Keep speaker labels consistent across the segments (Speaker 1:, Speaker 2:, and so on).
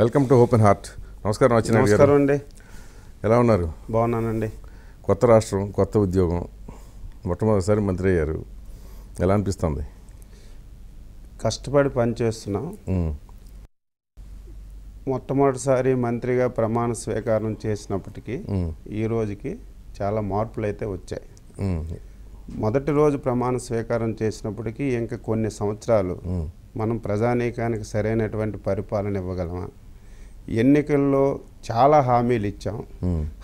Speaker 1: Welcome to open heart నమస్కారం వచ్చిన నమస్కారం అండి ఎలా ఉన్నారు బాగున్నానండి కొత్త రాష్ట్రం కొత్త ఉద్యోగం మొట్టమొదటిసారి మంత్రి అయ్యారు ఎలా అనిపిస్తుంది
Speaker 2: కష్టపడి పనిచేస్తున్నాం మొట్టమొదటిసారి మంత్రిగా ప్రమాణ స్వీకారం చేసినప్పటికీ ఈ రోజుకి చాలా మార్పులు అయితే వచ్చాయి మొదటి రోజు ప్రమాణ స్వీకారం చేసినప్పటికీ ఇంకా కొన్ని సంవత్సరాలు మనం ప్రజానీకానికి సరైనటువంటి పరిపాలన ఇవ్వగలమా ఎన్నికల్లో చాలా హామీలు ఇచ్చాం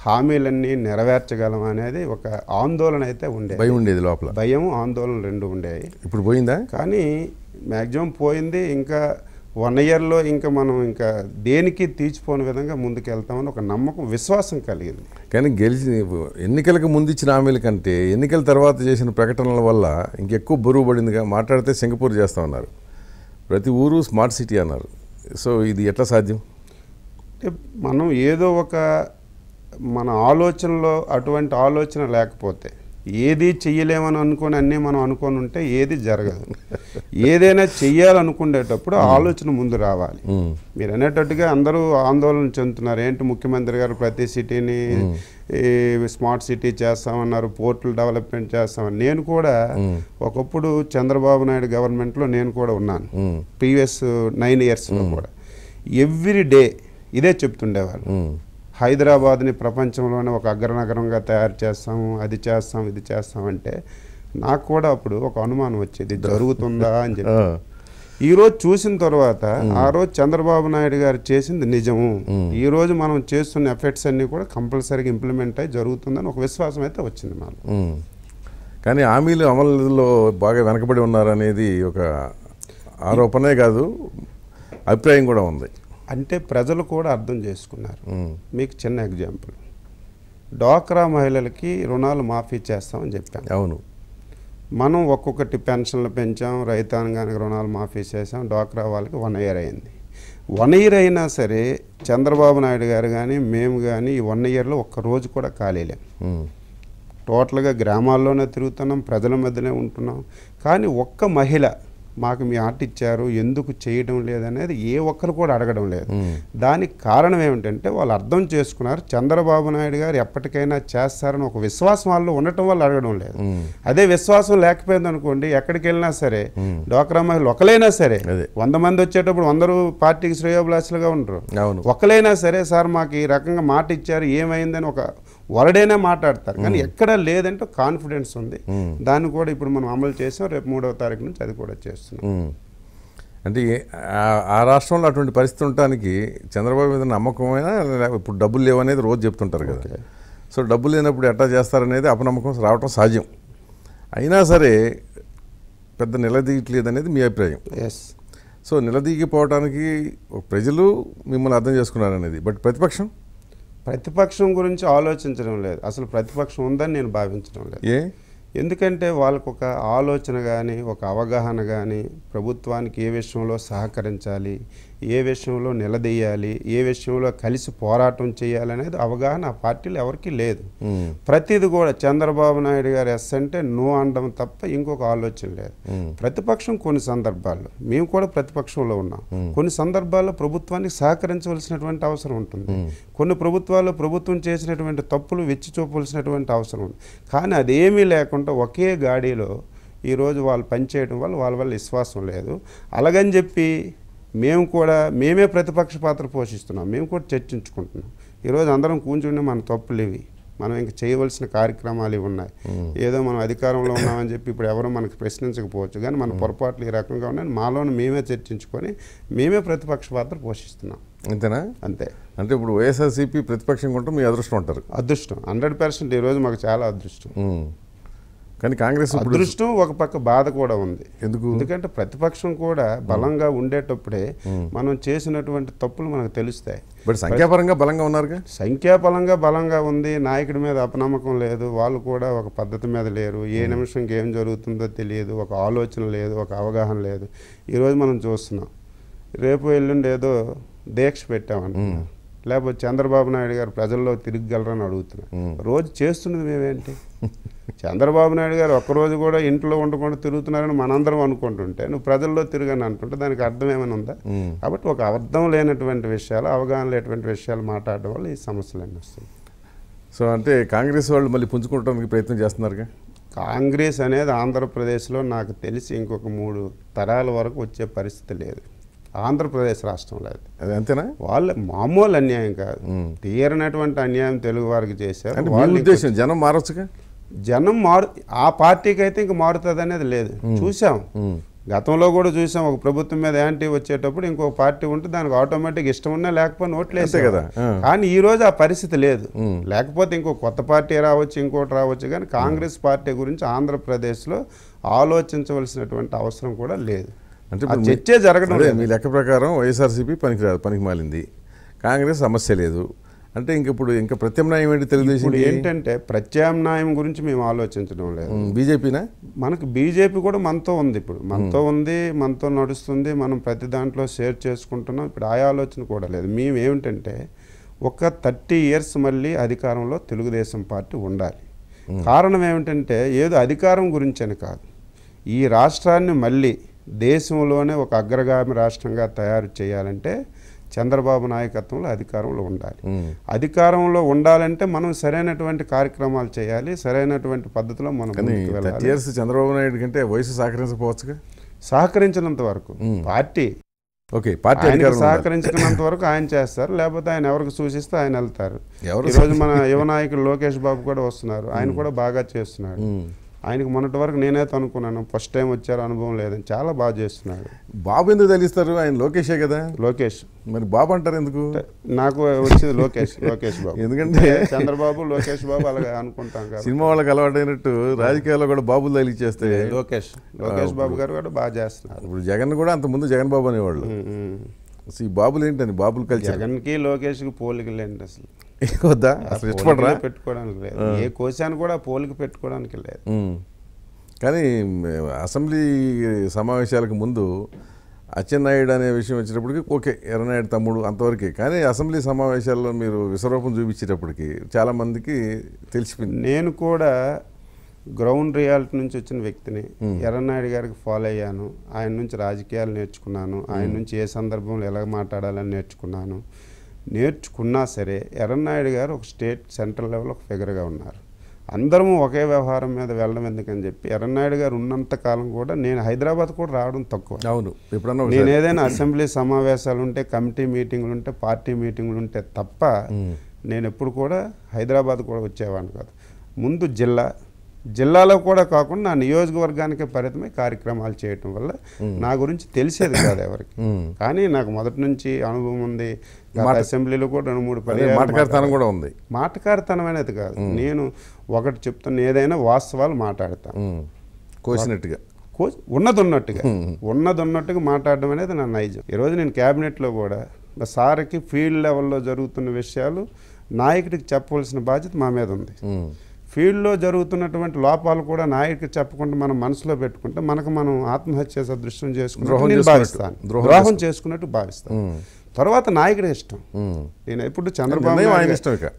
Speaker 2: హామీలన్నీ నెరవేర్చగలం అనేది ఒక ఆందోళన అయితే ఉండేది భయం ఉండేది లోపల భయం ఆందోళన రెండు ఉండేవి ఇప్పుడు పోయిందా కానీ మ్యాక్సిమం పోయింది ఇంకా వన్ ఇయర్లో ఇంకా మనం ఇంకా దేనికి తీర్చిపోని విధంగా ముందుకు వెళ్తామని ఒక నమ్మకం విశ్వాసం కలిగింది కానీ గెలిచి
Speaker 1: ఎన్నికలకు ముందు ఇచ్చిన హామీల కంటే ఎన్నికల తర్వాత చేసిన ప్రకటనల వల్ల ఇంకెక్కువ బరువు పడిందిగా మాట్లాడితే సింగపూర్ చేస్తామన్నారు ప్రతి ఊరు స్మార్ట్ సిటీ అన్నారు సో ఇది ఎట్లా సాధ్యం
Speaker 2: మనం ఏదో ఒక మన ఆలోచనలో అటువంటి ఆలోచన లేకపోతే ఏది చెయ్యలేమని అనుకొని అన్నీ మనం అనుకొని ఉంటే ఏది జరగదు ఏదైనా చెయ్యాలనుకునేటప్పుడు ఆలోచన ముందు రావాలి మీరు అనేటట్టుగా అందరూ ఆందోళన చెందుతున్నారు ఏంటి ముఖ్యమంత్రి గారు ప్రతి సిటీని స్మార్ట్ సిటీ చేస్తామన్నారు పోర్టల్ డెవలప్మెంట్ చేస్తామని నేను కూడా ఒకప్పుడు చంద్రబాబు నాయుడు గవర్నమెంట్లో నేను కూడా ఉన్నాను ప్రీవియస్ నైన్ ఇయర్స్లో కూడా ఎవ్రీ డే ఇదే చెప్తుండేవాళ్ళు హైదరాబాద్ని ప్రపంచంలోనే ఒక అగ్రనగరంగా తయారు చేస్తాము అది చేస్తాం ఇది చేస్తామంటే నాకు కూడా అప్పుడు ఒక అనుమానం వచ్చేది జరుగుతుందా అని చెప్పి ఈరోజు చూసిన తర్వాత ఆ రోజు చంద్రబాబు నాయుడు గారు చేసింది నిజము ఈరోజు మనం చేస్తున్న ఎఫెక్ట్స్ అన్నీ కూడా కంపల్సరీగా ఇంప్లిమెంట్ అయ్యి జరుగుతుందని ఒక విశ్వాసం అయితే వచ్చింది మాకు
Speaker 1: కానీ హామీలు అమలులో బాగా వెనకబడి ఉన్నారనేది ఒక ఆరోపణే కాదు అభిప్రాయం కూడా ఉంది
Speaker 2: అంటే ప్రజలు కూడా అర్థం చేసుకున్నారు మీకు చిన్న ఎగ్జాంపుల్ డ్వాక్రా మహిళలకి రుణాలు మాఫీ చేస్తామని చెప్పాం అవును మనం ఒక్కొక్కటి పెన్షన్లు పెంచాం రైతాంగానికి రుణాలు మాఫీ చేసాం డ్వాక్రా వాళ్ళకి వన్ ఇయర్ అయింది వన్ ఇయర్ అయినా సరే చంద్రబాబు నాయుడు గారు కానీ మేము కానీ ఈ వన్ ఇయర్లో ఒక్క రోజు కూడా ఖాళీలేం టోటల్గా గ్రామాల్లోనే తిరుగుతున్నాం ప్రజల మధ్యనే ఉంటున్నాం కానీ ఒక్క మహిళ మాకు మీ ఆర్ట్ ఇచ్చారు ఎందుకు చేయడం లేదనేది ఏ ఒక్కరు కూడా అడగడం లేదు దానికి కారణం ఏమిటంటే వాళ్ళు అర్థం చేసుకున్నారు చంద్రబాబు నాయుడు గారు ఎప్పటికైనా చేస్తారని ఒక విశ్వాసం వాళ్ళు ఉండటం వల్ల అడగడం లేదు అదే విశ్వాసం లేకపోయింది అనుకోండి ఎక్కడికి వెళ్ళినా సరే డోక్రా మహిళలు ఒకలైనా సరే వంద మంది వచ్చేటప్పుడు అందరూ పార్టీకి శ్రేయోభిలాషులుగా ఉండరు ఒకలైనా సరే సార్ మాకు ఈ రకంగా మాట ఇచ్చారు ఏమైందని ఒక వరడేనే మాట్లాడతారు కానీ ఎక్కడ లేదంటే కాన్ఫిడెన్స్ ఉంది దాన్ని కూడా ఇప్పుడు మనం అమలు చేసాం రేపు మూడవ తారీఖు నుంచి అది కూడా చేస్తున్నాం
Speaker 1: అంటే ఆ రాష్ట్రంలో అటువంటి పరిస్థితి ఉండటానికి చంద్రబాబు మీద నమ్మకమైనా ఇప్పుడు డబ్బులు లేవనేది రోజు చెప్తుంటారు కదా సో డబ్బులు లేనప్పుడు ఎట్లా చేస్తారనేది అపనమ్మకం రావటం సహజం అయినా సరే పెద్ద నిలదీయట్లేదు అనేది మీ అభిప్రాయం ఎస్ సో నిలదీగిపోవటానికి ప్రజలు మిమ్మల్ని అర్థం చేసుకున్నారనేది బట్ ప్రతిపక్షం
Speaker 2: ప్రతిపక్షం గురించి ఆలోచించడం లేదు అసలు ప్రతిపక్షం ఉందని నేను భావించడం లేదు ఏ ఎందుకంటే వాళ్ళకు ఒక ఆలోచన కానీ ఒక అవగాహన కానీ ప్రభుత్వానికి ఏ విషయంలో సహకరించాలి ఏ విషయంలో నిలదీయాలి ఏ విషయంలో కలిసి పోరాటం చేయాలనేది అవగాహన ఆ పార్టీలు ఎవరికీ లేదు ప్రతిది కూడా చంద్రబాబు నాయుడు గారు ఎస్ అంటే నో అనడం తప్ప ఇంకొక ఆలోచన లేదు ప్రతిపక్షం కొన్ని సందర్భాల్లో మేము కూడా ప్రతిపక్షంలో ఉన్నాం కొన్ని సందర్భాల్లో ప్రభుత్వానికి సహకరించవలసినటువంటి అవసరం ఉంటుంది కొన్ని ప్రభుత్వాల్లో ప్రభుత్వం చేసినటువంటి తప్పులు వెచ్చి చూపవలసినటువంటి అవసరం ఉంది కానీ అదేమీ లేకుండా ఒకే గాడిలో ఈరోజు వాళ్ళు పనిచేయడం వల్ల వాళ్ళ వల్ల విశ్వాసం లేదు అలాగని చెప్పి మేము కూడా మేమే ప్రతిపక్ష పాత్ర పోషిస్తున్నాం మేము కూడా చర్చించుకుంటున్నాం ఈరోజు అందరం కూర్చుని మన తప్పులు ఇవి మనం ఇంక చేయవలసిన కార్యక్రమాలు ఇవి ఉన్నాయి ఏదో మనం అధికారంలో ఉన్నామని చెప్పి ఇప్పుడు ఎవరో మనకు ప్రశ్నించకపోవచ్చు కానీ మన పొరపాట్లు ఈ రకంగా ఉన్నాయని మాలోని మేమే చర్చించుకొని మేమే ప్రతిపక్ష పాత్ర పోషిస్తున్నాం అంతేనా అంతే అంటే ఇప్పుడు వైఎస్ఆర్సీపీ ప్రతిపక్షం కొంటే మీ అదృష్టం ఉంటారు అదృష్టం హండ్రెడ్ పర్సెంట్ ఈరోజు మాకు చాలా అదృష్టం కానీ కాంగ్రెస్ అదృష్టం ఒక పక్క బాధ కూడా ఉంది ఎందుకు ఎందుకంటే ప్రతిపక్షం కూడా బలంగా ఉండేటప్పుడే మనం చేసినటువంటి తప్పులు మనకు తెలుస్తాయి బట్ సంఖ్యాపరంగా బలంగా ఉన్నారు సంఖ్యాపరంగా బలంగా ఉంది నాయకుడి మీద అపనమ్మకం లేదు వాళ్ళు కూడా ఒక పద్ధతి మీద లేరు ఏ నిమిషంకి ఏం జరుగుతుందో తెలియదు ఒక ఆలోచన లేదు ఒక అవగాహన లేదు ఈరోజు మనం చూస్తున్నాం రేపు ఎల్లుండి ఏదో దీక్ష పెట్టామని లేకపోతే చంద్రబాబు నాయుడు గారు ప్రజల్లో తిరగలరని అడుగుతున్నారు రోజు చేస్తున్నది మేమేంటి చంద్రబాబు నాయుడు గారు ఒక్కరోజు కూడా ఇంట్లో ఉండకుండా తిరుగుతున్నారని మనందరం అనుకుంటుంటే నువ్వు ప్రజల్లో తిరగని అనుకుంటే దానికి అర్థం ఏమైనా ఉందా కాబట్టి ఒక అర్థం లేనటువంటి విషయాలు అవగాహన లేనటువంటి విషయాలు మాట్లాడడం వల్ల ఈ సమస్యలు అన్నీ వస్తాయి సో అంటే కాంగ్రెస్ వాళ్ళు మళ్ళీ పుంజుకోవడానికి ప్రయత్నం చేస్తున్నారుగా కాంగ్రెస్ అనేది ఆంధ్రప్రదేశ్లో నాకు తెలిసి ఇంకొక మూడు తరాల వరకు వచ్చే పరిస్థితి లేదు ఆంధ్రప్రదేశ్ రాష్ట్రంలో అది అంతేనా వాళ్ళ మామూలు అన్యాయం కాదు తీరనటువంటి అన్యాయం తెలుగు వారికి చేశారు వాళ్ళ ఉద్దేశం జనం మారొచ్చుగా జనం మారు ఆ పార్టీకి అయితే ఇంక మారుతుంది అనేది లేదు చూసాం గతంలో కూడా చూసాం ఒక ప్రభుత్వం మీద యాంటీ వచ్చేటప్పుడు ఇంకో పార్టీ ఉంటే దానికి ఆటోమేటిక్ ఇష్టం ఉన్నా లేకపోయినా ఓట్లేసే కదా కానీ ఈ రోజు ఆ పరిస్థితి లేదు లేకపోతే ఇంకో కొత్త పార్టీ రావచ్చు ఇంకోటి రావచ్చు కానీ కాంగ్రెస్ పార్టీ గురించి ఆంధ్రప్రదేశ్లో ఆలోచించవలసినటువంటి అవసరం కూడా లేదు అంటే చర్చే జరగడం
Speaker 1: మీ లెక్క ప్రకారం వైఎస్ఆర్సీపీ పనికిరాదు పనికి మాలింది
Speaker 2: కాంగ్రెస్ సమస్య లేదు అంటే ఇంక ఇప్పుడు ఇంకా ప్రత్యామ్నాయం ఏంటి తెలుగుదేశం ఏంటంటే ప్రత్యామ్నాయం గురించి మేము ఆలోచించడం లేదు బీజేపీనా మనకు బీజేపీ కూడా మనతో ఉంది ఇప్పుడు మనతో ఉంది మనతో నడుస్తుంది మనం ప్రతి దాంట్లో షేర్ చేసుకుంటున్నాం ఇప్పుడు ఆ ఆలోచన కూడా లేదు మేము ఏమిటంటే ఒక థర్టీ ఇయర్స్ మళ్ళీ అధికారంలో తెలుగుదేశం పార్టీ ఉండాలి కారణం ఏమిటంటే ఏదో అధికారం గురించి అని కాదు ఈ రాష్ట్రాన్ని మళ్ళీ దేశంలోనే ఒక అగ్రగామి రాష్ట్రంగా తయారు చేయాలంటే చంద్రబాబు నాయకత్వంలో అధికారంలో ఉండాలి అధికారంలో ఉండాలంటే మనం సరైనటువంటి కార్యక్రమాలు చేయాలి సరైనటువంటి పద్ధతిలో మనం చంద్రబాబు నాయుడు కంటే వయసు సహకరించకపోవచ్చుగా సహకరించినంత వరకు పార్టీ ఓకే పార్టీ సహకరించినంత వరకు ఆయన చేస్తారు లేకపోతే ఆయన ఎవరికి సూచిస్తే ఆయన వెళ్తారు ఈరోజు మన యువ నాయకుడు లోకేష్ బాబు కూడా వస్తున్నారు ఆయన కూడా బాగా చేస్తున్నారు ఆయనకు మొన్నటి వరకు నేనే అనుకున్నాను ఫస్ట్ టైం వచ్చారు అనుభవం లేదని చాలా బాగా చేస్తున్నాడు బాబు ఎందుకు తెలుస్తారు ఆయన లోకేషే కదా లోకేష్ మరి బాబు అంటారు ఎందుకు
Speaker 1: నాకు వచ్చేది లోకేష్ లోకేష్ బాబు ఎందుకంటే చంద్రబాబు లోకేష్ బాబు అలాగే
Speaker 2: అనుకుంటాం కదా
Speaker 1: సినిమా వాళ్ళకి అలవాటైనట్టు రాజకీయాల్లో కూడా బాబులు తెలియచేస్తే లోకేష్ లోకేష్ బాబు
Speaker 2: గారు కూడా బాగా చేస్తున్నారు
Speaker 1: ఇప్పుడు జగన్ కూడా అంతకుముందు జగన్ బాబు అనేవాళ్ళు ఈ బాబులు ఏంటండి బాబులు కలిసి
Speaker 2: జగన్కి లోకేష్కి పోలికలు ఏంటి అసలు వద్దా అసలు ఇష్టపడరా పెట్టుకోవడానికి లేదు ఏ కోశాన్ని కూడా పోలికి పెట్టుకోవడానికి లేదు
Speaker 1: కానీ అసెంబ్లీ సమావేశాలకు ముందు అచ్చెన్నాయుడు అనే విషయం వచ్చేటప్పటికి ఓకే ఎర్రనాయుడు తమ్ముడు అంతవరకే
Speaker 2: కానీ అసెంబ్లీ సమావేశాల్లో మీరు విశ్వరూపం చూపించేటప్పటికి చాలామందికి తెలిసిపోయింది నేను కూడా గ్రౌండ్ రియాలిటీ నుంచి వచ్చిన వ్యక్తిని ఎర్రనాయుడు గారికి ఫాలో అయ్యాను ఆయన నుంచి రాజకీయాలు నేర్చుకున్నాను ఆయన నుంచి ఏ సందర్భంలో ఎలా మాట్లాడాలని నేర్చుకున్నాను నేర్చుకున్నా సరే ఎర్రన్నాయుడు గారు ఒక స్టేట్ సెంట్రల్ లెవెల్ ఒక ఫిగర్గా ఉన్నారు అందరము ఒకే వ్యవహారం మీద వెళ్ళడం ఎందుకని చెప్పి ఎర్రనాయుడు గారు ఉన్నంత కాలం కూడా నేను హైదరాబాద్ కూడా రావడం తక్కువ అవును ఎప్పుడన్నా నేను ఏదైనా అసెంబ్లీ సమావేశాలు ఉంటే కమిటీ మీటింగ్లు ఉంటే పార్టీ మీటింగ్లు ఉంటే తప్ప నేను ఎప్పుడు కూడా హైదరాబాద్ కూడా వచ్చేవాడిని కాదు ముందు జిల్లా జిల్లాలో కూడా కాకుండా నా నియోజకవర్గానికి పరితమై కార్యక్రమాలు చేయటం వల్ల నా గురించి తెలిసేది కాదు ఎవరికి కానీ నాకు మొదటి నుంచి అనుభవం ఉంది మాట అసెంబ్లీలో కూడా రెండు మూడు మాటకారితనం కూడా ఉంది మాటకారితనం అనేది కాదు నేను ఒకటి చెప్తున్న ఏదైనా వాస్తవాలు మాట్లాడతాను కోసినట్టుగా కో ఉన్నది ఉన్నట్టుగా ఉన్నది ఉన్నట్టుగా మాట్లాడడం అనేది నా నైజం ఈరోజు నేను క్యాబినెట్లో కూడా సార్కి ఫీల్డ్ లెవెల్లో జరుగుతున్న విషయాలు నాయకుడికి చెప్పవలసిన బాధ్యత మా మీద ఉంది ఫీల్డ్లో జరుగుతున్నటువంటి లోపాలు కూడా నాయకుడికి చెప్పకుండా మనం మనసులో పెట్టుకుంటే మనకు మనం ఆత్మహత్య సదృశ్యం చేసుకుంటే భావిస్తాను ద్రోహం చేసుకున్నట్టు భావిస్తాను తర్వాత నాయకుడి ఇష్టం నేను ఎప్పుడు చంద్రబాబు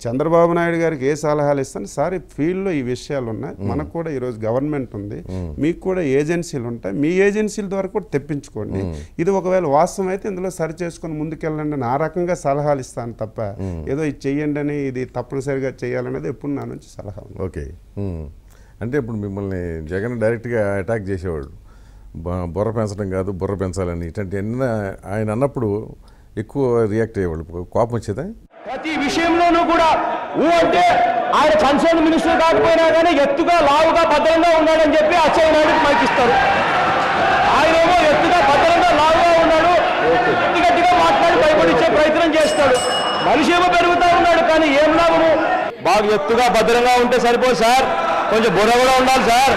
Speaker 2: చంద్రబాబు నాయుడు గారికి ఏ సలహాలు ఇస్తాను సారీ ఫీల్డ్లో ఈ విషయాలు ఉన్నాయి మనకు కూడా ఈరోజు గవర్నమెంట్ ఉంది మీకు కూడా ఏజెన్సీలు ఉంటాయి మీ ఏజెన్సీల ద్వారా కూడా తెప్పించుకోండి ఇది ఒకవేళ వాస్తవం అయితే ఇందులో సరి చేసుకుని ముందుకెళ్ళండి ఆ రకంగా సలహాలు ఇస్తాను తప్ప ఏదో ఇది చెయ్యండి అని ఇది తప్పనిసరిగా చేయాలనేది ఎప్పుడు నా నుంచి సలహా
Speaker 1: ఓకే అంటే ఇప్పుడు మిమ్మల్ని జగన్ డైరెక్ట్గా అటాక్ చేసేవాడు బుర్ర పెంచడం కాదు బుర్ర పెంచాలని ఇట్లాంటి ఆయన అన్నప్పుడు ఎక్కువ రియాక్ట్ అయ్యేవాళ్ళు కోపం వచ్చేదా
Speaker 2: ప్రతి విషయంలోనూ కూడా ఊ అంటే ఆయన కన్సర్న్ మినిస్టర్ కాకపోయినా కానీ ఎత్తుగా లావుగా భద్రంగా ఉన్నాడని చెప్పి అచ్చయ్య నాయుడు మైకిస్తారు ఆయన ఏమో ఎత్తుగా భద్రంగా లావుగా ఉన్నాడు గట్టిగా మాట్లాడి భయపడిచ్చే ప్రయత్నం చేస్తాడు మనిషి ఏమో పెరుగుతూ ఉన్నాడు కానీ ఏం లాభము బాగా ఎత్తుగా భద్రంగా ఉంటే సరిపోదు సార్ కొంచెం బుర్ర కూడా ఉండాలి సార్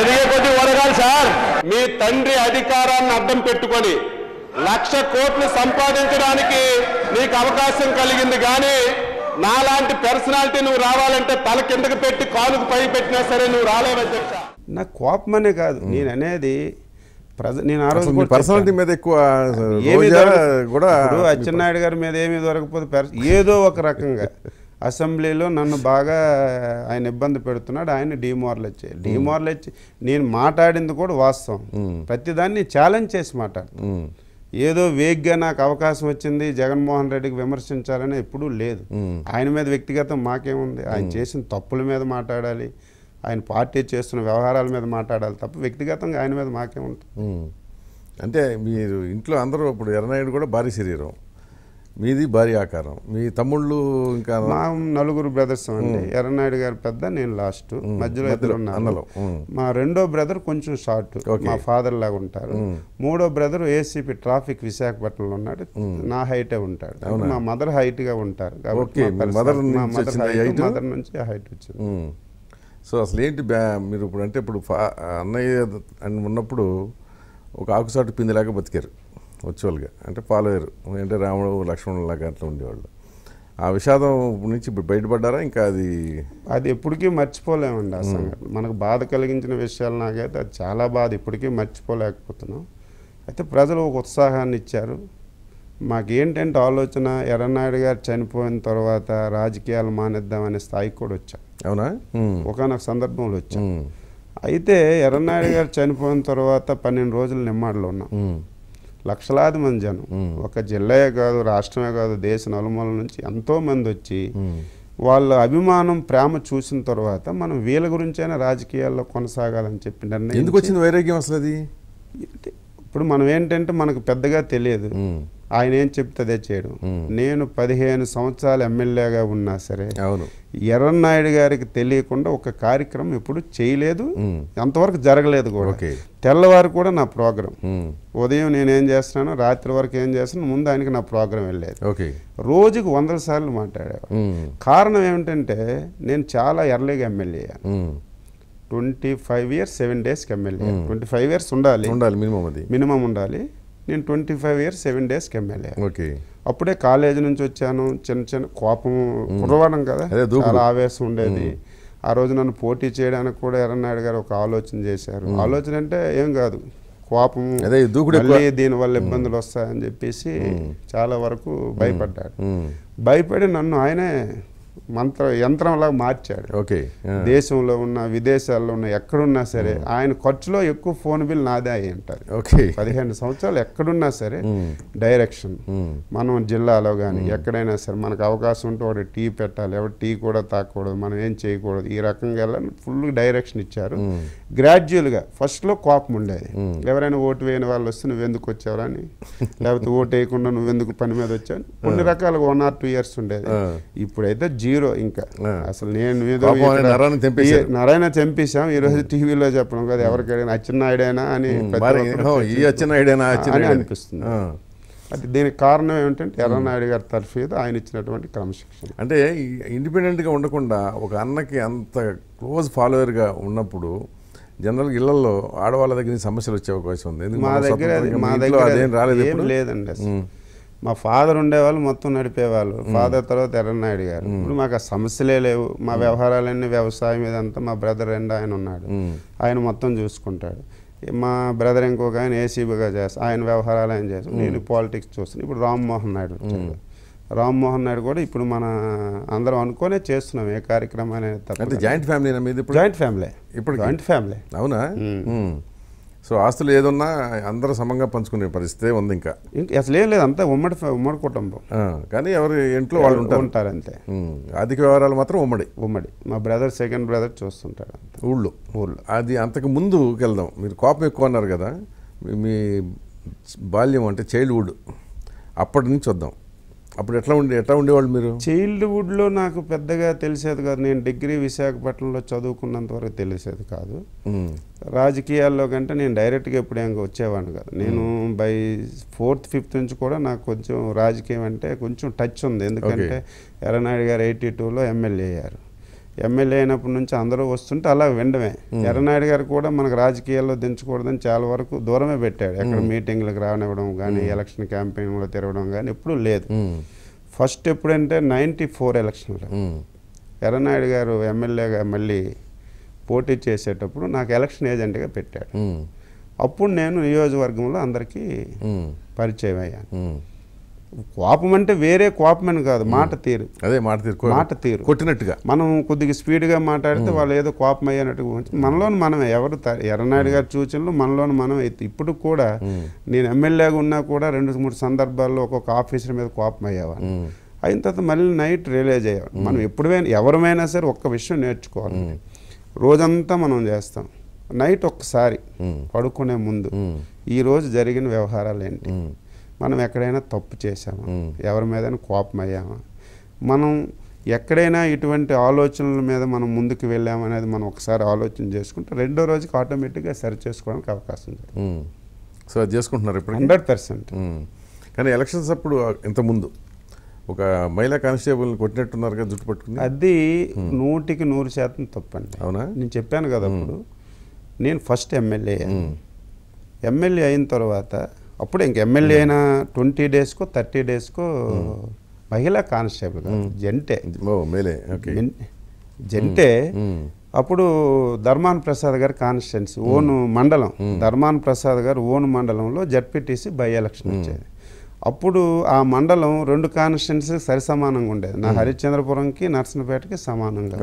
Speaker 2: ఎదిగే కొద్ది ఒరగాలి సార్ మీ తండ్రి అధికారాన్ని అర్థం పెట్టుకొని లక్ష కోట్లు సంపాదించడానికి నీకు అవకాశం కలిగింది కానీ నాలాంటి పర్సనాలిటీ నువ్వు రావాలంటే తల కిందకి పెట్టి కాలుకు పై పెట్టినా సరే నువ్వు రాలేవని నా కోపం అనే కాదు నేను అనేది నేను ఆ రోజు పర్సనాలిటీ మీద ఎక్కువ ఏమి కూడా అచ్చెన్నాయుడు గారి మీద ఏమి దొరకపోతే ఏదో ఒక రకంగా అసెంబ్లీలో నన్ను బాగా ఆయన ఇబ్బంది పెడుతున్నాడు ఆయన డిమోరలైజ్ చేయాలి డిమోరలైజ్ నేను మాట్లాడింది కూడా వాస్తవం ప్రతిదాన్ని ఛాలెంజ్ చేసి మాట్లాడుతున్నాను ఏదో వేగ్గా నాకు అవకాశం వచ్చింది జగన్మోహన్ రెడ్డికి విమర్శించాలని ఎప్పుడూ లేదు ఆయన మీద వ్యక్తిగతం మాకేముంది ఆయన చేసిన తప్పుల మీద మాట్లాడాలి ఆయన పార్టీ చేస్తున్న వ్యవహారాల మీద మాట్లాడాలి తప్ప వ్యక్తిగతంగా ఆయన మీద మాకేముంటుంది అంటే మీరు ఇంట్లో అందరూ ఇప్పుడు ఎర్రనాయుడు కూడా భారీ శరీరం మీది భారీ ఆకారం మీ తమ్ముళ్ళు ఇంకా మా నలుగురు బ్రదర్స్ అండి ఎర్రనాయుడు గారు పెద్ద నేను లాస్ట్ మధ్యలో ఇద్దరు అన్నలో మా రెండో బ్రదర్ కొంచెం షార్ట్ మా ఫాదర్ లాగా ఉంటారు మూడో బ్రదర్ ఏసీపీ ట్రాఫిక్ విశాఖపట్నంలో ఉన్నాడు నా హైటే ఉంటాడు మా మదర్ హైట్ గా ఉంటారు మదర్ మదర్ నుంచి హైట్ వచ్చింది
Speaker 1: సో అసలు ఏంటి మీరు ఇప్పుడు అంటే ఇప్పుడు అన్నయ్య ఉన్నప్పుడు ఒక ఆకుసాటు పిందిలాగా బతికారు వర్చువల్గా అంటే పాలేరు అంటే రాముడు లక్ష్మణుడు లాగా అట్లా ఉండేవాళ్ళు ఆ విషాదం నుంచి బయటపడ్డారా ఇంకా అది
Speaker 2: అది ఎప్పటికీ మర్చిపోలేమండి ఆ సంఘటన మనకు బాధ కలిగించిన విషయాలు నాకైతే అది చాలా బాధ ఇప్పటికీ మర్చిపోలేకపోతున్నాం అయితే ప్రజలు ఒక ఉత్సాహాన్ని ఇచ్చారు మాకేంటంటే ఆలోచన ఎర్రనాయుడు గారు చనిపోయిన తర్వాత రాజకీయాలు మానేద్దామనే స్థాయికి కూడా వచ్చాం అవునా ఒకనొక సందర్భంలో వచ్చాం అయితే ఎర్రనాయుడు గారు చనిపోయిన తర్వాత పన్నెండు రోజులు నిమ్మాడులో ఉన్నాం లక్షలాది మంది జనం ఒక జిల్లా కాదు రాష్ట్రమే కాదు దేశ నలుమూల నుంచి ఎంతో మంది వచ్చి వాళ్ళ అభిమానం ప్రేమ చూసిన తర్వాత మనం వీళ్ళ గురించైనా రాజకీయాల్లో కొనసాగాలని చెప్పి నిర్ణయం ఎందుకు వచ్చింది వైరాగ్యం అసలు అది ఇప్పుడు మనం ఏంటంటే మనకు పెద్దగా తెలియదు ఆయన ఏం చెప్తే అదే చేయడం నేను పదిహేను సంవత్సరాలు ఎమ్మెల్యేగా ఉన్నా సరే అవును ఎర్రన్నాయుడు గారికి తెలియకుండా ఒక కార్యక్రమం ఎప్పుడు చేయలేదు ఎంతవరకు జరగలేదు కూడా తెల్లవారు కూడా నా ప్రోగ్రాం ఉదయం నేనేం చేస్తున్నాను రాత్రి వరకు ఏం చేస్తాను ముందు ఆయనకి నా ప్రోగ్రాం వెళ్ళేది రోజుకు వందల సార్లు మాట్లాడేవాడు కారణం ఏమిటంటే నేను చాలా ఎర్లీగా MLA twenty five years seven డేస్కి ఎమ్మెల్యే ట్వంటీ ఫైవ్ ఇయర్స్ ఉండాలి ఉండాలి మినిమం అది మినిమం ఉండాలి నేను ట్వంటీ ఫైవ్ ఇయర్స్ సెవెన్ డేస్కి ఎమ్మెల్యే ఓకే అప్పుడే కాలేజ్ నుంచి వచ్చాను చిన్న చిన్న కోపం కుర్రవాడం కదా చాలా ఆవేశం ఉండేది ఆ రోజు నన్ను పోటీ చేయడానికి కూడా ఎర్రనాయుడు గారు ఒక ఆలోచన చేశారు ఆలోచన అంటే ఏం కాదు కోపం దీనివల్ల ఇబ్బందులు వస్తాయని చెప్పేసి చాలా వరకు భయపడ్డాడు భయపడి నన్ను ఆయనే మంత్ర యంత్రంలా మార్చాడు ఓకే దేశంలో ఉన్న విదేశాల్లో ఉన్న ఎక్కడున్నా సరే ఆయన ఖర్చులో ఎక్కువ ఫోన్ బిల్ నాదే అయి ఉంటుంది ఓకే పదిహేను సంవత్సరాలు ఎక్కడున్నా సరే డైరెక్షన్ మనం జిల్లాలో కానీ ఎక్కడైనా సరే మనకు అవకాశం ఉంటే ఒకటి టీ పెట్టాలి ఎవరు టీ కూడా తాకూడదు మనం ఏం చేయకూడదు ఈ రకంగా ఫుల్ డైరెక్షన్ ఇచ్చారు గ్రాడ్యువల్గా ఫస్ట్లో కోపం ఉండేది ఎవరైనా ఓటు వేయని వాళ్ళు వస్తే నువ్వు ఎందుకు వచ్చావని లేకపోతే ఓటు వేయకుండా నువ్వు ఎందుకు పని మీద వచ్చావు కొన్ని రకాలుగా వన్ ఆర్ టూ ఇయర్స్ ఉండేది ఇప్పుడైతే జీ జీరో ఇంకా అసలు నేను నారాయణ చంపేశాం ఈ రోజు టీవీలో చెప్పడం కదా ఎవరికైనా అచ్చెన్నాయుడైనా అని అని అనిపిస్తుంది అంటే దీనికి కారణం ఏమిటంటే ఎర్రనాయుడు గారి తరఫు ఆయన ఇచ్చినటువంటి క్రమశిక్షణ అంటే ఇండిపెండెంట్గా ఉండకుండా ఒక అన్నకి అంత
Speaker 1: క్లోజ్ ఫాలోవర్గా ఉన్నప్పుడు జనరల్ ఇళ్లలో ఆడవాళ్ళ దగ్గర సమస్యలు వచ్చే అవకాశం ఉంది మా
Speaker 2: దగ్గర మా దగ్గర అదేం రాలేదు లేదండి మా ఫాదర్ ఉండేవాళ్ళు మొత్తం నడిపేవాళ్ళు ఫాదర్ తర్వాత నాయుడు గారు ఇప్పుడు మాకు ఆ సమస్యలే లేవు మా వ్యవహారాలన్నీ వ్యవసాయం మీద అంతా మా బ్రదర్ రెండు ఆయన ఉన్నాడు ఆయన మొత్తం చూసుకుంటాడు మా బ్రదర్ ఇంకొక ఆయన ఏసీబీగా చేస్తాను ఆయన వ్యవహారాలు ఆయన చేస్తాను నేను పాలిటిక్స్ చూస్తాను ఇప్పుడు రామ్మోహన్ నాయుడు వచ్చాడు రామ్మోహన్ నాయుడు కూడా ఇప్పుడు మన అందరం అనుకునే చేస్తున్నాం ఏ కార్యక్రమాలు జాయింట్ ఫ్యామిలీ జాయింట్
Speaker 1: ఫ్యామిలీ ఇప్పుడు జాయింట్ ఫ్యామిలీ అవునా సో ఆస్తులు ఏదన్నా అందరూ సమంగా పంచుకునే పరిస్థితి ఉంది ఇంకా
Speaker 2: అసలు ఏం లేదు అంతా ఉమ్మడి ఉమ్మడి కుటుంబం
Speaker 1: కానీ ఎవరు ఇంట్లో వాళ్ళు ఉంటారు ఉంటారు అంతే ఆర్థిక వ్యవహారాలు మాత్రం ఉమ్మడి ఉమ్మడి మా బ్రదర్ సెకండ్ బ్రదర్ చూస్తుంటాడు ఊళ్ళో ఊళ్ళో అది అంతకు ముందు వెళ్దాం మీరు కోపం ఎక్కువ అన్నారు కదా మీ
Speaker 2: బాల్యం అంటే చైల్డ్హుడ్ అప్పటి నుంచి వద్దాం అప్పుడు ఎట్లా ఉండే ఎట్లా ఉండేవాళ్ళు మీరు చైల్డ్హుడ్లో నాకు పెద్దగా తెలిసేది కాదు నేను డిగ్రీ విశాఖపట్నంలో చదువుకున్నంత వరకు తెలిసేది కాదు రాజకీయాల్లో కంటే నేను డైరెక్ట్గా ఎప్పుడు ఇంకా వచ్చేవాడిని కాదు నేను బై ఫోర్త్ ఫిఫ్త్ నుంచి కూడా నాకు కొంచెం రాజకీయం అంటే కొంచెం టచ్ ఉంది ఎందుకంటే ఎర్రనాయుడు గారు ఎయిటీ టూలో ఎమ్మెల్యే అయ్యారు ఎమ్మెల్యే అయినప్పటి నుంచి అందరూ వస్తుంటే అలా వినడమే ఎర్రనాయుడు గారు కూడా మనకు రాజకీయాల్లో దించకూడదని చాలా వరకు దూరమే పెట్టాడు ఎక్కడ మీటింగ్లకు రానివ్వడం కానీ ఎలక్షన్ క్యాంపెయిన్లో తిరగడం కానీ ఎప్పుడు లేదు ఫస్ట్ ఎప్పుడంటే నైంటీ ఫోర్ ఎలక్షన్లో ఎర్రనాయుడు గారు ఎమ్మెల్యేగా మళ్ళీ పోటీ చేసేటప్పుడు నాకు ఎలక్షన్ ఏజెంట్గా పెట్టాడు అప్పుడు నేను నియోజకవర్గంలో అందరికీ పరిచయం అయ్యాను కోపం అంటే వేరే కోపం అని కాదు మాట తీరు అదే మాట తీరు మాట తీరు కొట్టినట్టుగా మనం కొద్దిగా స్పీడ్గా మాట్లాడితే వాళ్ళు ఏదో కోపం అయ్యానట్టు మనలోని మనం ఎవరు ఎర్రనాయుడు గారి సూచనలు మనలోని మనం అయితే ఇప్పుడు కూడా నేను ఎమ్మెల్యేగా ఉన్నా కూడా రెండు మూడు సందర్భాల్లో ఒక్కొక్క ఆఫీసర్ మీద కోపం అయ్యేవాడు అయిన తర్వాత మళ్ళీ నైట్ రియలైజ్ అయ్యాం మనం ఎప్పుడైనా ఎవరమైనా సరే ఒక్క విషయం నేర్చుకోవాలి రోజంతా మనం చేస్తాం నైట్ ఒక్కసారి పడుకునే ముందు ఈరోజు జరిగిన వ్యవహారాలు ఏంటి మనం ఎక్కడైనా తప్పు చేసామా ఎవరి మీద కోపం అయ్యామా మనం ఎక్కడైనా ఇటువంటి ఆలోచనల మీద మనం ముందుకు వెళ్ళామనేది మనం ఒకసారి ఆలోచన చేసుకుంటే రెండో రోజుకి ఆటోమేటిక్గా సరి చేసుకోవడానికి అవకాశం
Speaker 1: సో అది చేసుకుంటున్నారు ఇప్పుడు హండ్రెడ్ పర్సెంట్ కానీ ఎలక్షన్స్ అప్పుడు ఇంతకుముందు ఒక
Speaker 2: మహిళా కానిస్టేబుల్ కొట్టినట్టున్నారు కదా జుట్టు పట్టుకుని అది నూటికి నూరు శాతం తప్పండి అవునా నేను చెప్పాను కదా అప్పుడు నేను ఫస్ట్ ఎమ్మెల్యే ఎమ్మెల్యే అయిన తర్వాత అప్పుడు ఇంక ఎమ్మెల్యే అయిన ట్వంటీ డేస్కో థర్టీ డేస్కో మహిళా కానిస్టేబుల్ జంటే జంటే అప్పుడు ధర్మాన్ ప్రసాద్ గారి కాన్స్టిట్యున్సీ ఓను మండలం ధర్మాన్ ప్రసాద్ గారు ఓను మండలంలో జడ్పీటీసీ బై ఎలక్షన్ వచ్చేది అప్పుడు ఆ మండలం రెండు కాన్స్టిట్యున్సీ సరి సమానంగా ఉండేది నా హరిశ్చంద్రపురంకి నర్సనపేటకి సమానంగా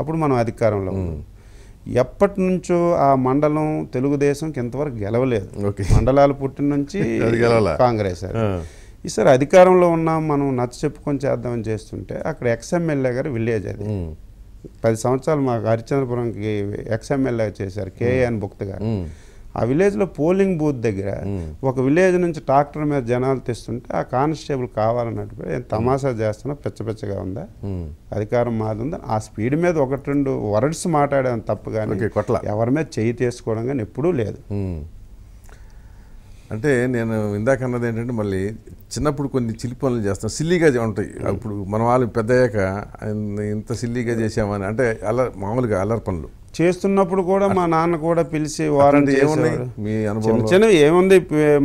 Speaker 2: అప్పుడు మనం అధికారంలో ఉన్నాం ఎప్పటి నుంచో ఆ మండలం తెలుగుదేశం ఇంతవరకు గెలవలేదు మండలాలు పుట్టిన నుంచి కాంగ్రెస్ ఈసారి అధికారంలో ఉన్నాం మనం నచ్చ చెప్పుకొని చేద్దామని చేస్తుంటే అక్కడ ఎక్స్ఎమ్మెల్యే గారు విలేజ్ అది పది సంవత్సరాలు మాకు హరిచంద్రపురంకి ఎక్స్ఎమ్మెల్యే చేశారు కేఏఎన్ బుక్త గారు ఆ విలేజ్లో పోలింగ్ బూత్ దగ్గర ఒక విలేజ్ నుంచి ట్రాక్టర్ మీద జనాలు తెస్తుంటే ఆ కానిస్టేబుల్ కావాలన్నట్టు ఏం తమాషా చేస్తున్నా పెచ్చపెచ్చగా ఉందా అధికారం మాది ఉందా ఆ స్పీడ్ మీద ఒకటి రెండు వర్డ్స్ మాట్లాడాను తప్పు కానీ ఎవరి మీద చేయి తీసుకోవడం కానీ ఎప్పుడూ లేదు
Speaker 1: అంటే నేను ఇందాక అన్నది ఏంటంటే మళ్ళీ చిన్నప్పుడు కొన్ని చిల్లి పనులు చేస్తాం సిల్లీగా ఉంటాయి అప్పుడు మన వాళ్ళు పెద్దయ్యాక ఇంత సిల్లీగా చేసామని అంటే అల్లరి మామూలుగా అల్లరి పనులు
Speaker 2: చేస్తున్నప్పుడు కూడా మా నాన్న కూడా పిలిచి వారంటీ చిన్న చిన్నవి ఏముంది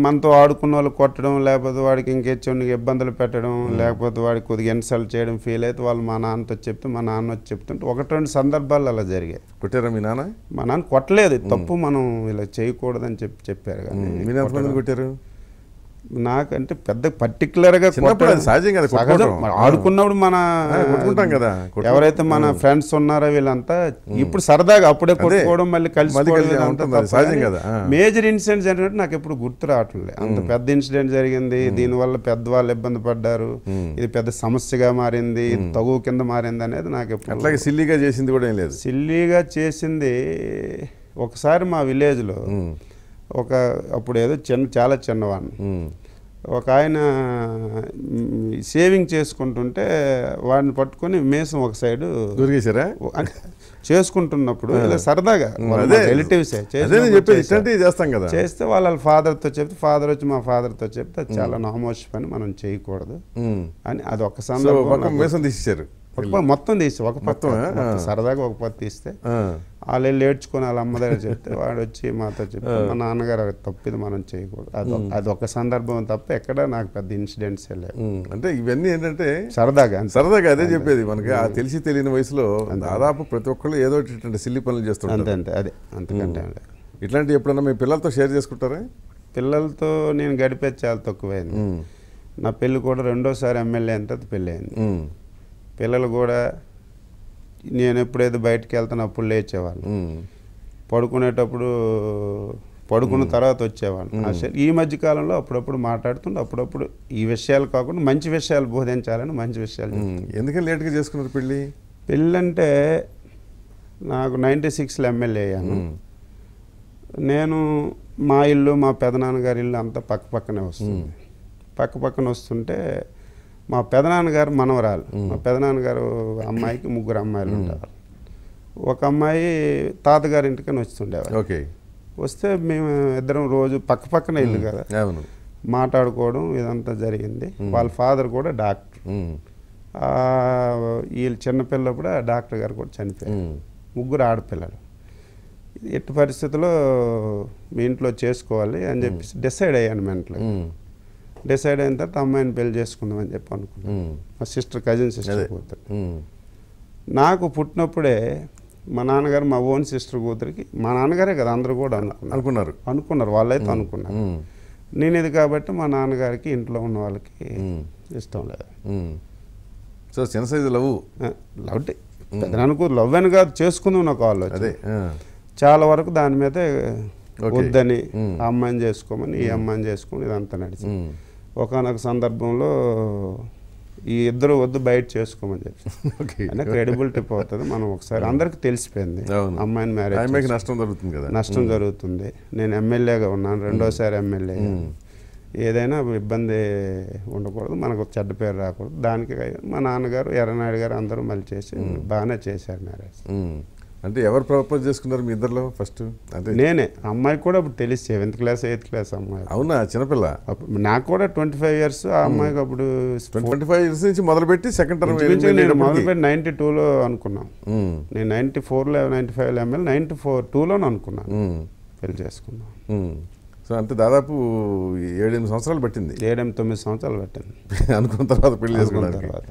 Speaker 2: మనతో ఆడుకున్న వాళ్ళు కొట్టడం లేకపోతే వాడికి ఇంకేచ్చి ఇబ్బందులు పెట్టడం లేకపోతే వాడికి కొద్దిగా ఇన్సల్ట్ చేయడం ఫీల్ అయితే వాళ్ళు మా నాన్నతో చెప్తే మా నాన్న వచ్చి చెప్తుంటే ఒకటి రెండు సందర్భాలు అలా జరిగాయి కొట్టారా మీ నాన్న మా నాన్న కొట్టలేదు తప్పు మనం ఇలా చేయకూడదని చెప్పి చెప్పారు కానీ కొట్టారు నాకంటే పెద్ద పర్టికులర్గా సహజం కదా ఆడుకున్నప్పుడు మన కొట్టుకుంటాం కదా ఎవరైతే మన ఫ్రెండ్స్ ఉన్నారో వీళ్ళంతా ఇప్పుడు సరదాగా అప్పుడే కొట్టుకోవడం మళ్ళీ కలిసి సహజం కదా మేజర్ ఇన్సిడెంట్ జరిగినట్టు నాకు ఎప్పుడు గుర్తు రావట్లేదు అంత పెద్ద ఇన్సిడెంట్ జరిగింది దీనివల్ల పెద్దవాళ్ళు ఇబ్బంది పడ్డారు ఇది పెద్ద సమస్యగా మారింది తగువ కింద మారింది అనేది నాకు అట్లాగే సిల్లీగా చేసింది కూడా ఏం లేదు సిల్లీగా చేసింది ఒకసారి మా విలేజ్లో ఒక అప్పుడు ఏదో చిన్న చాలా చిన్నవాడిని ఒక ఆయన సేవింగ్ చేసుకుంటుంటే వాడిని పట్టుకొని మేసం ఒక సైడు దొరికేసారా చేసుకుంటున్నప్పుడు సరదాగా రిలేటివ్స్ చేస్తాం కదా చేస్తే వాళ్ళ ఫాదర్తో చెప్తే ఫాదర్ వచ్చి మా ఫాదర్తో చెప్తే చాలా నామోష పని మనం చేయకూడదు అని అది ఒక సందర్భం మేసం తీసేశారు ఒక మొత్తం తీసి ఒక మొత్తం సరదాగా ఒక పత్తి తీస్తే వాళ్ళు వెళ్ళి ఏడ్చుకుని వాళ్ళ అమ్మ దగ్గర చెప్తే వాడు వచ్చి మాతో చెప్తే మా నాన్నగారు తప్పిది మనం చేయకూడదు అది ఒక సందర్భం తప్ప ఎక్కడ నాకు పెద్ద ఇన్సిడెంట్స్ వెళ్ళాయి అంటే ఇవన్నీ ఏంటంటే సరదాగా సరదాగా అదే చెప్పేది మనకి ఆ
Speaker 1: తెలిసి తెలియని వయసులో దాదాపు ప్రతి ఒక్కళ్ళు ఏదో
Speaker 2: సిల్లి పనులు చేస్తున్నారు అంతే అంతే అదే అంతకంటే ఇట్లాంటి ఎప్పుడన్నా మీ పిల్లలతో షేర్ చేసుకుంటారా పిల్లలతో నేను గడిపేది చాలా తక్కువైంది నా పెళ్ళి కూడా రెండోసారి ఎమ్మెల్యే అంతా పెళ్ళి అయింది పిల్లలు కూడా నేను ఎప్పుడైతే బయటకు వెళ్తాను అప్పుడు లేచేవాళ్ళు పడుకునేటప్పుడు పడుకున్న తర్వాత వచ్చేవాళ్ళు అసలు ఈ మధ్య కాలంలో అప్పుడప్పుడు మాట్లాడుతుండే అప్పుడప్పుడు ఈ విషయాలు కాకుండా మంచి విషయాలు బోధించాలని మంచి విషయాలు ఎందుకని లేట్గా చేసుకున్నారు పెళ్ళి పెళ్ళి అంటే నాకు నైంటీ సిక్స్లో ఎమ్మెల్యే అయ్యాను నేను మా ఇల్లు మా పెదనాన్నగారి ఇల్లు అంతా పక్క పక్కనే వస్తుంది పక్క పక్కన వస్తుంటే మా పెదనాన్నగారు మనవరాలు మా పెదనాన్నగారు అమ్మాయికి ముగ్గురు అమ్మాయిలు ఉంటారు ఒక అమ్మాయి తాతగారి ఇంటికని వస్తుండేవారు ఓకే వస్తే మేము ఇద్దరం రోజు పక్క పక్కన ఇల్లు కదా మాట్లాడుకోవడం ఇదంతా జరిగింది వాళ్ళ ఫాదర్ కూడా డాక్టర్ వీళ్ళు చిన్నపిల్లప్పుడు ఆ డాక్టర్ గారు కూడా చనిపోయారు ముగ్గురు ఆడపిల్లలు ఎట్టి పరిస్థితుల్లో మీ ఇంట్లో చేసుకోవాలి అని చెప్పేసి డిసైడ్ అయ్యాను మెంట్లో డిసైడ్ అయిన తర్వాత అమ్మాయిని పెళ్లి చేసుకుందామని చెప్పి అనుకున్నాను మా సిస్టర్ కజిన్ సిస్టర్ కూతురు నాకు పుట్టినప్పుడే మా నాన్నగారు మా ఓన్ సిస్టర్ కూతురికి మా నాన్నగారే కదా అందరూ కూడా అనుకున్నారు అనుకున్నారు వాళ్ళైతే అనుకున్నారు నేను ఇది కాబట్టి మా నాన్నగారికి ఇంట్లో ఉన్న వాళ్ళకి ఇష్టం లేదు సో చిన్న సైజు లవ్ లవ్ అనుకో లవ్ అని కాదు చేసుకుందాం నాకు వాళ్ళు అదే చాలా వరకు దాని మీద వద్దని అమ్మాయిని చేసుకోమని ఈ అమ్మాయిని చేసుకోమని ఇదంతా నడిచింది ఒకనొక సందర్భంలో ఈ ఇద్దరు వద్దు బయట చేసుకోమని చెప్పి అంటే క్రెడిబిలిటీ పోతుంది మనం ఒకసారి అందరికి తెలిసిపోయింది అమ్మాయిని మ్యారేజ్ నష్టం జరుగుతుంది కదా నష్టం hmm. జరుగుతుంది నేను ఎమ్మెల్యేగా ఉన్నాను రెండోసారి ఎమ్మెల్యే hmm. ఏదైనా ఇబ్బంది ఉండకూడదు మనకు చెడ్డ పేరు రాకూడదు దానికి మా నాన్నగారు ఎర్రనాయుడు గారు అందరూ మళ్ళీ చేసి hmm. బాగానే చేశారు మ్యారేజ్ అంటే ఎవరు ప్రపోజ్ చేసుకున్నారు మీ ఇద్దరులో ఫస్ట్ అంటే నేనే అమ్మాయి కూడా అప్పుడు తెలిసి సెవెంత్ క్లాస్ ఎయిత్ క్లాస్ అమ్మాయి అవునా చిన్నపిల్ల నాకు కూడా ట్వంటీ ఫైవ్ ఇయర్స్ ఆ hmm. అమ్మాయికి అప్పుడు ట్వంటీ ఫైవ్ ఇయర్స్ నుంచి మొదలుపెట్టి సెకండ్ టర్మ్ నేను మొదలుపెట్టి నైన్టీ టూలో అనుకున్నాం hmm. నేను నైన్టీ ఫోర్లో నైన్టీ ఫైవ్లో ఎంఎల్ నైన్టీ ఫోర్ టూలోనే అనుకున్నాను hmm. పెళ్లి చేసుకున్నాను సో అంటే దాదాపు ఏడెనిమిది సంవత్సరాలు పట్టింది ఏడెనిమిది తొమ్మిది సంవత్సరాలు పట్టింది అనుకున్న తర్వాత పెళ్లి చేసుకున్న
Speaker 1: తర్వాత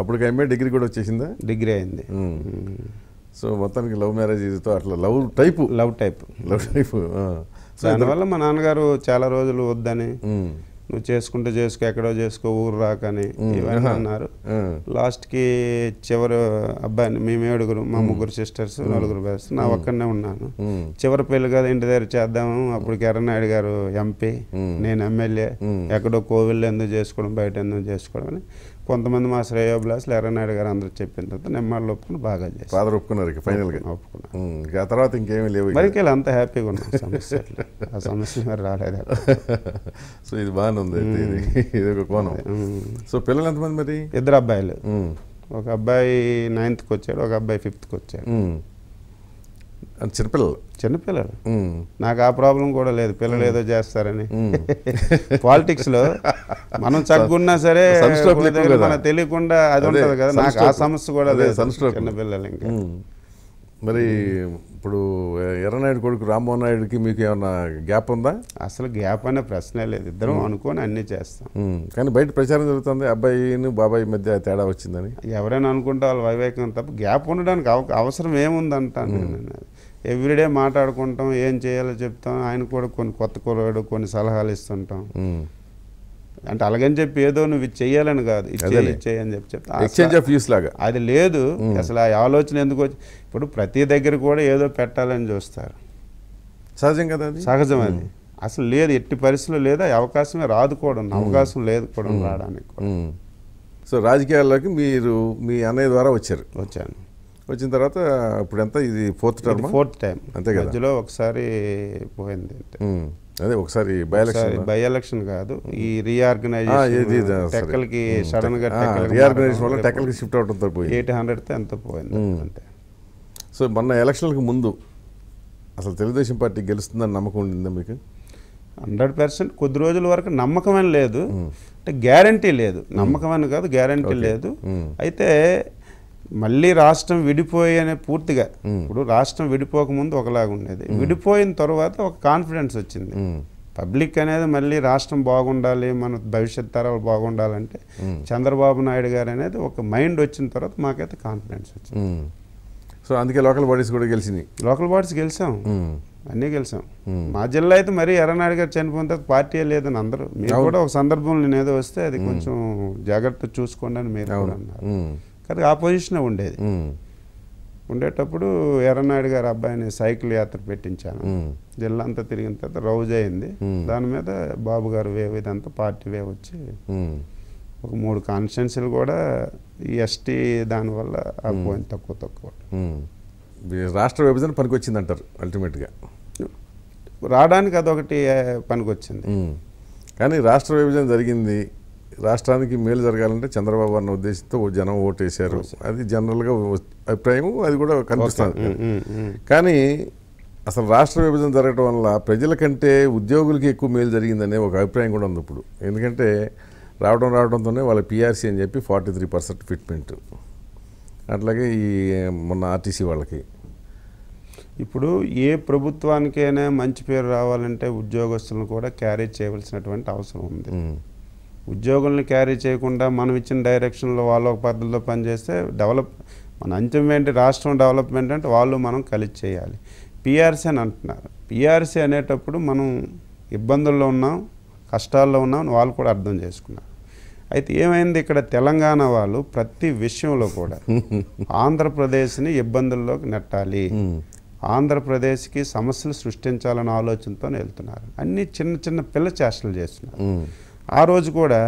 Speaker 1: అప్పటికైనా డిగ్రీ కూడా వచ్చేసిందా డిగ్రీ అయింది సో మొత్తానికి లవ్ మ్యారేజ్
Speaker 2: అట్లా love type love type love type దానివల్ల మా నాన్నగారు చాలా రోజులు వద్దని నువ్వు చేసుకుంటే చేసుకో ఎక్కడో చేసుకో ఊరు రాకని ఇవన్నీ అన్నారు లాస్ట్కి చివరి అబ్బాయిని మేము ఏడుగురు మా ముగ్గురు సిస్టర్స్ నలుగురు బ్రదర్స్ నా ఒక్కనే ఉన్నాను చివరి పెళ్లి కదా ఇంటి దగ్గర చేద్దాము అప్పుడు నాయుడు గారు ఎంపీ నేను ఎమ్మెల్యే ఎక్కడో కోవిల్ ఎందుకు చేసుకోవడం బయట ఎందుకు చేసుకోవడం అని కొంతమంది మా శ్రేయోబ్లాస్ లేరనాయుడు గారు అందరూ చెప్పిన తర్వాత నిమ్మాళ్ళు ఒప్పుకుని బాగా చేసి ఫాదర్ ఒప్పుకున్నారు ఫైనల్గా
Speaker 1: ఒప్పుకున్నారు ఆ తర్వాత ఇంకేమీ లేవు మరికి
Speaker 2: అంత హ్యాపీగా ఉన్నాం సమస్య ఆ సమస్య మరి రాలేదు సో ఇది బాగానే ఉంది ఇది ఒక కోణం సో పిల్లలు ఎంతమంది మరి ఇద్దరు అబ్బాయిలు ఒక అబ్బాయి నైన్త్కి వచ్చాడు ఒక అబ్బాయి ఫిఫ్త్కి వచ్చాడు చిన్నపిల్లలు చిన్నపిల్లలు నాకు ఆ ప్రాబ్లం కూడా లేదు పిల్లలు ఏదో చేస్తారని పాలిటిక్స్ లో మనం చక్కున్నా సరే మన తెలియకుండా అది ఉంటుంది కదా నాకు ఆ సమస్య కూడా లేదు చిన్నపిల్లలు
Speaker 3: ఇంకా మరి
Speaker 1: ఇప్పుడు ఎర్రనాయుడు కొడుకు రామ్మోహన్ నాయుడుకి మీకు ఏమన్నా గ్యాప్ ఉందా అసలు గ్యాప్
Speaker 2: అనే ప్రశ్నే లేదు ఇద్దరం అనుకోని అన్నీ చేస్తాం కానీ బయట ప్రచారం జరుగుతుంది అబ్బాయిని బాబాయి మధ్య తేడా వచ్చిందని ఎవరైనా అనుకుంటే వాళ్ళు వైవేకం తప్ప గ్యాప్ ఉండడానికి అవసరం ఏముందంటాను నేను ఎవ్రీడే మాట్లాడుకుంటాం ఏం చేయాలో చెప్తాం ఆయన కూడా కొన్ని కొత్త కూరడు కొన్ని సలహాలు ఇస్తుంటాం అంటే అలాగని చెప్పి ఏదో నువ్వు చెయ్యాలని కాదు ఇచ్చే ఇచ్చేయని చెప్పి చెప్తా లాగా అది లేదు అసలు ఆ ఆలోచన ఎందుకు వచ్చి ఇప్పుడు ప్రతి దగ్గర కూడా ఏదో పెట్టాలని చూస్తారు సహజం కదా సహజం అది అసలు లేదు ఎట్టి పరిస్థితులు లేదా అవకాశమే రాదు కూడా అవకాశం లేదు కూడా రావడానికి సో
Speaker 1: రాజకీయాల్లోకి మీరు మీ అన్నయ్య ద్వారా వచ్చారు వచ్చాను వచ్చిన తర్వాత ఇప్పుడు ఎంత ఇది ఫోర్త్ టర్మ్ ఫోర్త్ టైం అంతే మధ్యలో
Speaker 2: ఒకసారి పోయింది
Speaker 1: అదే ఒకసారి బై
Speaker 2: ఎలక్షన్ బై ఎలక్షన్ కాదు ఈ రీఆర్గనైజేషన్ టెక్కలకి సడన్ గా రీఆర్గనైజేషన్ వల్ల షిఫ్ట్ అవడంతో ఎయిట్ హండ్రెడ్ ఎంత పోయింది అంటే సో మొన్న ఎలక్షన్లకు ముందు అసలు తెలుగుదేశం పార్టీ గెలుస్తుందని నమ్మకం ఉండిందా మీకు హండ్రెడ్ పర్సెంట్ కొద్ది రోజుల వరకు నమ్మకం అని లేదు అంటే గ్యారంటీ లేదు నమ్మకం అని కాదు గ్యారంటీ లేదు అయితే మళ్ళీ రాష్ట్రం విడిపోయే పూర్తిగా ఇప్పుడు రాష్ట్రం విడిపోకముందు ఒకలాగా ఉండేది విడిపోయిన తర్వాత ఒక కాన్ఫిడెన్స్ వచ్చింది పబ్లిక్ అనేది మళ్ళీ రాష్ట్రం బాగుండాలి మన భవిష్యత్ తరాలు బాగుండాలంటే చంద్రబాబు నాయుడు గారు అనేది ఒక మైండ్ వచ్చిన తర్వాత మాకైతే కాన్ఫిడెన్స్ వచ్చింది సో అందుకే లోకల్ బాడీస్ కూడా గెలిచింది లోకల్ బాడీస్ గెలిచాం అన్నీ గెలిచాం మా జిల్లా అయితే మరీ ఎర్రనాయుడు గారు చనిపోయిన తర్వాత పార్టీ లేదని అందరూ మీరు కూడా ఒక సందర్భంలో నేను ఏదో వస్తే అది కొంచెం జాగ్రత్త చూసుకోండి అని మీరు అన్నారు కానీ ఆ ఉండేది ఉండేటప్పుడు ఎర్రనాయుడు గారు అబ్బాయిని సైకిల్ యాత్ర పెట్టించాను జిల్లా అంతా తిరిగిన తర్వాత రౌజు అయింది దాని మీద బాబు గారు వేవ్ ఇదంతా పార్టీ వేవ్ వచ్చి ఒక మూడు కాన్స్టెన్సీలు కూడా ఎస్టీ దానివల్ల ఆ తక్కువ తక్కువ
Speaker 1: రాష్ట్ర విభజన పనికొచ్చింది అంటారు అల్టిమేట్గా
Speaker 2: రావడానికి అదొకటి పనికొచ్చింది
Speaker 1: కానీ రాష్ట్ర విభజన జరిగింది రాష్ట్రానికి మేలు జరగాలంటే చంద్రబాబు అన్న ఉద్దేశంతో జనం ఓటేశారు అది జనరల్గా అభిప్రాయం అది కూడా కనిపిస్తుంది కానీ అసలు రాష్ట్ర విభజన జరగడం వల్ల ప్రజల కంటే ఉద్యోగులకి ఎక్కువ మేలు జరిగిందనే ఒక అభిప్రాయం కూడా ఉంది ఇప్పుడు ఎందుకంటే రావడం రావడంతోనే వాళ్ళ పిఆర్సీ అని చెప్పి ఫార్టీ త్రీ పర్సెంట్ ఫిట్మెంట్ అట్లాగే ఈ మొన్న ఆర్టీసీ వాళ్ళకి
Speaker 2: ఇప్పుడు ఏ ప్రభుత్వానికైనా మంచి పేరు రావాలంటే ఉద్యోగస్తులను కూడా క్యారేజ్ చేయవలసినటువంటి అవసరం ఉంది ఉద్యోగులను క్యారీ చేయకుండా మనం ఇచ్చిన డైరెక్షన్లో వాళ్ళ ఒక పద్ధతిలో పనిచేస్తే డెవలప్ మన అంతిమం ఏంటి రాష్ట్రం డెవలప్మెంట్ అంటే వాళ్ళు మనం కలిసి చేయాలి పిఆర్సీ అని అంటున్నారు పిఆర్సీ అనేటప్పుడు మనం ఇబ్బందుల్లో ఉన్నాం కష్టాల్లో ఉన్నాం వాళ్ళు కూడా అర్థం చేసుకున్నారు అయితే ఏమైంది ఇక్కడ తెలంగాణ వాళ్ళు ప్రతి విషయంలో కూడా ఆంధ్రప్రదేశ్ని ఇబ్బందుల్లోకి నెట్టాలి ఆంధ్రప్రదేశ్కి సమస్యలు సృష్టించాలన్న ఆలోచనతో వెళ్తున్నారు అన్ని చిన్న చిన్న పిల్ల చేష్టలు చేస్తున్నారు ఆ రోజు కూడా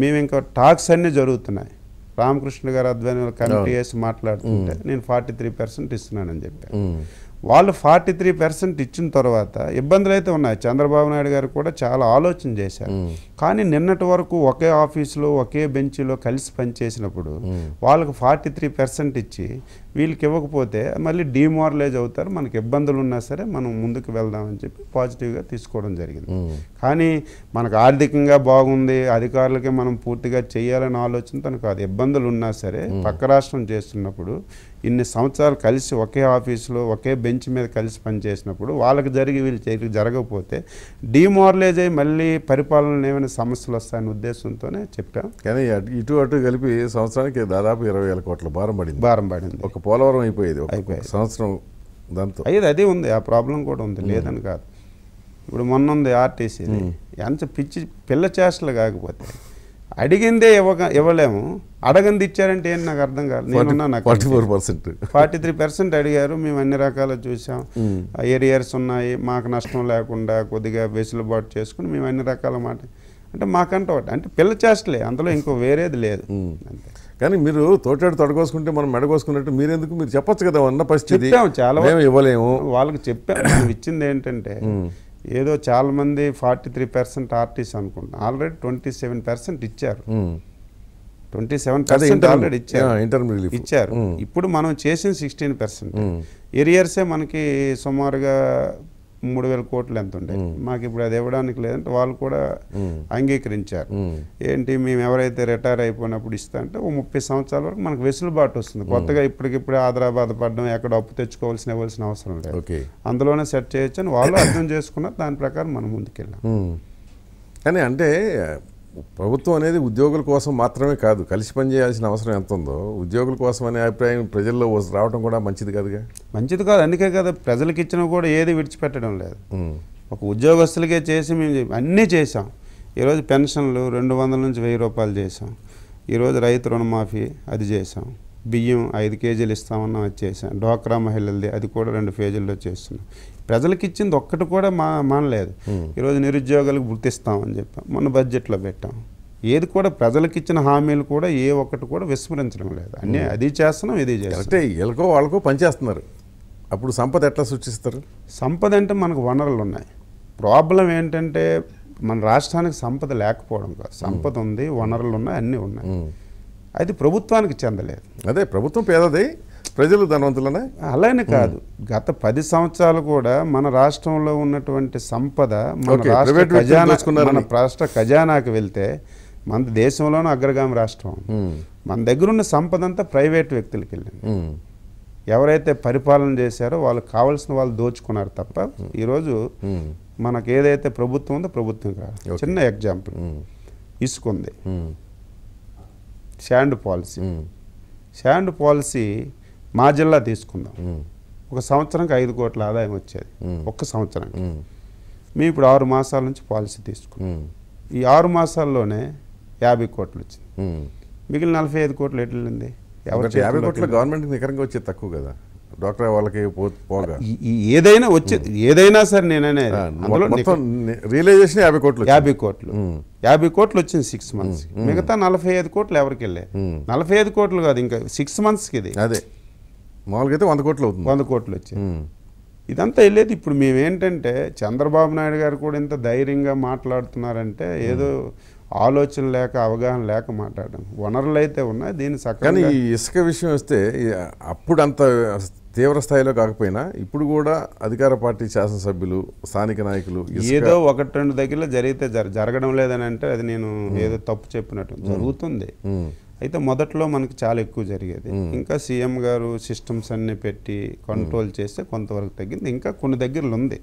Speaker 2: మేము ఇంకా టాక్స్ అన్నీ జరుగుతున్నాయి రామకృష్ణ గారు ఆధ్వర్యంలో కమిటీ వేసి మాట్లాడుతుంటే నేను ఫార్టీ త్రీ పర్సెంట్ ఇస్తున్నానని చెప్పాను వాళ్ళు ఫార్టీ త్రీ పర్సెంట్ ఇచ్చిన తర్వాత ఇబ్బందులు అయితే ఉన్నాయి చంద్రబాబు నాయుడు గారు కూడా చాలా ఆలోచన చేశారు కానీ నిన్నటి వరకు ఒకే ఆఫీసులో ఒకే బెంచ్లో కలిసి పనిచేసినప్పుడు వాళ్ళకు ఫార్టీ త్రీ పర్సెంట్ ఇచ్చి వీళ్ళకి ఇవ్వకపోతే మళ్ళీ డిమారలైజ్ అవుతారు మనకి ఇబ్బందులు ఉన్నా సరే మనం ముందుకు వెళ్దామని చెప్పి పాజిటివ్గా తీసుకోవడం జరిగింది కానీ మనకు ఆర్థికంగా బాగుంది అధికారులకి మనం పూర్తిగా చేయాలనే ఆలోచనతో కాదు ఇబ్బందులు ఉన్నా సరే పక్క రాష్ట్రం చేస్తున్నప్పుడు ఇన్ని సంవత్సరాలు కలిసి ఒకే ఆఫీసులో ఒకే బెంచ్ మీద కలిసి పనిచేసినప్పుడు వాళ్ళకి జరిగి వీళ్ళు జరగకపోతే డిమారలైజ్ అయ్యి మళ్ళీ పరిపాలన ఏమైనా సమస్యలు వస్తాయనే ఉద్దేశంతోనే చెప్పాం కానీ ఇటు అటు కలిపి సంవత్సరానికి దాదాపు ఇరవై వేల కోట్ల భారం పడింది భారం పడింది ఒక పోలవరం అయిపోయేది అయిపోయేది సంవత్సరం దాంతో అయ్యేది అదే ఉంది ఆ ప్రాబ్లం కూడా ఉంది లేదని కాదు ఇప్పుడు మొన్న ఉంది ఆర్టీసీ ఎంత పిచ్చి పిల్ల చేష్టలు కాకపోతే అడిగిందే ఇవ్వక ఇవ్వలేము అడగంది ఇచ్చారంటే ఏం నాకు అర్థం కాదు నేను forty four percent forty three percent అడిగారు మేము అన్ని రకాలు చూసాం ఏరియర్స్ ఉన్నాయి మాకు నష్టం లేకుండా కొద్దిగా వెసులుబాటు చేసుకుని మేము అన్ని రకాల మాట అంటే మాకంటే ఒకటి అంటే పిల్ల చేష్టలే అందులో ఇంకో వేరేది లేదు అంతే కానీ మీరు తోటాడు తొడగోసుకుంటే మనం మెడగోసుకున్నట్టు ఎందుకు మీరు చెప్పొచ్చు కదా ఉన్న పరిస్థితి చాలా ఇవ్వలేము వాళ్ళకి చెప్పాము ఇచ్చింది ఏంటంటే ఏదో చాలా మంది ఫార్టీ త్రీ పర్సెంట్ ఆర్టీస్ అనుకుంటున్నాం ఆల్రెడీ ట్వంటీ సెవెన్ పర్సెంట్ ఇచ్చారు ట్వంటీ సెవెన్ పర్సెంట్ ఆల్రెడీ ఇచ్చారు ఇచ్చారు ఇప్పుడు మనం చేసిన సిక్స్టీన్ పర్సెంట్ ఎరియర్సే మనకి సుమారుగా మూడు వేల కోట్లు ఎంత ఉండే మాకు ఇప్పుడు అది ఇవ్వడానికి లేదంటే వాళ్ళు కూడా అంగీకరించారు ఏంటి మేము ఎవరైతే రిటైర్ అయిపోయినప్పుడు ఇస్తా అంటే ఓ ముప్పై సంవత్సరాల వరకు మనకు వెసులుబాటు వస్తుంది కొత్తగా ఇప్పటికిప్పుడే ఆదరాబాద్ పడడం ఎక్కడ అప్పు తెచ్చుకోవాల్సిన ఇవ్వాల్సిన అవసరం లేదు అందులోనే సెట్ చేయొచ్చు అని వాళ్ళు అర్థం చేసుకున్న దాని ప్రకారం మనం ముందుకెళ్ళాం
Speaker 1: కానీ అంటే ప్రభుత్వం అనేది ఉద్యోగుల కోసం మాత్రమే కాదు కలిసి పనిచేయాల్సిన
Speaker 2: అవసరం ఎంత ఉందో ఉద్యోగుల కోసం అనే అభిప్రాయం ప్రజల్లో రావడం కూడా మంచిది కాదుగా మంచిది కాదు అందుకే కదా ప్రజలకు ఇచ్చినా కూడా ఏది విడిచిపెట్టడం లేదు ఒక ఉద్యోగస్తులకే చేసి మేము అన్నీ చేసాం ఈరోజు పెన్షన్లు రెండు వందల నుంచి వెయ్యి రూపాయలు చేసాం ఈరోజు రైతు రుణమాఫీ అది చేసాం బియ్యం ఐదు కేజీలు ఇస్తామన్నా అది చేసాం డోక్రా మహిళలది అది కూడా రెండు ఫేజీల్లో చేస్తున్నాం ప్రజలకు ఇచ్చింది ఒక్కటి కూడా మా మానలేదు ఈరోజు నిరుద్యోగాలకు గుర్తిస్తామని చెప్పాం మొన్న బడ్జెట్లో పెట్టాం ఏది కూడా ప్రజలకు ఇచ్చిన హామీలు కూడా ఏ ఒక్కటి కూడా విస్మరించడం లేదు అన్నీ అది చేస్తున్నాం ఇది చేస్తాం అంటే వీళ్ళకో వాళ్ళకో పనిచేస్తున్నారు అప్పుడు సంపద ఎట్లా సూచిస్తారు సంపద అంటే మనకు వనరులు ఉన్నాయి ప్రాబ్లం ఏంటంటే మన రాష్ట్రానికి సంపద లేకపోవడం కాదు సంపద ఉంది వనరులు ఉన్నాయి అన్నీ ఉన్నాయి అది ప్రభుత్వానికి చెందలేదు అదే ప్రభుత్వం పేదది ప్రజలు ధనవంతులనే అలానే కాదు గత పది సంవత్సరాలు కూడా మన రాష్ట్రంలో ఉన్నటువంటి సంపద మన రాష్ట్ర ఖజానాకి మన రాష్ట్ర వెళ్తే మన దేశంలోనూ అగ్రగామి రాష్ట్రం మన దగ్గర ఉన్న సంపద అంతా ప్రైవేట్ వ్యక్తులకి వెళ్ళింది ఎవరైతే పరిపాలన చేశారో వాళ్ళకి కావాల్సిన వాళ్ళు దోచుకున్నారు తప్ప ఈరోజు మనకు ఏదైతే ప్రభుత్వం ఉందో ప్రభుత్వం కాదు చిన్న ఎగ్జాంపుల్ ఇసుకుంది శాండ్ పాలసీ శాండ్ పాలసీ మా జిల్లా తీసుకుందాం ఒక సంవత్సరంకి ఐదు కోట్ల ఆదాయం వచ్చేది ఒక్క సంవత్సరం మేము ఇప్పుడు ఆరు మాసాల నుంచి పాలసీ తీసుకున్నాం ఈ ఆరు మాసాల్లోనే యాభై కోట్లు వచ్చింది మిగిలిన నలభై ఐదు కోట్లు ఎటు వెళ్ళింది యాభై కోట్లు గవర్నమెంట్
Speaker 1: నికరంగా వచ్చేది తక్కువ కదా డాక్టర్ వాళ్ళకి పోగా
Speaker 2: ఏదైనా వచ్చేది ఏదైనా సరే నేననే రియలైజేషన్ యాభై కోట్లు యాభై కోట్లు యాభై కోట్లు వచ్చింది సిక్స్ మంత్స్ మిగతా నలభై ఐదు కోట్లు ఎవరికి వెళ్ళాయి నలభై ఐదు కోట్లు కాదు ఇంకా సిక్స్ మంత్స్కి ఇది అదే మామూలుగా అయితే వంద కోట్లు అవుతుంది వంద కోట్లు వచ్చాయి ఇదంతా వెళ్ళేది ఇప్పుడు మేమేంటంటే చంద్రబాబు నాయుడు గారు కూడా ఇంత ధైర్యంగా మాట్లాడుతున్నారంటే ఏదో ఆలోచన లేక అవగాహన లేక మాట్లాడడం వనరులు అయితే ఉన్నాయి దీని కానీ ఈ
Speaker 1: ఇసుక విషయం వస్తే అప్పుడు అంత తీవ్ర స్థాయిలో కాకపోయినా ఇప్పుడు కూడా అధికార పార్టీ శాసనసభ్యులు స్థానిక నాయకులు ఏదో
Speaker 2: ఒకటి రెండు దగ్గర జరిగితే జరగడం లేదని అంటే అది నేను ఏదో తప్పు చెప్పినట్టు జరుగుతుంది అయితే మొదట్లో మనకి చాలా ఎక్కువ జరిగేది ఇంకా సీఎం గారు సిస్టమ్స్ అన్ని పెట్టి కంట్రోల్ చేస్తే కొంతవరకు తగ్గింది ఇంకా కొన్ని దగ్గరలు ఉంది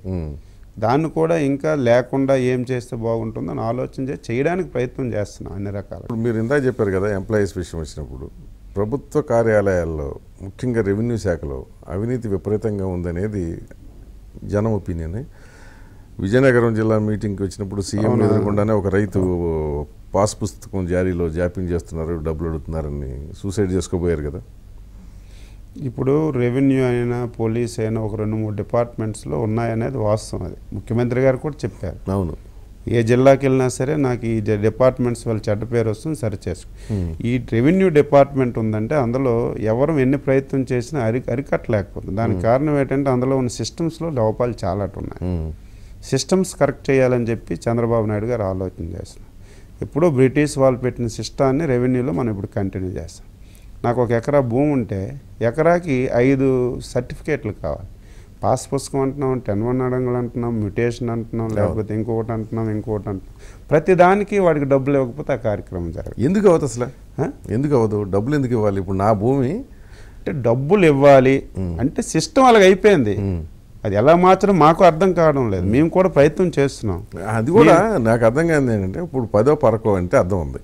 Speaker 2: దాన్ని కూడా ఇంకా లేకుండా ఏం చేస్తే బాగుంటుందో అని ఆలోచన చేసి చేయడానికి ప్రయత్నం చేస్తున్నాం అన్ని రకాల మీరు ఇందా చెప్పారు కదా ఎంప్లాయీస్ విషయం వచ్చినప్పుడు
Speaker 1: ప్రభుత్వ కార్యాలయాల్లో ముఖ్యంగా రెవెన్యూ శాఖలో అవినీతి విపరీతంగా ఉందనేది జనం ఒపీనియన్ విజయనగరం జిల్లా మీటింగ్కి వచ్చినప్పుడు సీఎం ఎదురకుండానే ఒక రైతు పాస్ పుస్తకం జారీలో జాప్యం చేస్తున్నారు డబ్బులు అడుగుతున్నారని సూసైడ్ చేసుకోబోయారు కదా
Speaker 2: ఇప్పుడు రెవెన్యూ అయినా పోలీస్ అయినా ఒక రెండు మూడు డిపార్ట్మెంట్స్లో ఉన్నాయనేది వాస్తవం అది ముఖ్యమంత్రి గారు కూడా చెప్పారు అవును ఏ జిల్లాకి వెళ్ళినా సరే నాకు ఈ డిపార్ట్మెంట్స్ వాళ్ళ చెడ్డ పేరు వస్తుంది సరి చేసుకో ఈ రెవెన్యూ డిపార్ట్మెంట్ ఉందంటే అందులో ఎవరు ఎన్ని ప్రయత్నం చేసినా అరి అరికట్టలేకపోతుంది దానికి కారణం ఏంటంటే అందులో ఉన్న సిస్టమ్స్లో లోపాలు చాలా ఉన్నాయి సిస్టమ్స్ కరెక్ట్ చేయాలని చెప్పి చంద్రబాబు నాయుడు గారు ఆలోచన చేస్తున్నారు ఎప్పుడో బ్రిటిష్ వాళ్ళు పెట్టిన సిస్టాన్ని రెవెన్యూలో మనం ఇప్పుడు కంటిన్యూ చేస్తాం నాకు ఒక ఎకరా భూమి ఉంటే ఎకరాకి ఐదు సర్టిఫికేట్లు కావాలి పాస్ పుస్తకం అంటున్నాం టెన్ వన్ అడంగులు అంటున్నాం మ్యూటేషన్ అంటున్నాం లేకపోతే ఇంకొకటి అంటున్నాం ఇంకొకటి అంటున్నాం ప్రతి దానికి వాడికి డబ్బులు ఇవ్వకపోతే ఆ కార్యక్రమం జరగదు ఎందుకు అవ్వదు అసలు ఎందుకు అవ్వదు డబ్బులు ఎందుకు ఇవ్వాలి ఇప్పుడు నా భూమి అంటే డబ్బులు ఇవ్వాలి అంటే సిస్టమ్ అలాగ అయిపోయింది అది ఎలా మార్చడం మాకు అర్థం కావడం లేదు మేము కూడా ప్రయత్నం చేస్తున్నాం అది కూడా నాకు
Speaker 1: అర్థం కాదు ఏంటంటే ఇప్పుడు పదో పరకో అంటే అర్థం ఉంది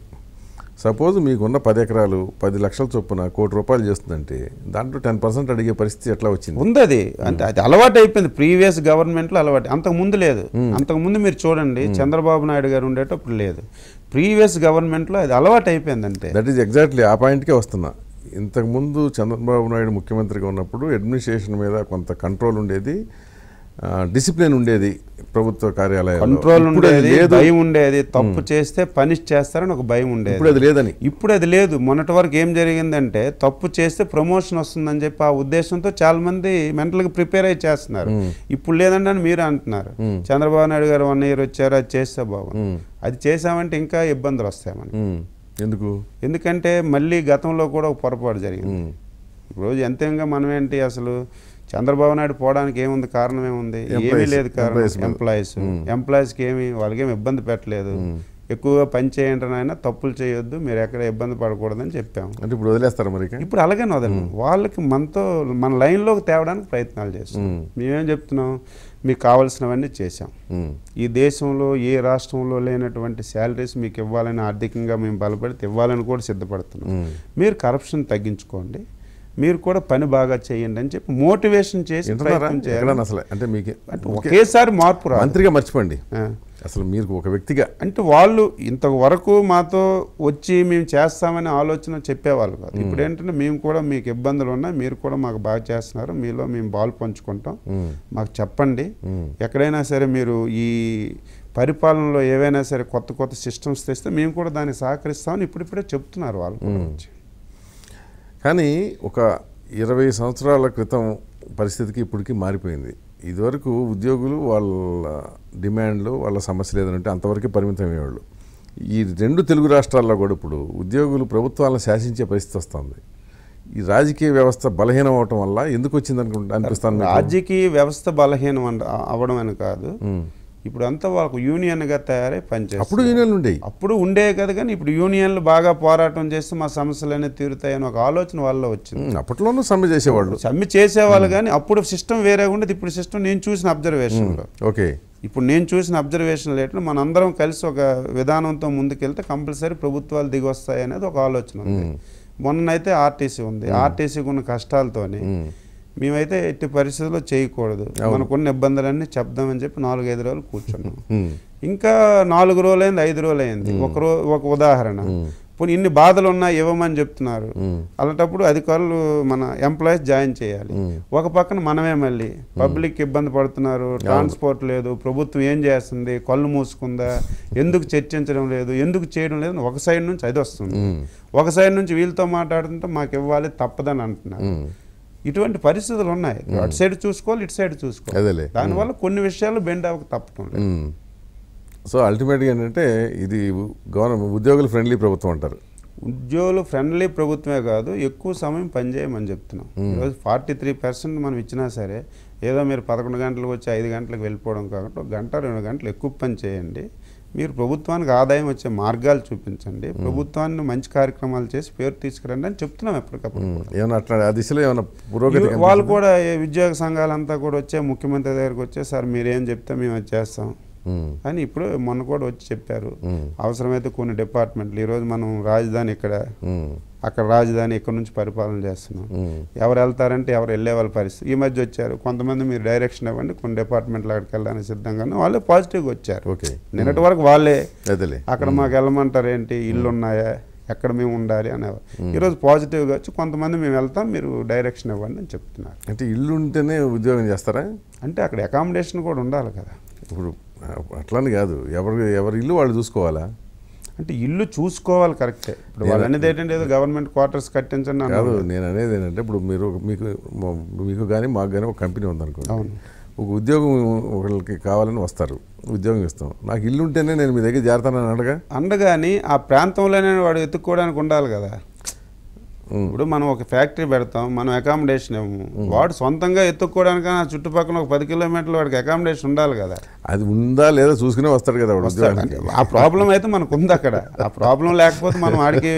Speaker 1: సపోజ్ మీకున్న పది ఎకరాలు పది
Speaker 2: లక్షల చొప్పున కోటి రూపాయలు చేస్తుందంటే దాంట్లో టెన్ పర్సెంట్ అడిగే పరిస్థితి ఎట్లా వచ్చింది ఉంది అది అంటే అది అలవాటు అయిపోయింది ప్రీవియస్ గవర్నమెంట్లో అలవాటు అంతకుముందు లేదు అంతకుముందు మీరు చూడండి చంద్రబాబు నాయుడు గారు ఉండేటప్పుడు లేదు ప్రీవియస్ గవర్నమెంట్లో అది అలవాటు అయిపోయింది అంటే దట్ ఈస్ ఎగ్జాక్ట్లీ ఆ పాయింట్కే
Speaker 1: వస్తున్నా ఇంతకుముందు చంద్రబాబు నాయుడు ముఖ్యమంత్రిగా ఉన్నప్పుడు అడ్మినిస్ట్రేషన్ మీద కొంత కంట్రోల్ ఉండేది డిసిప్లిన్ ఉండేది ప్రభుత్వ కార్యాలయం కంట్రోల్ ఉండేది భయం ఉండేది తప్పు
Speaker 2: చేస్తే పనిష్ చేస్తారని ఒక భయం ఉండేది ఇప్పుడు అది లేదని ఇప్పుడు అది లేదు మొన్నటి వరకు ఏం జరిగిందంటే తప్పు చేస్తే ప్రమోషన్ వస్తుందని చెప్పి ఆ ఉద్దేశంతో చాలా మంది మెంటల్గా ప్రిపేర్ అయి చేస్తున్నారు ఇప్పుడు లేదండి అని మీరు అంటున్నారు చంద్రబాబు నాయుడు గారు వన్ ఇయర్ వచ్చారు అది చేస్తే బాగుంది అది చేసామంటే ఇంకా ఇబ్బందులు వస్తాయి మనకి ఎందుకు ఎందుకంటే మళ్ళీ గతంలో కూడా ఒక పొరపాటు జరిగింది రోజు ఎంతంగా మనం ఏంటి అసలు చంద్రబాబు నాయుడు పోవడానికి ఏముంది కారణం ఏముంది ఏమీ లేదు కారణం ఎంప్లాయీస్ ఎంప్లాయీస్కి ఏమి వాళ్ళకేమి ఇబ్బంది పెట్టలేదు ఎక్కువగా పని చేయండి అయినా తప్పులు చేయొద్దు మీరు ఎక్కడ ఇబ్బంది పడకూడదని చెప్పాము అంటే ఇప్పుడు వదిలేస్తారు మరి ఇప్పుడు అలాగే వదలం వాళ్ళకి మనతో మన లైన్లోకి తేవడానికి ప్రయత్నాలు చేస్తాం మేమేం చెప్తున్నాం మీకు కావాల్సినవన్నీ చేశాం ఈ దేశంలో ఏ రాష్ట్రంలో లేనటువంటి శాలరీస్ మీకు ఇవ్వాలని ఆర్థికంగా మేము బలపడితే ఇవ్వాలని కూడా సిద్ధపడుతున్నాం మీరు కరప్షన్ తగ్గించుకోండి మీరు కూడా పని బాగా చేయండి అని చెప్పి మోటివేషన్ చేసి ప్రయత్నం చేయాలి అసలు
Speaker 1: అంటే మీకు ఒకేసారి మార్పు రా మంత్రిగా
Speaker 2: మర్చిపోండి అసలు మీరు ఒక వ్యక్తిగా అంటే వాళ్ళు ఇంతవరకు మాతో వచ్చి మేము చేస్తామని ఆలోచన చెప్పేవాళ్ళు కాదు ఇప్పుడు ఏంటంటే మేము కూడా మీకు ఇబ్బందులు ఉన్నాయి మీరు కూడా మాకు బాగా చేస్తున్నారు మీలో మేము బాల్ పంచుకుంటాం మాకు చెప్పండి ఎక్కడైనా సరే మీరు ఈ పరిపాలనలో ఏవైనా సరే కొత్త కొత్త సిస్టమ్స్ తెస్తే మేము కూడా దాన్ని సహకరిస్తామని ఇప్పుడిప్పుడే చెప్తున్నారు వాళ్ళు
Speaker 1: కానీ ఒక ఇరవై సంవత్సరాల క్రితం పరిస్థితికి ఇప్పటికీ మారిపోయింది ఇదివరకు ఉద్యోగులు వాళ్ళ డిమాండ్లు వాళ్ళ సమస్యలు ఏదంటే అంతవరకే పరిమితమయ్యేవాళ్ళు ఈ రెండు తెలుగు రాష్ట్రాల్లో కూడా ఇప్పుడు ఉద్యోగులు ప్రభుత్వాలను శాసించే పరిస్థితి
Speaker 2: వస్తుంది ఈ రాజకీయ వ్యవస్థ బలహీనం అవటం వల్ల ఎందుకు వచ్చింది అనుకుంటా అనిపిస్తాను రాజకీయ వ్యవస్థ బలహీనం అవడం అని కాదు ఇప్పుడు అంతా వాళ్ళకు యూనియన్గా తయారై పనిచేస్తారు అప్పుడు యూనియన్లు ఉండేవి అప్పుడు ఉండే కదా కానీ ఇప్పుడు యూనియన్లు బాగా పోరాటం చేస్తే మా సమస్యలు అనేవి తీరుతాయని ఒక ఆలోచన వాళ్ళ వచ్చింది అప్పట్లోనూ సమ్మె చేసేవాళ్ళు సమ్మె చేసేవాళ్ళు కానీ అప్పుడు సిస్టమ్ వేరే ఉండేది ఇప్పుడు సిస్టమ్ నేను చూసిన అబ్జర్వేషన్లో ఓకే ఇప్పుడు నేను చూసిన అబ్జర్వేషన్లు ఏంటంటే మనందరం కలిసి ఒక విధానంతో ముందుకెళ్తే కంపల్సరీ ప్రభుత్వాలు దిగి అనేది ఒక ఆలోచన ఉంది మొన్నైతే ఆర్టీసీ ఉంది ఆర్టీసీకి ఉన్న కష్టాలతోనే మేమైతే ఎట్టి పరిస్థితుల్లో చేయకూడదు మనకున్న ఇబ్బందులన్నీ చెప్దామని చెప్పి నాలుగైదు రోజులు కూర్చున్నాం ఇంకా నాలుగు రోజులైంది ఐదు రోజులైంది ఒక రోజు ఒక ఉదాహరణ పోనీ ఇన్ని బాధలు ఉన్నాయి ఇవ్వమని చెప్తున్నారు అలాంటప్పుడు అధికారులు మన ఎంప్లాయీస్ జాయిన్ చేయాలి ఒక పక్కన మనమే మళ్ళీ పబ్లిక్ ఇబ్బంది పడుతున్నారు ట్రాన్స్పోర్ట్ లేదు ప్రభుత్వం ఏం చేస్తుంది కళ్ళు మూసుకుందా ఎందుకు చర్చించడం లేదు ఎందుకు చేయడం లేదు ఒక సైడ్ నుంచి అది వస్తుంది ఒక సైడ్ నుంచి వీళ్ళతో మాట్లాడుతుంటే మాకు ఇవ్వాలి తప్పదని అంటున్నారు ఇటువంటి పరిస్థితులు ఉన్నాయి అటు సైడ్ చూసుకోవాలి ఇటు సైడ్ చూసుకోవాలి దానివల్ల కొన్ని విషయాలు బెండ్ అవ్వక తప్పటం
Speaker 1: సో అల్టిమేట్గా ఏంటంటే ఇది గవర్నమెంట్ ఉద్యోగులు ఫ్రెండ్లీ ప్రభుత్వం అంటారు
Speaker 2: ఉద్యోగులు ఫ్రెండ్లీ ప్రభుత్వమే కాదు ఎక్కువ సమయం పనిచేయమని చెప్తున్నాం ఈరోజు ఫార్టీ త్రీ పర్సెంట్ మనం ఇచ్చినా సరే ఏదో మీరు పదకొండు గంటలకు వచ్చి ఐదు గంటలకు వెళ్ళిపోవడం కాకుండా గంట రెండు గంటలు ఎక్కువ పని చేయండి మీరు ప్రభుత్వానికి ఆదాయం వచ్చే మార్గాలు చూపించండి ప్రభుత్వాన్ని మంచి కార్యక్రమాలు చేసి పేరు తీసుకురండి అని చెప్తున్నాం ఎప్పటికప్పుడు ఏమైనా అట్లా దిశలో ఏమైనా వాళ్ళు కూడా ఉద్యోగ సంఘాలంతా కూడా వచ్చే ముఖ్యమంత్రి దగ్గరికి వచ్చే సార్ మీరేం చెప్తే మేము చేస్తాం అని ఇప్పుడు మొన్న కూడా వచ్చి చెప్పారు అవసరమైతే కొన్ని డిపార్ట్మెంట్లు ఈరోజు మనం రాజధాని ఇక్కడ అక్కడ రాజధాని ఇక్కడ నుంచి పరిపాలన చేస్తున్నాం ఎవరు వెళ్తారంటే ఎవరు వెళ్ళే వాళ్ళ పరిస్థితి ఈ మధ్య వచ్చారు కొంతమంది మీరు డైరెక్షన్ ఇవ్వండి కొన్ని డిపార్ట్మెంట్లు అక్కడికి వెళ్ళడానికి సిద్ధంగానే వాళ్ళే పాజిటివ్గా వచ్చారు ఓకే నిన్నటి వరకు వాళ్ళే అక్కడ మాకు వెళ్ళమంటారు ఏంటి ఇల్లు ఉన్నాయా ఎక్కడ మేము ఉండాలి అనేవారు ఈరోజు పాజిటివ్గా వచ్చి కొంతమంది మేము వెళ్తాం మీరు డైరెక్షన్ ఇవ్వండి అని చెప్తున్నారు అంటే ఇల్లు ఉంటేనే ఉద్యోగం చేస్తారా అంటే అక్కడ అకామిడేషన్ కూడా ఉండాలి కదా ఇప్పుడు అట్లానే కాదు ఎవరు ఎవరి ఇల్లు
Speaker 1: వాళ్ళు చూసుకోవాలా
Speaker 2: అంటే ఇల్లు చూసుకోవాలి కరెక్టే ఇప్పుడు వాళ్ళు అనేది ఏంటంటే ఏదో గవర్నమెంట్ క్వార్టర్స్ కట్టించండి కాదు
Speaker 1: నేను అనేది ఏంటంటే ఇప్పుడు మీరు మీకు మీకు కానీ మాకు కానీ ఒక కంపెనీ ఉందనుకోండి ఒక ఉద్యోగం ఒకరికి కావాలని వస్తారు ఉద్యోగం ఇస్తాం నాకు ఇల్లు ఉంటేనే నేను మీ దగ్గర
Speaker 2: చేరతానని అనగా అండగాని ఆ ప్రాంతంలోనే వాడు ఎత్తుక్కోవడానికి ఉండాలి కదా ఇప్పుడు మనం ఒక ఫ్యాక్టరీ పెడతాం మనం అకామిడేషన్ ఇవ్వము వాడు సొంతంగా ఎత్తుక్కోవడానికి ఆ చుట్టుపక్కల ఒక పది కిలోమీటర్లు వాడికి అకామిడేషన్ ఉండాలి కదా అది ఉందా లేదా చూసుకునే వస్తాడు కదా ఆ ప్రాబ్లం అయితే మనకు ఉంది అక్కడ ఆ ప్రాబ్లం లేకపోతే మనం వాడికి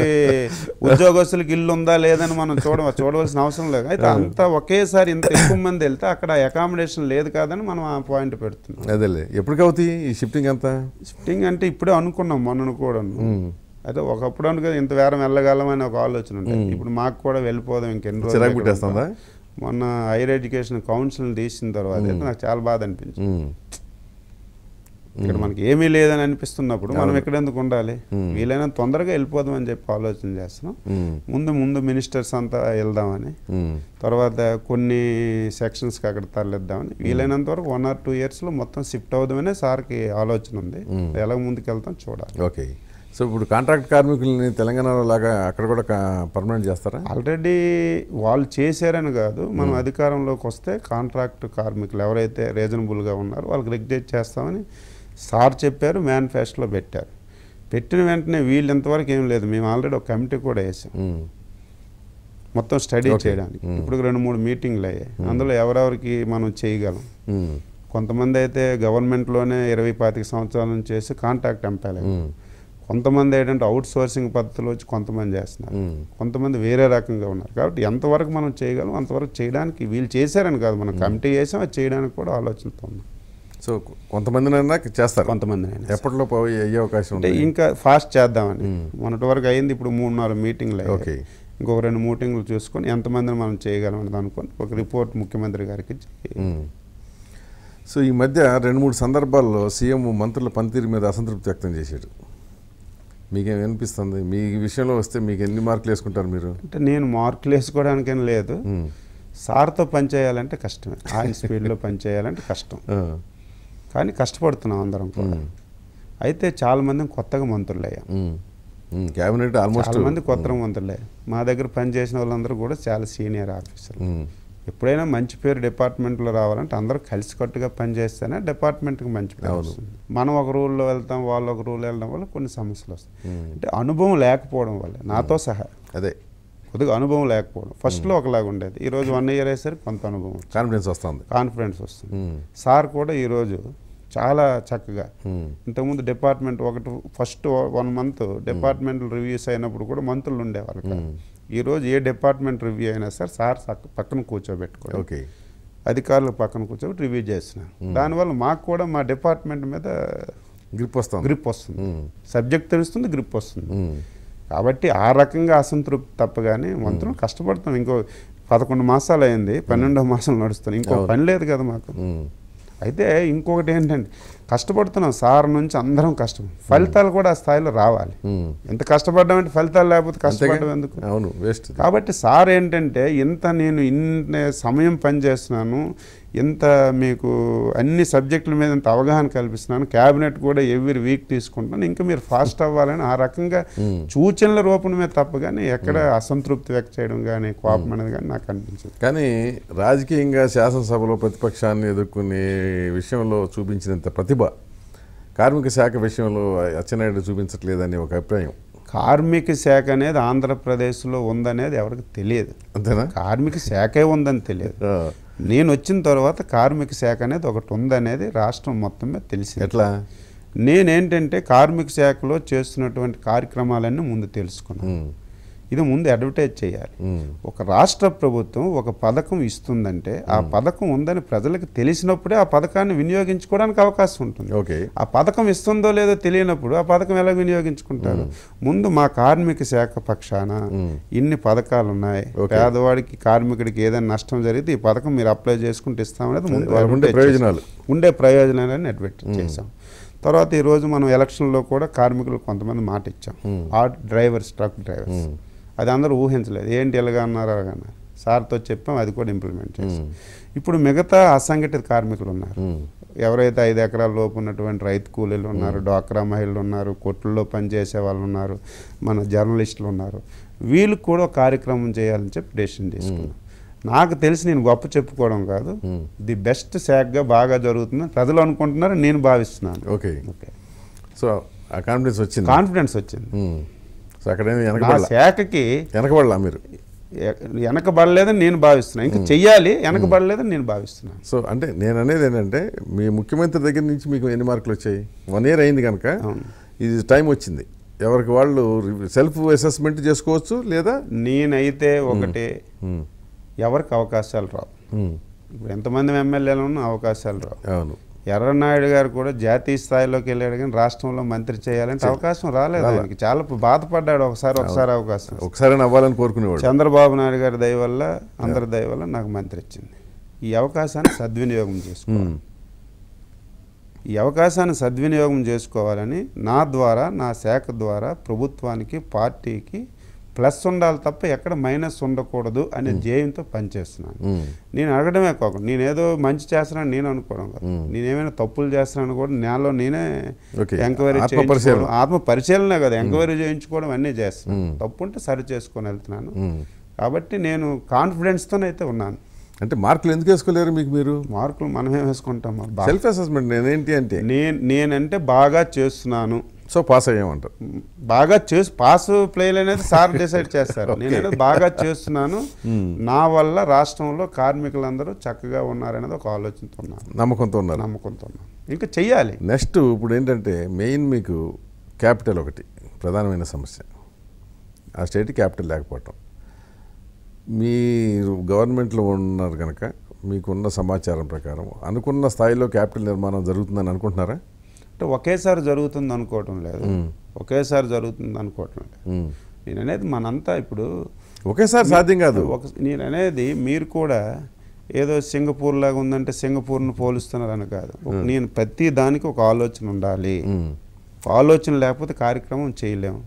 Speaker 2: ఉద్యోగస్తులకి ఇల్లు ఉందా లేదని మనం చూడ చూడవలసిన అవసరం లేదు అయితే అంత ఒకేసారి ఇంత ఎక్కువ మంది వెళ్తే అక్కడ అకామిడేషన్ లేదు కాదని మనం ఆ పాయింట్ పెడుతున్నాం
Speaker 1: అదేలే ఎప్పటికవుతాయి ఈ షిఫ్టింగ్ అంతా షిఫ్టింగ్
Speaker 2: అంటే ఇప్పుడే అనుకున్నాం మొన్నను కూడా అయితే ఒకప్పుడు అనుకో ఇంత వేరం వెళ్ళగలం అని ఒక ఆలోచన ఉంటుంది ఇప్పుడు మాకు కూడా వెళ్ళిపోదాం ఇంకెన్ని రోజులు మొన్న హైయర్ ఎడ్యుకేషన్ కౌన్సిల్ తీసిన తర్వాత అయితే నాకు చాలా బాధ అనిపించింది ఇక్కడ మనకి ఏమీ లేదని అనిపిస్తున్నప్పుడు మనం ఎక్కడెందుకు ఉండాలి వీలైనా తొందరగా వెళ్ళిపోదాం అని చెప్పి ఆలోచన చేస్తున్నాం ముందు ముందు మినిస్టర్స్ అంతా వెళ్దామని తర్వాత కొన్ని సెక్షన్స్కి అక్కడ తరలిద్దామని వీలైనంత వరకు వన్ ఆర్ టూ ఇయర్స్లో మొత్తం షిఫ్ట్ అవుదామనే సార్కి ఆలోచన ఉంది ఎలా ముందుకు వెళ్తాం చూడాలి ఓకే సో ఇప్పుడు కాంట్రాక్ట్ కార్మికులని తెలంగాణలో లాగా అక్కడ కూడా పర్మనెంట్ చేస్తారా ఆల్రెడీ వాళ్ళు చేశారని కాదు మనం hmm. అధికారంలోకి వస్తే కాంట్రాక్ట్ కార్మికులు ఎవరైతే రీజనబుల్గా ఉన్నారో వాళ్ళకి రెగ్యులేట్ చేస్తామని సార్ చెప్పారు మేనిఫెస్టోలో పెట్టారు పెట్టిన వెంటనే వీళ్ళు ఎంతవరకు ఏం లేదు మేము ఆల్రెడీ ఒక కమిటీ కూడా వేసాం hmm. మొత్తం స్టడీ చేయడానికి hmm. ఇప్పుడు రెండు మూడు మీటింగ్లు అయ్యాయి అందులో ఎవరెవరికి మనం చేయగలం కొంతమంది అయితే గవర్నమెంట్లోనే ఇరవై పాతిక సంవత్సరాల నుంచి చేసి కాంట్రాక్ట్ ఎంపాలి కొంతమంది ఏంటంటే అవుట్ సోర్సింగ్ పద్ధతిలో వచ్చి కొంతమంది చేస్తున్నారు కొంతమంది వేరే రకంగా ఉన్నారు కాబట్టి ఎంతవరకు మనం చేయగలం అంతవరకు చేయడానికి వీళ్ళు చేశారని కాదు మనం కమిటీ చేసాం అది చేయడానికి కూడా ఆలోచనతో ఉన్నాం సో కొంతమందినైనా చేస్తారు కొంతమందినైనా ఎప్పట్లో అయ్యే అవకాశం అంటే ఇంకా ఫాస్ట్ చేద్దామని మొన్నటి వరకు అయింది ఇప్పుడు మూడు నాలుగు మీటింగ్లు ఓకే ఇంకొక రెండు మీటింగ్లు చూసుకొని ఎంతమందిని మనం చేయగలం అనుకొని ఒక రిపోర్ట్ ముఖ్యమంత్రి గారికి
Speaker 1: సో ఈ మధ్య రెండు మూడు సందర్భాల్లో సీఎం మంత్రుల పనితీరు మీద అసంతృప్తి వ్యక్తం చేశాడు మీకేం వినిపిస్తుంది మీ విషయంలో వస్తే మీకు ఎన్ని మార్కులు వేసుకుంటారు మీరు
Speaker 2: అంటే నేను మార్కులు వేసుకోవడానికేం లేదు సార్తో పనిచేయాలంటే కష్టమే ఆయన స్పీడ్లో పనిచేయాలంటే కష్టం కానీ కష్టపడుతున్నాం అందరం అయితే అయితే చాలామంది కొత్తగా మంత్రులు అయ్యాం క్యాబినెట్ ఆల్మోస్ట్ మంది కొత్త మంత్రులే మా దగ్గర పనిచేసిన వాళ్ళందరూ కూడా చాలా సీనియర్ ఆఫీసర్లు ఎప్పుడైనా మంచి పేరు డిపార్ట్మెంట్లో రావాలంటే అందరూ కలిసికట్టుగా పనిచేస్తేనే డిపార్ట్మెంట్కి మంచి పేరు వస్తుంది మనం ఒక రూల్లో వెళ్తాం వాళ్ళు ఒక రూల్ వెళ్ళడం వల్ల కొన్ని సమస్యలు వస్తాయి అంటే అనుభవం లేకపోవడం వల్ల నాతో సహా అదే కొద్దిగా అనుభవం లేకపోవడం ఫస్ట్లో ఒకలాగా ఉండేది ఈరోజు వన్ ఇయర్ అయ్యేసరికి కొంత అనుభవం కాన్ఫిడెన్స్ వస్తుంది కాన్ఫిడెన్స్ వస్తుంది సార్ కూడా ఈరోజు చాలా చక్కగా ఇంతకుముందు డిపార్ట్మెంట్ ఒకటి first one month department reviews అయినప్పుడు కూడా మంత్రులు ఉండేవాళ్ళు ఈరోజు ఏ డిపార్ట్మెంట్ రివ్యూ అయినా సార్ సార్ పక్కన కూర్చోబెట్టుకోండి ఓకే అధికారులు పక్కన కూర్చోబెట్టి రివ్యూ చేస్తున్నారు దానివల్ల మాకు కూడా మా డిపార్ట్మెంట్ మీద గ్రిప్ వస్తుంది గ్రిప్ వస్తుంది సబ్జెక్ట్ తెలుస్తుంది గ్రిప్ వస్తుంది కాబట్టి ఆ రకంగా అసంతృప్తి తప్పగానే మంత్రం కష్టపడతాం ఇంకో పదకొండు మాసాలు అయింది పన్నెండో మాసాలు నడుస్తున్నాం ఇంకో పని లేదు కదా మాకు అయితే ఇంకొకటి ఏంటంటే కష్టపడుతున్నాం సార్ నుంచి అందరం కష్టం ఫలితాలు కూడా ఆ స్థాయిలో రావాలి ఎంత కష్టపడ్డామంటే అంటే ఫలితాలు లేకపోతే కష్టపడడం ఎందుకు అవును వేస్ట్ కాబట్టి సార్ ఏంటంటే ఇంత నేను ఇంత సమయం పనిచేస్తున్నాను ఇంత మీకు అన్ని సబ్జెక్టుల మీద ఎంత అవగాహన కల్పిస్తున్నాను క్యాబినెట్ కూడా ఎవ్రీ వీక్ తీసుకుంటున్నాను ఇంకా మీరు ఫాస్ట్ అవ్వాలని ఆ రకంగా సూచనల రూపమే తప్ప కానీ ఎక్కడ అసంతృప్తి వ్యక్త చేయడం కానీ కోపం అనేది కానీ నాకు అనిపించింది
Speaker 1: కానీ రాజకీయంగా శాసనసభలో ప్రతిపక్షాన్ని ఎదుర్కొనే విషయంలో చూపించినంత ప్రతిభ కార్మిక శాఖ విషయంలో
Speaker 2: అచ్చెన్నాయుడు చూపించట్లేదని ఒక అభిప్రాయం కార్మిక శాఖ అనేది ఆంధ్రప్రదేశ్లో ఉందనేది ఎవరికి తెలియదు అంతేనా కార్మిక శాఖే ఉందని తెలియదు నేను వచ్చిన తర్వాత కార్మిక శాఖ అనేది ఒకటి ఉందనేది రాష్ట్రం మొత్తం మీద తెలిసింది ఎట్లా నేనేంటంటే కార్మిక శాఖలో చేస్తున్నటువంటి కార్యక్రమాలన్నీ ముందు తెలుసుకున్నాను ఇది ముందు అడ్వర్టైజ్ చేయాలి ఒక రాష్ట్ర ప్రభుత్వం ఒక పథకం ఇస్తుందంటే ఆ పథకం ఉందని ప్రజలకు తెలిసినప్పుడే ఆ పథకాన్ని వినియోగించుకోవడానికి అవకాశం ఉంటుంది ఓకే ఆ పథకం ఇస్తుందో లేదో తెలియనప్పుడు ఆ పథకం ఎలా వినియోగించుకుంటారు ముందు మా కార్మిక శాఖ పక్షాన ఇన్ని పథకాలు ఉన్నాయి పేదవాడికి కార్మికుడికి ఏదైనా నష్టం జరిగితే ఈ పథకం మీరు అప్లై చేసుకుంటే ఇస్తామనేది ముందు ప్రయోజనాలు ఉండే ప్రయోజనాలని అడ్వర్టైజ్ చేశాం తర్వాత ఈరోజు మనం ఎలక్షన్లో కూడా కార్మికులు కొంతమంది మాట ఇచ్చాం ఆ డ్రైవర్స్ ట్రక్ డ్రైవర్స్ అది అందరూ ఊహించలేదు ఏంటి ఎలాగ అన్నారు అలాగన్నారు సార్తో చెప్పాం అది కూడా ఇంప్లిమెంట్ చేసి ఇప్పుడు మిగతా అసంఘటిత కార్మికులు ఉన్నారు ఎవరైతే ఐదు ఎకరాల లోపు ఉన్నటువంటి రైతు కూలీలు ఉన్నారు డ్వాక్రా మహిళలు ఉన్నారు కొట్లలో పనిచేసే వాళ్ళు ఉన్నారు మన జర్నలిస్టులు ఉన్నారు వీళ్ళకి కూడా కార్యక్రమం చేయాలని చెప్పి డెసిషన్ తీసుకున్నాం నాకు తెలిసి నేను గొప్ప చెప్పుకోవడం కాదు ది బెస్ట్ శాఖగా బాగా జరుగుతుంది ప్రజలు అనుకుంటున్నారు నేను భావిస్తున్నాను ఓకే ఓకే సో కాన్ఫిడెన్స్ వచ్చింది కాన్ఫిడెన్స్ వచ్చింది సో అక్కడ శాఖకి వెనకబడలా మీరు వెనకబడలేదని నేను భావిస్తున్నాను ఇంకా చెయ్యాలి వెనకబడలేదని నేను భావిస్తున్నాను సో అంటే
Speaker 1: నేను అనేది ఏంటంటే మీ ముఖ్యమంత్రి దగ్గర నుంచి మీకు ఎన్ని మార్కులు వచ్చాయి వన్ ఇయర్ అయింది కనుక ఇది టైం వచ్చింది ఎవరికి వాళ్ళు సెల్ఫ్ అసెస్మెంట్ చేసుకోవచ్చు లేదా నేనైతే
Speaker 2: ఒకటి ఎవరికి అవకాశాలు రావు ఇప్పుడు ఎంతమంది ఎమ్మెల్యేలు ఉన్న అవకాశాలు రావు అవును ఎర్రనాయుడు గారు కూడా జాతీయ స్థాయిలోకి వెళ్ళాడు కానీ రాష్ట్రంలో మంత్రి చేయాలంటే అవకాశం రాలేదు ఆయనకి చాలా బాధపడ్డాడు ఒకసారి ఒకసారి అవకాశం
Speaker 1: ఒకసారి అవ్వాలని కోరుకునేవాడు
Speaker 2: చంద్రబాబు నాయుడు గారి దయ వల్ల అందరి దయ వల్ల నాకు మంత్రి ఇచ్చింది ఈ అవకాశాన్ని సద్వినియోగం చేసుకోవాలి ఈ అవకాశాన్ని సద్వినియోగం చేసుకోవాలని నా ద్వారా నా శాఖ ద్వారా ప్రభుత్వానికి పార్టీకి ప్లస్ ఉండాలి తప్ప ఎక్కడ మైనస్ ఉండకూడదు అనే జేయంతో పనిచేస్తున్నాను నేను అడగడమే కాకుండా నేనేదో మంచి చేస్తున్నాను నేను అనుకోవడం కాదు నేనేమైనా తప్పులు చేస్తున్నాను కూడా నాలో నేనే ఎంక్వైరీ ఆత్మ పరిశీలనే కదా ఎంక్వైరీ చేయించుకోవడం అన్నీ చేస్తున్నాను తప్పు ఉంటే సరి చేసుకొని వెళ్తున్నాను కాబట్టి నేను కాన్ఫిడెన్స్తో అయితే ఉన్నాను అంటే మార్కులు ఎందుకు వేసుకోలేరు మీకు మీరు మార్కులు మనమే వేసుకుంటాం సెల్ఫ్ అసెస్మెంట్ నేనేంటి అంటే నేను నేనంటే బాగా చేస్తున్నాను సో పాస్ అయ్యామంటారు బాగా చేసి పాస్ ప్లేయర్ అనేది సార్ డిసైడ్ చేస్తారు నేను బాగా చేస్తున్నాను నా వల్ల రాష్ట్రంలో కార్మికులందరూ చక్కగా ఉన్నారనేది ఒక ఆలోచనతో ఉన్నాను
Speaker 1: నమ్మకంతో ఉన్నారు నమ్మకంతో ఉన్నాను ఇంకా చెయ్యాలి నెక్స్ట్ ఇప్పుడు ఏంటంటే మెయిన్ మీకు క్యాపిటల్ ఒకటి ప్రధానమైన సమస్య ఆ స్టేట్ క్యాపిటల్ లేకపోవటం మీరు గవర్నమెంట్లో ఉన్నారు కనుక మీకున్న సమాచారం ప్రకారం
Speaker 2: అనుకున్న స్థాయిలో క్యాపిటల్
Speaker 1: నిర్మాణం జరుగుతుందని అనుకుంటున్నారా
Speaker 2: అంటే ఒకేసారి జరుగుతుంది అనుకోవటం లేదు ఒకేసారి జరుగుతుంది అనుకోవటం లేదు నేను అనేది మనంతా ఇప్పుడు
Speaker 3: ఒకేసారి సాధ్యం కాదు ఒక
Speaker 2: నేను అనేది మీరు కూడా ఏదో సింగపూర్ లాగా ఉందంటే సింగపూర్ను పోలుస్తున్నారని కాదు నేను ప్రతి దానికి ఒక ఆలోచన ఉండాలి ఆలోచన లేకపోతే కార్యక్రమం చేయలేము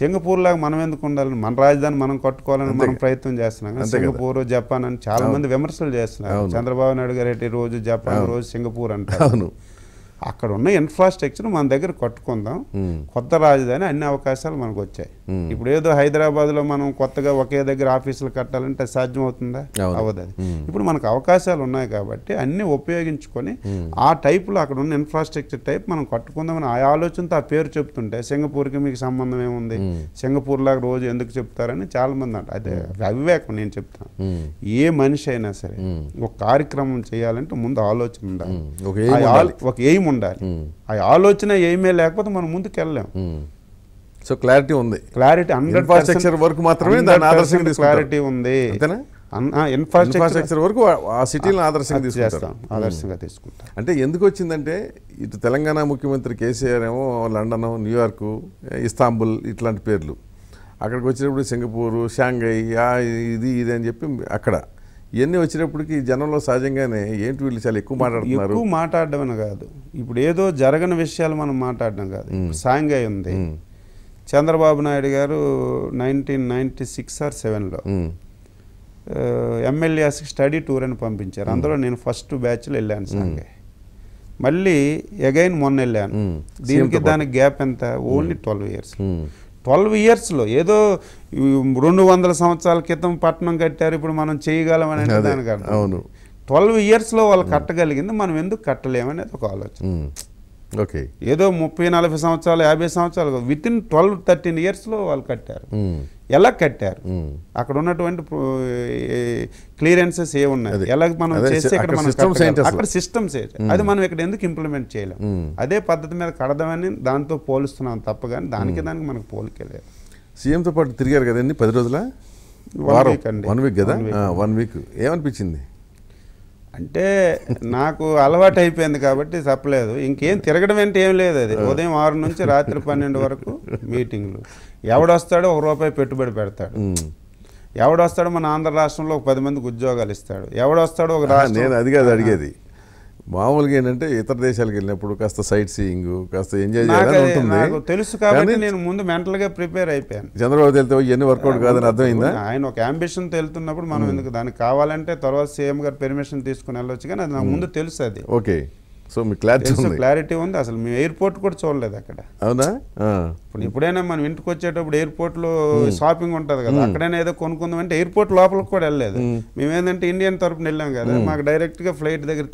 Speaker 2: సింగపూర్ లాగా మనం ఎందుకు ఉండాలని మన రాజధాని మనం కట్టుకోవాలని మనం ప్రయత్నం చేస్తున్నాం కానీ సింగపూర్ జపాన్ అని చాలా మంది విమర్శలు చేస్తున్నారు చంద్రబాబు నాయుడు గారు రోజు జపాన్ రోజు సింగపూర్ అంటారు అక్కడ ఉన్న ఇన్ఫ్రాస్ట్రక్చర్ మన దగ్గర కట్టుకుందాం కొత్త రాజధాని అన్ని అవకాశాలు మనకు వచ్చాయి ఇప్పుడు ఏదో లో మనం కొత్తగా ఒకే దగ్గర ఆఫీసులు కట్టాలంటే సాధ్యం అవుతుందా అవ్వదు ఇప్పుడు మనకు అవకాశాలు ఉన్నాయి కాబట్టి అన్ని ఉపయోగించుకొని ఆ లో అక్కడ ఉన్న ఇన్ఫ్రాస్ట్రక్చర్ టైప్ మనం అని ఆ ఆలోచనతో ఆ పేరు చెప్తుంటే సింగపూర్కి మీకు సంబంధం ఏముంది సింగపూర్ లాగా రోజు ఎందుకు చెప్తారని చాలామంది అంట అదే అవివేకం నేను చెప్తాను ఏ మనిషి అయినా సరే ఒక కార్యక్రమం చేయాలంటే ముందు ఆలోచన ఉండాలి ఒక ఎయిమ్ ఉండాలి ఆ ఆలోచన ఏమీ లేకపోతే మనం ముందుకు వెళ్ళలేము సో క్లారిటీ ఉంది క్లారిటీ ఇన్ఫ్రాస్ట్రక్చర్ వరకు మాత్రమే ఆదర్శంగా క్లారిటీ
Speaker 1: ఉంది ఇన్ఫ్రాస్ట్రక్చర్ వరకు ఆ సిటీలను ఆదర్శంగా తీసుకుంటాం ఆదర్శంగా తీసుకుంటాం అంటే ఎందుకు వచ్చిందంటే ఇటు తెలంగాణ ముఖ్యమంత్రి కేసీఆర్ ఏమో లండన్ న్యూయార్కు ఇస్తాంబుల్ ఇట్లాంటి పేర్లు అక్కడికి వచ్చినప్పుడు సింగపూరు షాంఘై ఇది ఇది అని చెప్పి అక్కడ ఇవన్నీ వచ్చినప్పటికీ జనంలో సహజంగానే ఏంటి వీళ్ళు చాలా ఎక్కువ మాట్లాడుతున్నారు ఎక్కువ
Speaker 2: మాట్లాడడం కాదు ఇప్పుడు ఏదో జరగని విషయాలు మనం మాట్లాడడం కాదు సాంగ్ అయి ఉంది చంద్రబాబు నాయుడు గారు నైన్టీన్ నైన్టీ సిక్స్ ఆర్ సెవెన్లో ఎమ్మెల్యేస్కి స్టడీ టూర్ అని పంపించారు అందులో నేను ఫస్ట్ బ్యాచ్లో వెళ్ళాను సాంగ్ మళ్ళీ అగైన్ మొన్న వెళ్ళాను దీనికి దానికి గ్యాప్ ఎంత ఓన్లీ ట్వెల్వ్ ఇయర్స్ ట్వెల్వ్ ఇయర్స్లో ఏదో రెండు వందల సంవత్సరాల క్రితం పట్టణం కట్టారు ఇప్పుడు మనం చేయగలం అనేది దానికి అవును ట్వెల్వ్ ఇయర్స్లో వాళ్ళు కట్టగలిగింది మనం ఎందుకు కట్టలేమనేది ఒక
Speaker 3: ఆలోచన ఓకే
Speaker 2: ఏదో ముప్పై నలభై సంవత్సరాలు యాభై సంవత్సరాలు విత్ ఇన్ ట్వెల్వ్ థర్టీన్ ఇయర్స్లో వాళ్ళు కట్టారు ఎలా కట్టారు అక్కడ ఉన్నటువంటి క్లియరెన్సెస్ ఏమున్నాయి ఎలా మనం చేస్తే ఇక్కడ అక్కడ సిస్టమ్స్ అది మనం ఇక్కడ ఎందుకు ఇంప్లిమెంట్ చేయలేం అదే పద్ధతి మీద కడదామని దాంతో పోలుస్తున్నాం తప్ప కానీ దానికి దానికి మనకు పోలికలేదు
Speaker 1: సీఎంతో పాటు తిరిగారు కదండి పది రోజుల వన్ వీక్ అండి వన్ వీక్ కదా వన్ వీక్ ఏమనిపించింది
Speaker 2: అంటే నాకు అలవాటు అయిపోయింది కాబట్టి చెప్పలేదు ఇంకేం తిరగడం అంటే ఏం లేదు అది ఉదయం ఆరు నుంచి రాత్రి పన్నెండు వరకు మీటింగ్లు ఎవడొస్తాడో ఒక రూపాయి పెట్టుబడి పెడతాడు ఎవడొస్తాడో మన ఆంధ్ర రాష్ట్రంలో ఒక పది మందికి ఉద్యోగాలు ఇస్తాడు ఎవడొస్తాడో ఒక నేను అది కాదు అడిగేది
Speaker 1: మామూలుగా ఏంటంటే ఇతర దేశాలకు వెళ్ళినప్పుడు కాస్త సైట్ సీయింగ్ కాస్త ఎంజాయ్ చేయాలని ఉంటుంది తెలుసు కాబట్టి
Speaker 2: నేను ముందు మెంటల్గా ప్రిపేర్ అయిపోయాను
Speaker 1: చంద్రబాబు వెళ్తే ఇవన్నీ వర్కౌట్ కాదని అర్థమైందా
Speaker 2: ఆయన ఒక అంబిషన్ వెళ్తున్నప్పుడు మనం ఎందుకు దానికి కావాలంటే తర్వాత సీఎం గారు పెర్మిషన్ తీసుకుని వెళ్ళొచ్చు కానీ అది నాకు ముందు తెలుసు అది
Speaker 1: ఓకే సో మీకు క్లారిటీ ఉంది
Speaker 2: క్లారిటీ ఉంది అసలు మేము ఎయిర్పోర్ట్ కూడా చూడలేదు అక్కడ
Speaker 1: అవునా
Speaker 3: ఇప్పుడు
Speaker 2: ఎప్పుడైనా మనం ఇంటికి వచ్చేటప్పుడు ఎయిర్పోర్ట్ లో షాపింగ్ ఉంటుంది కదా hmm. అక్కడైనా ఏదో కొనుక్కుందాం అంటే ఎయిర్పోర్ట్ లోపలికి కూడా వెళ్ళలేదు hmm. మేము ఏంటంటే ఇండియన్ తరపున వెళ్ళాం కదా hmm. మాకు డైరెక్ట్ గా ఫ్లైట్ దగ్గర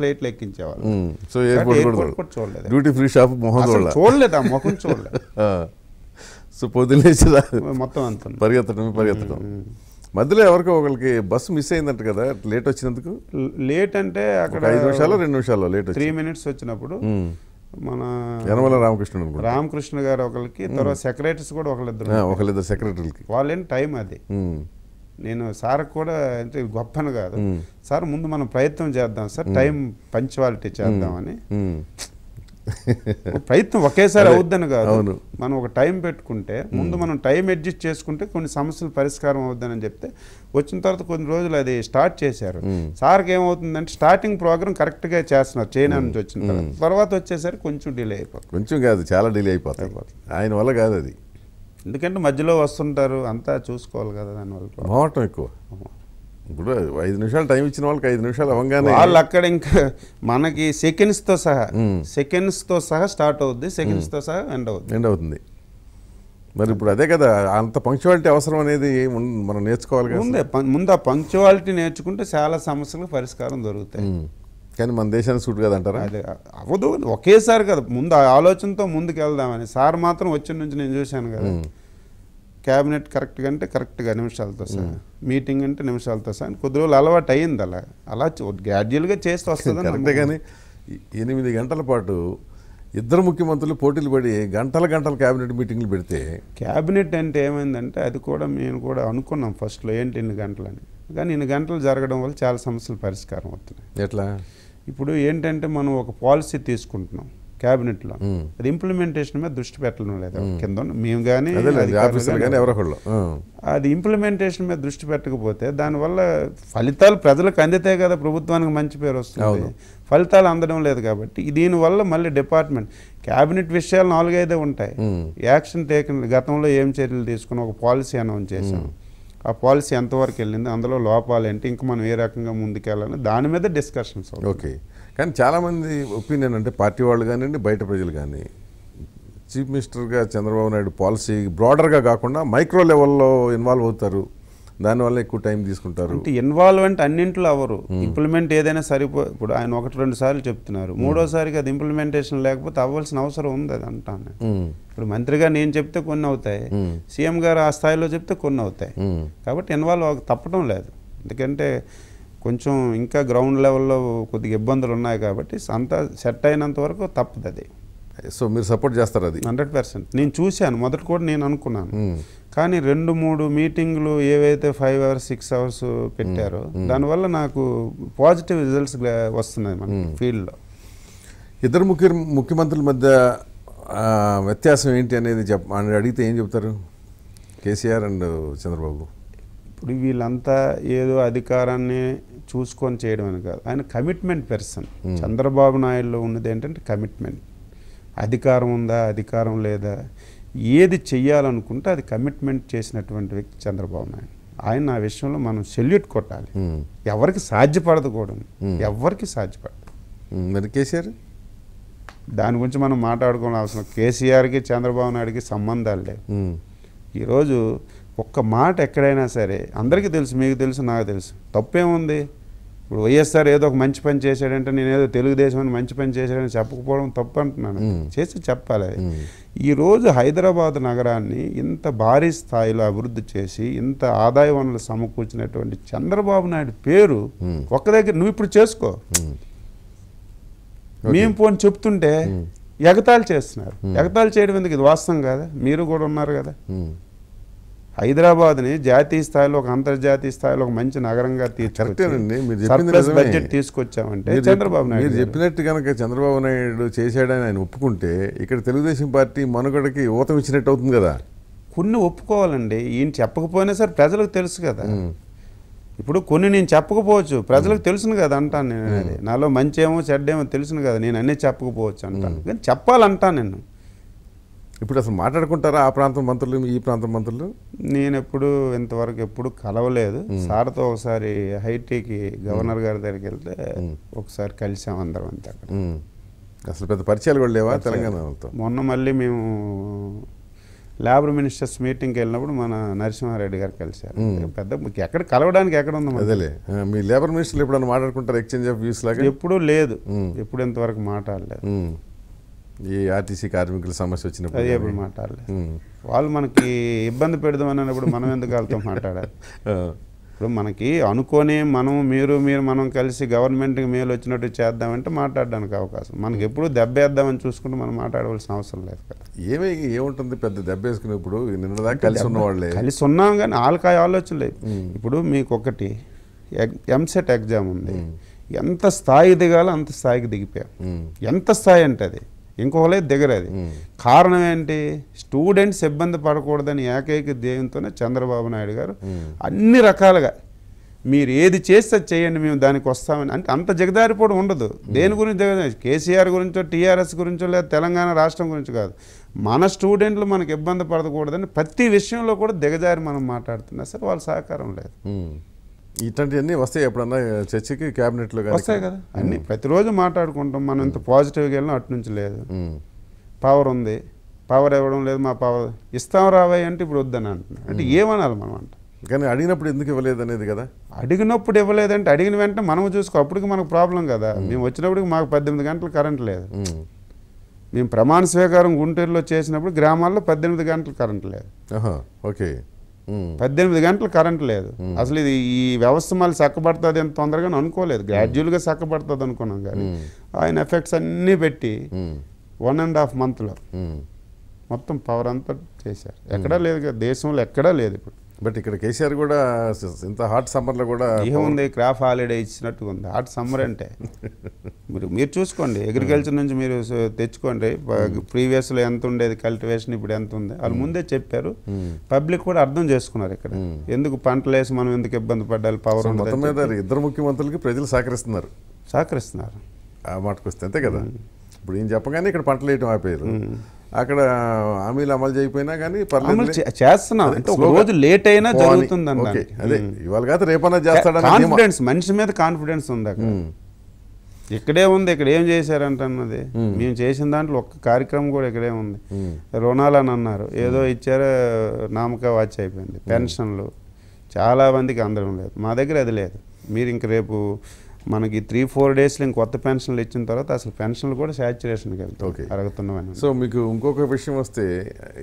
Speaker 2: ఫ్లైట్ లో ఎక్కించేవాళ్ళు సో ఎయిర్పోర్ట్ కూడా చూడలేదు డ్యూటీ ఫ్రీ షాప్ మొహం చూడలేదు ఆ చూడలేదు
Speaker 1: సో పొద్దులేసి మొత్తం అంత పరిగెత్తడం పరిగెత్తడం మధ్యలో ఎవరికో ఒకరికి బస్సు మిస్ అయిందంట కదా లేట్ వచ్చినందుకు లేట్ అంటే అక్కడ ఐదు నిమిషాలు రెండు నిమిషాలు లేట్ త్రీ
Speaker 2: మినిట్స్ వచ్చినప్పుడు మన యనమల రామకృష్ణ రామకృష్ణ గారు ఒకరికి తర్వాత సెక్రటరీస్ కూడా ఒకళ్ళిద్దరు
Speaker 1: ఒకళ్ళిద్దరు సెక్రటరీలకి
Speaker 2: వాళ్ళేం టైం అది నేను సార్ కూడా అంటే గొప్పను కాదు సార్ ముందు మనం ప్రయత్నం చేద్దాం సార్ టైం పంచువాలిటీ చేద్దామని
Speaker 3: ప్రయత్నం ఒకేసారి అవుద్దని కాదు
Speaker 2: మనం ఒక టైం పెట్టుకుంటే ముందు మనం టైం అడ్జస్ట్ చేసుకుంటే కొన్ని సమస్యలు పరిష్కారం అవుద్దని చెప్తే వచ్చిన తర్వాత కొన్ని రోజులు అది స్టార్ట్ చేశారు సార్కి ఏమవుతుందంటే స్టార్టింగ్ ప్రోగ్రామ్ కరెక్ట్గా చేస్తున్నారు చైనా నుంచి వచ్చిన తర్వాత వచ్చేసరికి కొంచెం డిలే అయిపోతుంది కొంచెం కాదు చాలా డిలే అయిపోతుంది
Speaker 1: ఆయన వల్ల కాదు అది
Speaker 2: ఎందుకంటే మధ్యలో వస్తుంటారు అంతా చూసుకోవాలి కదా దానివల్ల మోటం ఎక్కువ ఇప్పుడు ఐదు నిమిషాలు టైం ఇచ్చిన వాళ్ళకి ఐదు నిమిషాలు అవ్వగానే వాళ్ళు అక్కడ ఇంకా మనకి సెకండ్స్తో సహా సెకండ్స్తో సహా స్టార్ట్ అవుద్ది సెకండ్స్తో సహా ఎండ్ అవుతుంది ఎండ్ అవుతుంది మరి ఇప్పుడు అదే కదా అంత పంక్చువాలిటీ అవసరం అనేది మనం నేర్చుకోవాలి ముందే ముందు ఆ పంక్చువాలిటీ నేర్చుకుంటే చాలా సమస్యలకు పరిష్కారం దొరుకుతాయి కానీ మన దేశానికి సూట్ కదా అంటారా అదే అవ్వదు ఒకేసారి కదా ముందు ఆ ఆలోచనతో ముందుకు వెళ్దామని సార్ మాత్రం వచ్చిన నుంచి నేను చూశాను కదా క్యాబినెట్ కరెక్ట్గా అంటే కరెక్ట్గా నిమిషాలతో సార్ మీటింగ్ అంటే నిమిషాలతో సార్ కొద్ది రోజులు అలవాటు అయ్యింది అలా అలా గ్రాడ్యువల్గా చేస్తూ వస్తుంది అంతే కానీ ఎనిమిది గంటల పాటు ఇద్దరు ముఖ్యమంత్రులు పోటీలు పడి గంటల గంటల క్యాబినెట్
Speaker 1: మీటింగ్లు పెడితే
Speaker 2: క్యాబినెట్ అంటే ఏమైందంటే అది కూడా మేము కూడా అనుకున్నాం ఫస్ట్లో ఏంటి ఇన్ని గంటలని కానీ ఇన్ని గంటలు జరగడం వల్ల చాలా సమస్యలు పరిష్కారం అవుతున్నాయి ఎట్లా ఇప్పుడు ఏంటంటే మనం ఒక పాలసీ తీసుకుంటున్నాం క్యాబినెట్లో అది ఇంప్లిమెంటేషన్ మీద దృష్టి పెట్టడం లేదు కింద మేము కానీ అది ఇంప్లిమెంటేషన్ మీద దృష్టి పెట్టకపోతే దానివల్ల ఫలితాలు ప్రజలకు అందితే కదా ప్రభుత్వానికి మంచి పేరు వస్తుంది ఫలితాలు అందడం లేదు కాబట్టి దీనివల్ల మళ్ళీ డిపార్ట్మెంట్ క్యాబినెట్ విషయాలు నాలుగైదే ఉంటాయి యాక్షన్ టేకన్ గతంలో ఏం చర్యలు తీసుకుని ఒక పాలసీ అనౌన్స్ చేశాం ఆ పాలసీ ఎంతవరకు వెళ్ళింది అందులో లోపాలు ఏంటి ఇంక మనం ఏ రకంగా ముందుకెళ్ళాలి దాని మీద డిస్కషన్స్ ఓకే కానీ చాలామంది ఒపీనియన్ అంటే పార్టీ వాళ్ళు కానివ్వండి బయట ప్రజలు కానీ చీఫ్
Speaker 1: మినిస్టర్గా చంద్రబాబు నాయుడు పాలసీ బ్రాడర్గా కాకుండా మైక్రో లెవెల్లో ఇన్వాల్వ్ అవుతారు దానివల్ల ఎక్కువ టైం తీసుకుంటారు అంటే
Speaker 2: అంటే అన్నింటిలో అవరు ఇంప్లిమెంట్ ఏదైనా సరిపో ఇప్పుడు ఆయన ఒకటి రెండు సార్లు చెప్తున్నారు మూడోసారికి అది ఇంప్లిమెంటేషన్ లేకపోతే అవ్వాల్సిన అవసరం ఉంది అది అంటాను ఇప్పుడు మంత్రిగా నేను చెప్తే కొన్ని అవుతాయి సీఎం గారు ఆ స్థాయిలో చెప్తే కొన్ని అవుతాయి కాబట్టి ఇన్వాల్వ్ తప్పడం లేదు ఎందుకంటే కొంచెం ఇంకా గ్రౌండ్ లెవెల్లో కొద్దిగా ఇబ్బందులు ఉన్నాయి కాబట్టి సంత సెట్ అయినంత వరకు తప్పదు అది సో మీరు సపోర్ట్ చేస్తారు అది హండ్రెడ్ పర్సెంట్ నేను చూశాను మొదటి కూడా నేను అనుకున్నాను hmm. కానీ రెండు మూడు మీటింగ్లు ఏవైతే ఫైవ్ అవర్స్ సిక్స్ అవర్స్ పెట్టారో hmm. Hmm. దానివల్ల నాకు పాజిటివ్ రిజల్ట్స్ వస్తున్నాయి మన ఫీల్డ్లో ఇద్దరు ముఖ్య ముఖ్యమంత్రుల మధ్య వ్యత్యాసం
Speaker 1: ఏంటి అనేది చెప్ అడిగితే ఏం చెప్తారు కేసీఆర్ అండ్ చంద్రబాబు
Speaker 2: ఇప్పుడు వీళ్ళంతా ఏదో అధికారాన్ని చూసుకొని చేయడం అని కాదు ఆయన కమిట్మెంట్ పెర్సన్ చంద్రబాబు నాయుడులో ఉన్నది ఏంటంటే కమిట్మెంట్ అధికారం ఉందా అధికారం లేదా ఏది చెయ్యాలనుకుంటే అది కమిట్మెంట్ చేసినటువంటి వ్యక్తి చంద్రబాబు నాయుడు ఆయన ఆ విషయంలో మనం సెల్యూట్ కొట్టాలి ఎవరికి సాధ్యపడదు కూడా ఎవరికి సాధ్యపడదు మరి కేసీఆర్ దాని గురించి మనం మాట్లాడుకోవాల్సిన అవసరం కేసీఆర్కి చంద్రబాబు నాయుడికి సంబంధాలు లేవు ఈరోజు ఒక్క మాట ఎక్కడైనా సరే అందరికీ తెలుసు మీకు తెలుసు నాకు తెలుసు తప్పేముంది ఇప్పుడు వైఎస్ఆర్ ఏదో ఒక మంచి పని చేశాడంటే నేను ఏదో తెలుగుదేశం అని మంచి పని చేశాడని చెప్పకపోవడం తప్పు అంటున్నాను చేసి చెప్పాలి ఈరోజు హైదరాబాద్ నగరాన్ని ఇంత భారీ స్థాయిలో అభివృద్ధి చేసి ఇంత ఆదాయ వనరులు సమకూర్చినటువంటి చంద్రబాబు నాయుడు పేరు ఒక్క దగ్గర నువ్వు ఇప్పుడు చేసుకో మేము పోని చెప్తుంటే ఎగతాలు చేస్తున్నారు ఎగతాలు చేయడం ఎందుకు ఇది వాస్తవం కదా మీరు కూడా ఉన్నారు కదా హైదరాబాద్ని జాతీయ స్థాయిలో ఒక అంతర్జాతీయ స్థాయిలో ఒక మంచి నగరంగా తీర్చండి బడ్జెట్ తీసుకొచ్చామంటే చంద్రబాబు నాయుడు మీరు
Speaker 1: చెప్పినట్టు కనుక చంద్రబాబు నాయుడు చేశాడని ఆయన ఒప్పుకుంటే ఇక్కడ తెలుగుదేశం పార్టీ మనుగడకి
Speaker 2: ఊతం ఇచ్చినట్టు అవుతుంది కదా కొన్ని ఒప్పుకోవాలండి ఈయన చెప్పకపోయినా సరే ప్రజలకు తెలుసు కదా ఇప్పుడు కొన్ని నేను చెప్పకపోవచ్చు ప్రజలకు తెలుసును కదా అంటాను నేను నాలో మంచి ఏమో చెడ్డేమో తెలుసును కదా నేను అన్నీ చెప్పకపోవచ్చు అంటాను కానీ చెప్పాలంటాను నేను ఇప్పుడు అసలు మాట్లాడుకుంటారా ఆ ప్రాంతం మంత్రులు ఈ ప్రాంతం మంత్రులు నేను ఎప్పుడు ఇంతవరకు ఎప్పుడు కలవలేదు సార్తో ఒకసారి హైటీకి గవర్నర్ గారి దగ్గరికి వెళ్తే ఒకసారి కలిసాం అందరం అంతా
Speaker 1: అసలు పెద్ద పరిచయాలు కూడా లేవా తెలంగాణతో
Speaker 2: మొన్న మళ్ళీ మేము లేబర్ మినిస్టర్స్ మీటింగ్కి వెళ్ళినప్పుడు మన నరసింహారెడ్డి గారు కలిశారు పెద్ద ఎక్కడ కలవడానికి ఎక్కడ ఉందో అదేలే మీ లేబర్ మినిస్టర్లు ఎప్పుడైనా మాట్లాడుకుంటారు ఎక్స్చేంజ్ ఆఫ్ వ్యూస్ లాగా ఎప్పుడూ లేదు
Speaker 1: ఎప్పుడు ఇంతవరకు మాట్లాడలేదు ఈ ఆర్టీసీ కార్మికుల సమస్య వచ్చినప్పుడు అదే ఎప్పుడు మాట్లాడలేదు
Speaker 2: వాళ్ళు మనకి ఇబ్బంది పెడదాం అన్నప్పుడు మనం ఎందుకు వాళ్ళతో మాట్లాడాలి ఇప్పుడు మనకి అనుకొని మనం మీరు మీరు మనం కలిసి గవర్నమెంట్కి మేలు వచ్చినట్టు చేద్దామంటే మాట్లాడడానికి అవకాశం మనకి ఎప్పుడు దెబ్బేద్దామని చూసుకుంటే మనం మాట్లాడవలసిన అవసరం లేదు కదా ఏమై
Speaker 1: ఏముంటుంది పెద్ద దెబ్బేసుకునేప్పుడు నిన్నదాకా కలిసి ఉన్నవాళ్ళే కలిసి
Speaker 2: ఉన్నాం కానీ వాళ్ళకి ఆలోచన లేదు ఇప్పుడు మీకు ఒకటి ఎంసెట్ ఎగ్జామ్ ఉంది ఎంత స్థాయి దిగాలో అంత స్థాయికి దిగిపోయాం ఎంత స్థాయి అంటే అది దగ్గర దిగలేదు కారణం ఏంటి స్టూడెంట్స్ ఇబ్బంది పడకూడదని ఏకైక ధ్యేయంతోనే చంద్రబాబు నాయుడు గారు అన్ని రకాలుగా మీరు ఏది చేస్తే చేయండి మేము దానికి వస్తామని అంటే అంత జగదారిపోవడం ఉండదు దేని గురించి కేసీఆర్ గురించో టీఆర్ఎస్ గురించో లేదా తెలంగాణ రాష్ట్రం గురించి కాదు మన స్టూడెంట్లు మనకు ఇబ్బంది పడకూడదని ప్రతి విషయంలో కూడా దిగజారి మనం మాట్లాడుతున్నా సరే వాళ్ళ సహకారం లేదు ఇట్లాంటివన్నీ వస్తాయి ఎప్పుడన్నా చర్చకి క్యాబినెట్లో వస్తాయి కదా అన్ని ప్రతిరోజు మాట్లాడుకుంటాం మనం ఇంత పాజిటివ్గా వెళ్ళినా అటు నుంచి లేదు పవర్ ఉంది పవర్ ఇవ్వడం లేదు మా పవర్ ఇస్తాం రావాయి అంటే ఇప్పుడు వద్దని అంటున్నాను అంటే ఏమనాలి మనం అంట కానీ అడిగినప్పుడు ఎందుకు ఇవ్వలేదు అనేది కదా అడిగినప్పుడు ఇవ్వలేదంటే అడిగిన వెంటనే మనం చూసుకో అప్పటికి మనకు ప్రాబ్లం కదా మేము వచ్చినప్పటికి మాకు పద్దెనిమిది గంటలు కరెంట్ లేదు మేము ప్రమాణ స్వీకారం గుంటూరులో చేసినప్పుడు గ్రామాల్లో పద్దెనిమిది గంటలు కరెంట్ లేదు ఓకే పద్దెనిమిది గంటలు కరెంట్ లేదు అసలు ఇది ఈ వ్యవస్థ మళ్ళీ చక్కబడుతుంది అని తొందరగా అనుకోలేదు గ్రాడ్యువల్గా చక్కబడుతుంది అనుకున్నాం కానీ ఆయన ఎఫెక్ట్స్ అన్నీ పెట్టి వన్ అండ్ హాఫ్ మంత్లో మొత్తం పవర్ అంతా చేశారు ఎక్కడా లేదు కదా దేశంలో ఎక్కడా లేదు ఇప్పుడు బట్ ఇక్కడ కేసీఆర్ కూడా ఇంత హాట్ సమ్మర్లో కూడా ఏముంది క్రాప్ హాలిడే ఇచ్చినట్టు ఉంది హాట్ సమ్మర్ అంటే మీరు మీరు చూసుకోండి అగ్రికల్చర్ నుంచి మీరు తెచ్చుకోండి ప్రీవియస్లో hmm. ఎంత ఉండేది కల్టివేషన్ ఇప్పుడు ఎంత ఉంది వాళ్ళు hmm. ముందే చెప్పారు పబ్లిక్ hmm. కూడా అర్థం చేసుకున్నారు ఇక్కడ ఎందుకు పంటలు వేసి మనం ఎందుకు ఇబ్బంది పడ్డాలి పవర్ మీద ఇద్దరు ముఖ్యమంత్రులకి ప్రజలు సహకరిస్తున్నారు సహకరిస్తున్నారు
Speaker 1: ఆ మాటకు వస్తే అంతే కదా ఇప్పుడు ఏం చెప్పగానే ఇక్కడ పంటలు వేయటం ఆపేయారు అక్కడ హామీలు అమలు చేయకపోయినా కానీ పర్లేదు
Speaker 2: చేస్తున్నాం అంటే ఒక రోజు లేట్ అయినా జరుగుతుంది అదే ఇవాళ కాదు రేపన్నా చేస్తాడు కాన్ఫిడెన్స్ మనిషి మీద కాన్ఫిడెన్స్ ఉంది అక్కడ ఇక్కడే ఉంది ఇక్కడ ఏం చేశారంట అన్నది మేము చేసిన దాంట్లో ఒక్క కార్యక్రమం కూడా ఇక్కడే ఉంది రుణాలు అని అన్నారు ఏదో ఇచ్చారో నామక వాచ్ అయిపోయింది పెన్షన్లు చాలామందికి అందడం లేదు మా దగ్గర అది లేదు మీరు ఇంక రేపు మనకి త్రీ ఫోర్ డేస్లో ఇంక కొత్త పెన్షన్లు ఇచ్చిన తర్వాత అసలు పెన్షన్లు కూడా శాచురేషన్కి వెళ్తాయి ఓకే అడుగుతున్నామని సో మీకు ఇంకొక విషయం వస్తే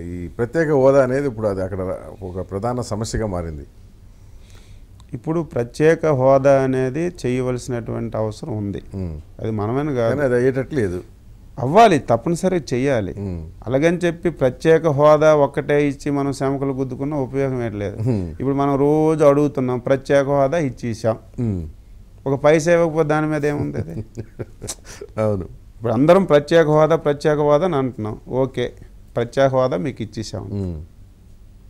Speaker 2: ఈ ప్రత్యేక హోదా అనేది ఇప్పుడు అది అక్కడ ఒక ప్రధాన సమస్యగా మారింది ఇప్పుడు ప్రత్యేక హోదా అనేది చేయవలసినటువంటి అవసరం ఉంది అది మనమేన కాదు అది అయ్యేటట్లేదు అవ్వాలి తప్పనిసరి చేయాలి అలాగని చెప్పి ప్రత్యేక హోదా ఒక్కటే ఇచ్చి మనం శ్రమకులు గుద్దుకున్న ఉపయోగం లేదు ఇప్పుడు మనం రోజు అడుగుతున్నాం ప్రత్యేక హోదా ఇచ్చేసాం ఒక పైసా ఇవ్వకపోతే దాని మీద ఏముంది అది అవును ఇప్పుడు అందరం ప్రత్యేక హోదా ప్రత్యేక హోదా అని అంటున్నాం ఓకే ప్రత్యేక హోదా మీకు ఇచ్చేసాము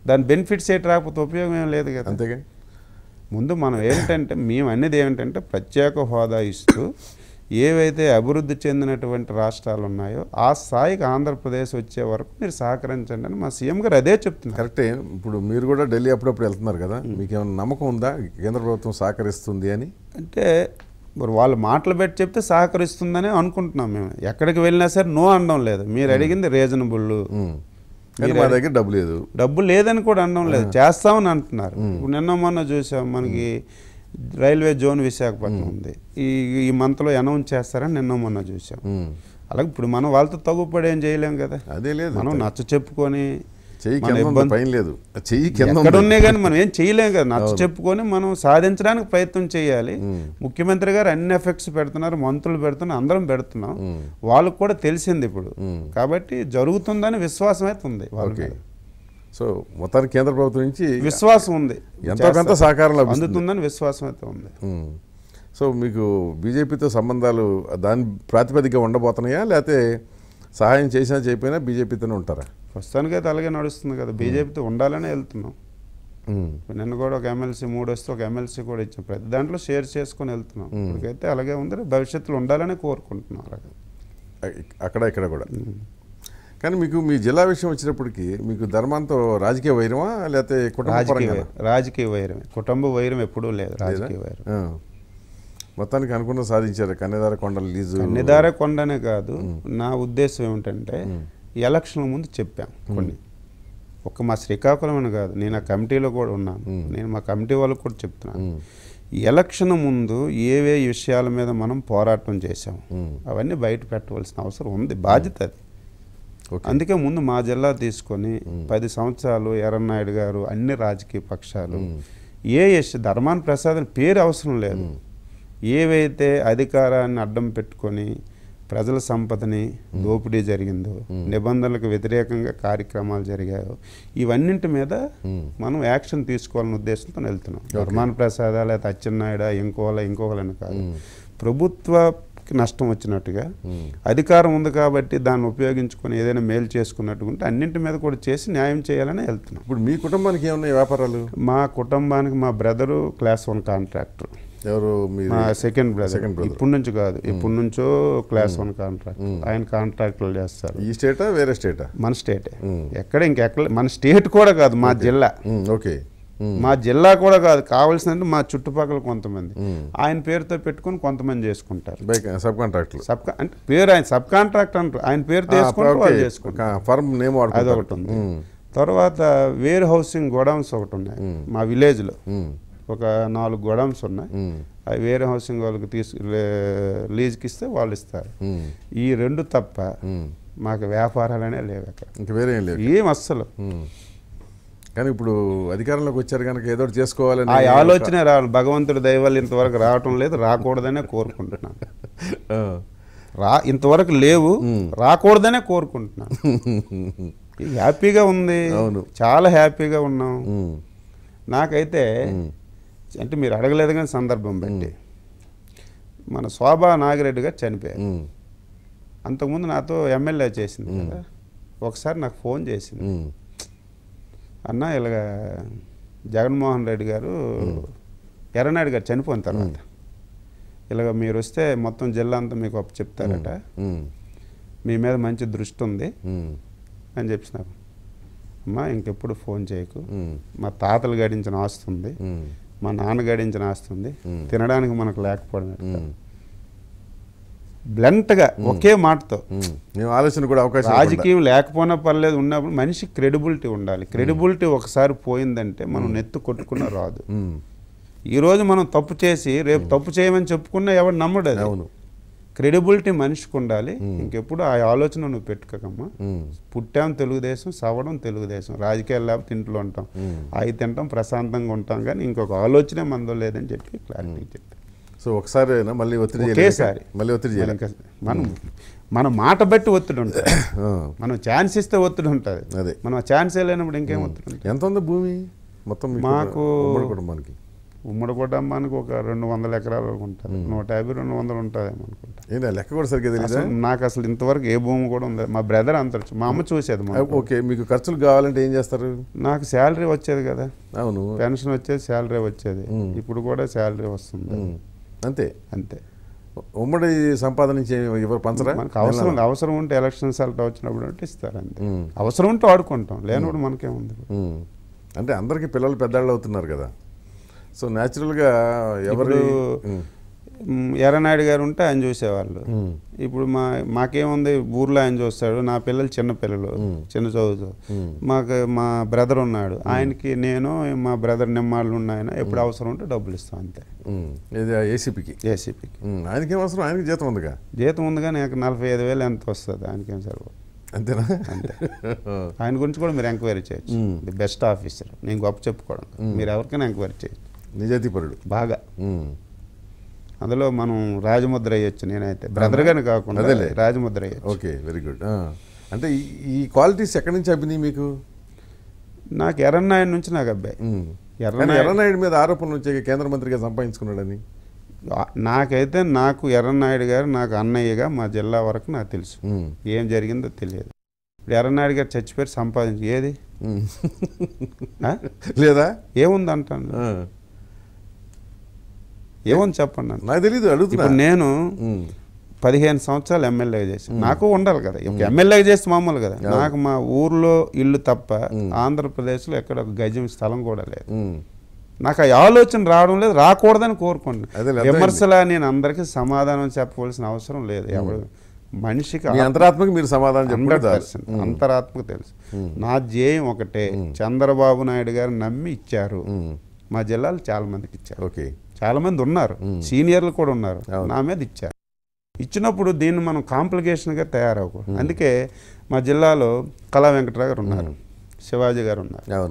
Speaker 2: దాని బెనిఫిట్స్ ఏంటి రాకపోతే ఉపయోగం ఏం లేదు కదా అంతేగా ముందు మనం ఏంటంటే మేము అనేది ఏమిటంటే ప్రత్యేక హోదా ఇస్తూ ఏవైతే అభివృద్ధి చెందినటువంటి రాష్ట్రాలు ఉన్నాయో ఆ స్థాయికి ఆంధ్రప్రదేశ్ వచ్చే వరకు మీరు సహకరించండి అని మా సీఎం గారు అదే చెప్తున్నారు కరెక్టే ఇప్పుడు మీరు కూడా ఢిల్లీ అప్పుడప్పుడు వెళ్తున్నారు కదా మీకు ఏమైనా నమ్మకం ఉందా కేంద్ర ప్రభుత్వం సహకరిస్తుంది అని అంటే మరి వాళ్ళు మాటలు పెట్టి చెప్తే సహకరిస్తుందని అనుకుంటున్నాం మేము ఎక్కడికి వెళ్ళినా సరే నో అనడం లేదు మీరు అడిగింది రీజనబుల్ మా దగ్గర డబ్బు లేదు డబ్బు లేదని కూడా అనడం లేదు చేస్తామని అంటున్నారు ఇప్పుడు నిన్న మొన్న చూసాం మనకి రైల్వే జోన్ విశాఖపట్నం ఉంది ఈ ఈ మంత్లో అనౌన్స్ చేస్తారని నిన్న మొన్న చూసాం అలాగే ఇప్పుడు మనం వాళ్ళతో తగ్గుపడి ఏం చేయలేం కదా అదే లేదు మనం నచ్చ చెప్పుకొని లేదు కానీ మనం ఏం చేయలేం కదా నచ్చ చెప్పుకొని మనం సాధించడానికి ప్రయత్నం చేయాలి ముఖ్యమంత్రి గారు అన్ని ఎఫెక్ట్స్ పెడుతున్నారు మంత్రులు పెడుతున్నారు అందరం పెడుతున్నాం వాళ్ళకు కూడా తెలిసింది ఇప్పుడు కాబట్టి జరుగుతుందని విశ్వాసం అయితే ఉంది వాళ్ళకి సో మొత్తానికి కేంద్ర ప్రభుత్వం నుంచి విశ్వాసం ఉంది ఎంతో కొంత సహకారం అందుతుందని విశ్వాసం అయితే ఉంది
Speaker 1: సో మీకు బీజేపీతో సంబంధాలు దాని ప్రాతిపదికగా ఉండబోతున్నాయా లేకపోతే సహాయం చేసినా చెప్పినా బీజేపీతోనే ఉంటారా
Speaker 2: ప్రస్తుతానికి అయితే అలాగే నడుస్తుంది కదా బీజేపీతో ఉండాలనే వెళ్తున్నాం నిన్న కూడా ఒక ఎమ్మెల్సీ మూడు వస్తే ఒక ఎమ్మెల్సీ కూడా ఇచ్చాం ప్రతి దాంట్లో షేర్ చేసుకొని వెళ్తున్నాం ఇప్పటికైతే అలాగే ఉంది భవిష్యత్తులో ఉండాలని కోరుకుంటున్నాం అలాగే అక్కడ ఇక్కడ కూడా కానీ మీకు మీ జిల్లా విషయం వచ్చినప్పటికి
Speaker 1: మీకు ధర్మంతో రాజకీయ వైరమా లేకపోతే కుటుంబ
Speaker 2: రాజకీయ వైరమే కుటుంబ వైరం ఎప్పుడూ లేదు రాజకీయ వైరం మొత్తానికి అనుకున్న సాధించారు కన్నెదార కొండ లీజు కన్నెదార కొండనే కాదు నా ఉద్దేశం ఏమిటంటే ఎలక్షన్ ముందు చెప్పాం కొన్ని ఒక మా శ్రీకాకుళం అని కాదు నేను ఆ కమిటీలో కూడా ఉన్నాను నేను మా కమిటీ వాళ్ళకు కూడా చెప్తున్నాను ఎలక్షన్ ముందు ఏవే విషయాల మీద మనం పోరాటం చేసాము అవన్నీ బయట పెట్టవలసిన అవసరం ఉంది బాధ్యత అది అందుకే ముందు మా జిల్లా తీసుకొని పది సంవత్సరాలు ఎర్రన్నాయుడు గారు అన్ని రాజకీయ పక్షాలు ఏ యశ్ ధర్మాన్ ప్రసాద్ పేరు అవసరం లేదు ఏవైతే అధికారాన్ని అడ్డం పెట్టుకొని ప్రజల సంపదని దోపిడీ జరిగిందో నిబంధనలకు వ్యతిరేకంగా కార్యక్రమాలు జరిగాయో ఇవన్నింటి మీద మనం యాక్షన్ తీసుకోవాలనే ఉద్దేశంతో వెళ్తున్నాం ధర్మాన్ ప్రసాద లేదా అచ్చెన్నాయుడ ఇంకోవాల ఇంకోవాలని కాదు ప్రభుత్వ నష్టం వచ్చినట్టుగా అధికారం ఉంది కాబట్టి దాన్ని ఉపయోగించుకొని ఏదైనా మేలు ఉంటే అన్నింటి మీద కూడా చేసి న్యాయం చేయాలని వెళ్తున్నాం ఇప్పుడు మీ కుటుంబానికి ఏమున్నాయి వ్యాపారాలు మా కుటుంబానికి మా బ్రదరు క్లాస్ వన్ కాంట్రాక్టర్ ఎవరు మా సెకండ్ బ్రదర్ ఇప్పటి నుంచి కాదు hmm. ఇప్పటి నుంచో class hmm. One contract hmm. ఆయన కాంట్రాక్టులు చేస్తారు ఈ స్టేటా వేరే స్టేటా మన స్టేటే ఎక్కడ ఇంకెక్కడ మన స్టేట్ కూడా కాదు మా జిల్లా ఓకే మా జిల్లా కూడా కాదు కావాల్సిందంటే మా చుట్టుపక్కల కొంతమంది ఆయన పేరుతో పెట్టుకుని కొంతమంది చేసుకుంటారు సబ్ కాంట్రాక్టర్ సబ్ అంటే పేరు ఆయన సబ్ కాంట్రాక్ట్ అంటారు ఆయన పేరుతో వేసుకుంటారు చేసుకుంటారు ఫర్మ్ నేమ్ అది ఒకటి ఉంది తర్వాత వేర్ హౌసింగ్ గోడౌన్స్ ఒకటి ఉన్నాయి మా విలేజ్లో ఒక నాలుగు గోడౌన్స్ ఉన్నాయి అవి వేర్ హౌసింగ్ వాళ్ళకి తీసు లీజ్కి ఇస్తే వాళ్ళు ఇస్తారు ఈ రెండు తప్ప మాకు వ్యాపారాలనే లేవు అక్కడ ఇంకా వేరే ఏం లేవు ఏం అస్సలు కానీ ఇప్పుడు అధికారంలోకి వచ్చారు కనుక ఏదో చేసుకోవాలని ఆ ఆలోచన రావాలి భగవంతుడి దయవల్ల ఇంతవరకు రావటం లేదు రాకూడదనే కోరుకుంటున్నాను రా ఇంతవరకు లేవు రాకూడదనే కోరుకుంటున్నాను హ్యాపీగా ఉంది చాలా హ్యాపీగా ఉన్నాం నాకైతే అంటే మీరు అడగలేదు కానీ సందర్భం బట్టి మన శోభా నాగిరెడ్డి గారు చనిపోయారు అంతకుముందు నాతో ఎమ్మెల్యే చేసింది కదా ఒకసారి నాకు ఫోన్ చేసింది అన్న ఇలాగ జగన్మోహన్ రెడ్డి గారు ఎర్రనాయుడు గారు చనిపోయిన తర్వాత ఇలాగ మీరు వస్తే మొత్తం జిల్లా అంతా మీకు ఒక చెప్తారట మీ మీద మంచి దృష్టి ఉంది అని చెప్పినారు అమ్మా ఇంకెప్పుడు ఫోన్ చేయకు మా తాతలు గడించిన ఆస్తుంది మా నాన్న గడించిన ఆస్తుంది తినడానికి మనకు లేకపోవడం బ్లంట్గా ఒకే మాటతో ఆలోచన కూడా అవకాశం రాజకీయం లేకపోయినా పర్లేదు ఉన్నప్పుడు మనిషి క్రెడిబిలిటీ ఉండాలి క్రెడిబిలిటీ ఒకసారి పోయిందంటే మనం నెత్తు కొట్టుకున్న రాదు ఈరోజు మనం తప్పు చేసి రేపు తప్పు చేయమని చెప్పుకున్నా ఎవరు నమ్మడు అవును క్రెడిబిలిటీ మనిషికి ఉండాలి ఇంకెప్పుడు ఆ ఆలోచన నువ్వు పెట్టుకోకమ్మా పుట్టాం తెలుగుదేశం సవడం తెలుగుదేశం రాజకీయాలు లేకపోతే ఇంట్లో ఉంటాం అవి తింటాం ప్రశాంతంగా ఉంటాం కానీ ఇంకొక ఆలోచనే మనలో లేదని చెప్పి క్లారిటీ చెప్పి సో ఒకసారి మళ్ళీ ఒత్తిడి ఒకేసారి మళ్ళీ ఒత్తిడి చేయాలి మనం మన మాట బట్టి ఒత్తిడి ఉంటుంది మనం ఛాన్స్ ఇస్తే ఒత్తిడి ఉంటుంది అదే మనం ఛాన్స్ వెళ్ళినప్పుడు ఇంకేం ఒత్తిడి ఎంత ఉంది భూమి మొత్తం మాకు కుటుంబానికి ఉమ్మడి కుటుంబానికి ఒక రెండు వందల ఎకరాలు ఉంటుంది నూట యాభై రెండు వందలు ఉంటుంది అనుకుంటా లెక్క కూడా సరిగ్గా తెలియదు నాకు అసలు ఇంతవరకు ఏ భూమి కూడా ఉంది మా బ్రదర్ అంతరచ్చు మా అమ్మ చూసేది ఓకే మీకు ఖర్చులు కావాలంటే ఏం చేస్తారు నాకు శాలరీ వచ్చేది కదా అవును పెన్షన్ వచ్చేది శాలరీ వచ్చేది ఇప్పుడు కూడా శాలరీ వస్తుంది అంతే అంతే ఉమ్మడి సంపాదించే ఎవరు పంచరా అవసరం అవసరం ఉంటే ఎలక్షన్ అలా వచ్చినప్పుడు అంటే ఇస్తారు అంతే అవసరం ఉంటే ఆడుకుంటాం లేనప్పుడు మనకేముంది
Speaker 1: అంటే అందరికీ పిల్లలు పెద్దవాళ్ళు అవుతున్నారు కదా సో న్యాచురల్గా ఎవరు
Speaker 2: ఎర్రనాయుడు గారు ఉంటే ఆయన చూసేవాళ్ళు ఇప్పుడు మా మాకేముంది ఊర్లో ఆయన చూస్తాడు నా పిల్లలు చిన్న పిల్లలు చిన్న చదువుతో మాకు మా బ్రదర్ ఉన్నాడు ఆయనకి నేను మా బ్రదర్ నిమ్మాళ్ళు ఉన్నాయన ఎప్పుడు అవసరం ఉంటే డబ్బులు ఇస్తాం అంతే ఇది ఏసీపీకి ఏసీపీకి ఆయనకి ఏం అవసరం ఆయనకి జీతం ఉందిగా జీతం ఉందిగా నాకు నలభై ఐదు వేలు ఎంత వస్తుంది ఆయనకేం సరిపోదు అంతేనా అంతే ఆయన గురించి కూడా మీరు ఎంక్వైరీ చేయొచ్చు ది బెస్ట్ ఆఫీసర్ నేను గొప్ప చెప్పుకోవడం మీరు ఎవరికైనా ఎంక్వైరీ చేయొచ్చు నిజాతిపరుడు బాగా అందులో మనం రాజముద్ర అయ్యొచ్చు నేనైతే బ్రదర్ కాకుండా రాజముద్ర అయ్యొచ్చు ఓకే వెరీ గుడ్ అంటే ఈ క్వాలిటీస్ ఎక్కడి నుంచి అబ్బినాయి మీకు నాకు ఎర్రన్నాయుడు నుంచి నాకు అబ్బాయి ఎర్రనాయుడు మీద ఆరోపణలు వచ్చాయి కేంద్ర మంత్రిగా సంపాదించుకున్నాడని నాకైతే నాకు ఎర్రన్నాయుడు గారు నాకు అన్నయ్యగా మా జిల్లా వరకు నాకు తెలుసు ఏం జరిగిందో తెలియదు ఇప్పుడు ఎర్రనాయుడు గారు చచ్చిపోయి సంపాదించి ఏది లేదా ఏముంది అంటాను ఏమని చెప్పండి నాకు తెలియదు అడుగుతున్నా నేను పదిహేను సంవత్సరాలు ఎమ్మెల్యే చేసి నాకు ఉండాలి కదా ఎమ్మెల్యే చేస్తే మామూలు కదా నాకు మా ఊర్లో ఇల్లు తప్ప ఆంధ్రప్రదేశ్లో ఎక్కడ ఒక గజం స్థలం కూడా లేదు నాకు ఆ ఆలోచన రావడం లేదు రాకూడదని కోరుకోండి విమర్శలా నేను అందరికీ సమాధానం చెప్పవలసిన అవసరం లేదు ఎవరు మనిషికి అంతరాత్మక మీరు సమాధానం చెప్పండి అంతరాత్మక తెలుసు నా ధ్యేయం ఒకటే చంద్రబాబు నాయుడు గారు నమ్మి ఇచ్చారు మా జిల్లాలో చాలా మందికి ఇచ్చారు ఓకే చాలామంది ఉన్నారు సీనియర్లు కూడా ఉన్నారు నా మీద ఇచ్చారు ఇచ్చినప్పుడు దీన్ని మనం కాంప్లికేషన్గా తయారవు అందుకే మా జిల్లాలో కళా వెంకటరావు గారు ఉన్నారు శివాజీ గారు ఉన్నారు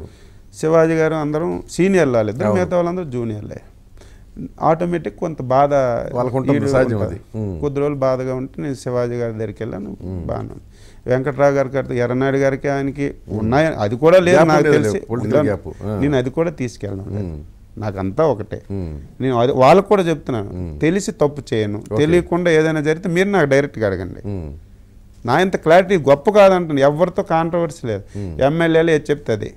Speaker 2: శివాజీ గారు అందరం సీనియర్లు వాళ్ళు ఇద్దరు మిగతా వాళ్ళందరూ జూనియర్లే ఆటోమేటిక్ కొంత బాధ కొద్ది రోజులు బాధగా ఉంటే నేను శివాజీ గారి దగ్గరికి వెళ్ళాను బాగానే వెంకట్రావు గారి ఎర్రనాయుడు గారికి ఆయనకి ఉన్నాయని అది కూడా లేదు నాకు తెలిసి నేను అది కూడా తీసుకెళ్ళాను నాకంతా ఒకటే నేను అది వాళ్ళకు కూడా చెప్తున్నాను తెలిసి తప్పు చేయను తెలియకుండా ఏదైనా జరిగితే మీరు నాకు డైరెక్ట్గా అడగండి నా ఇంత క్లారిటీ గొప్ప కాదంటున్నాను ఎవరితో కాంట్రవర్సీ లేదు ఎమ్మెల్యేలు ఏది చెప్తుంది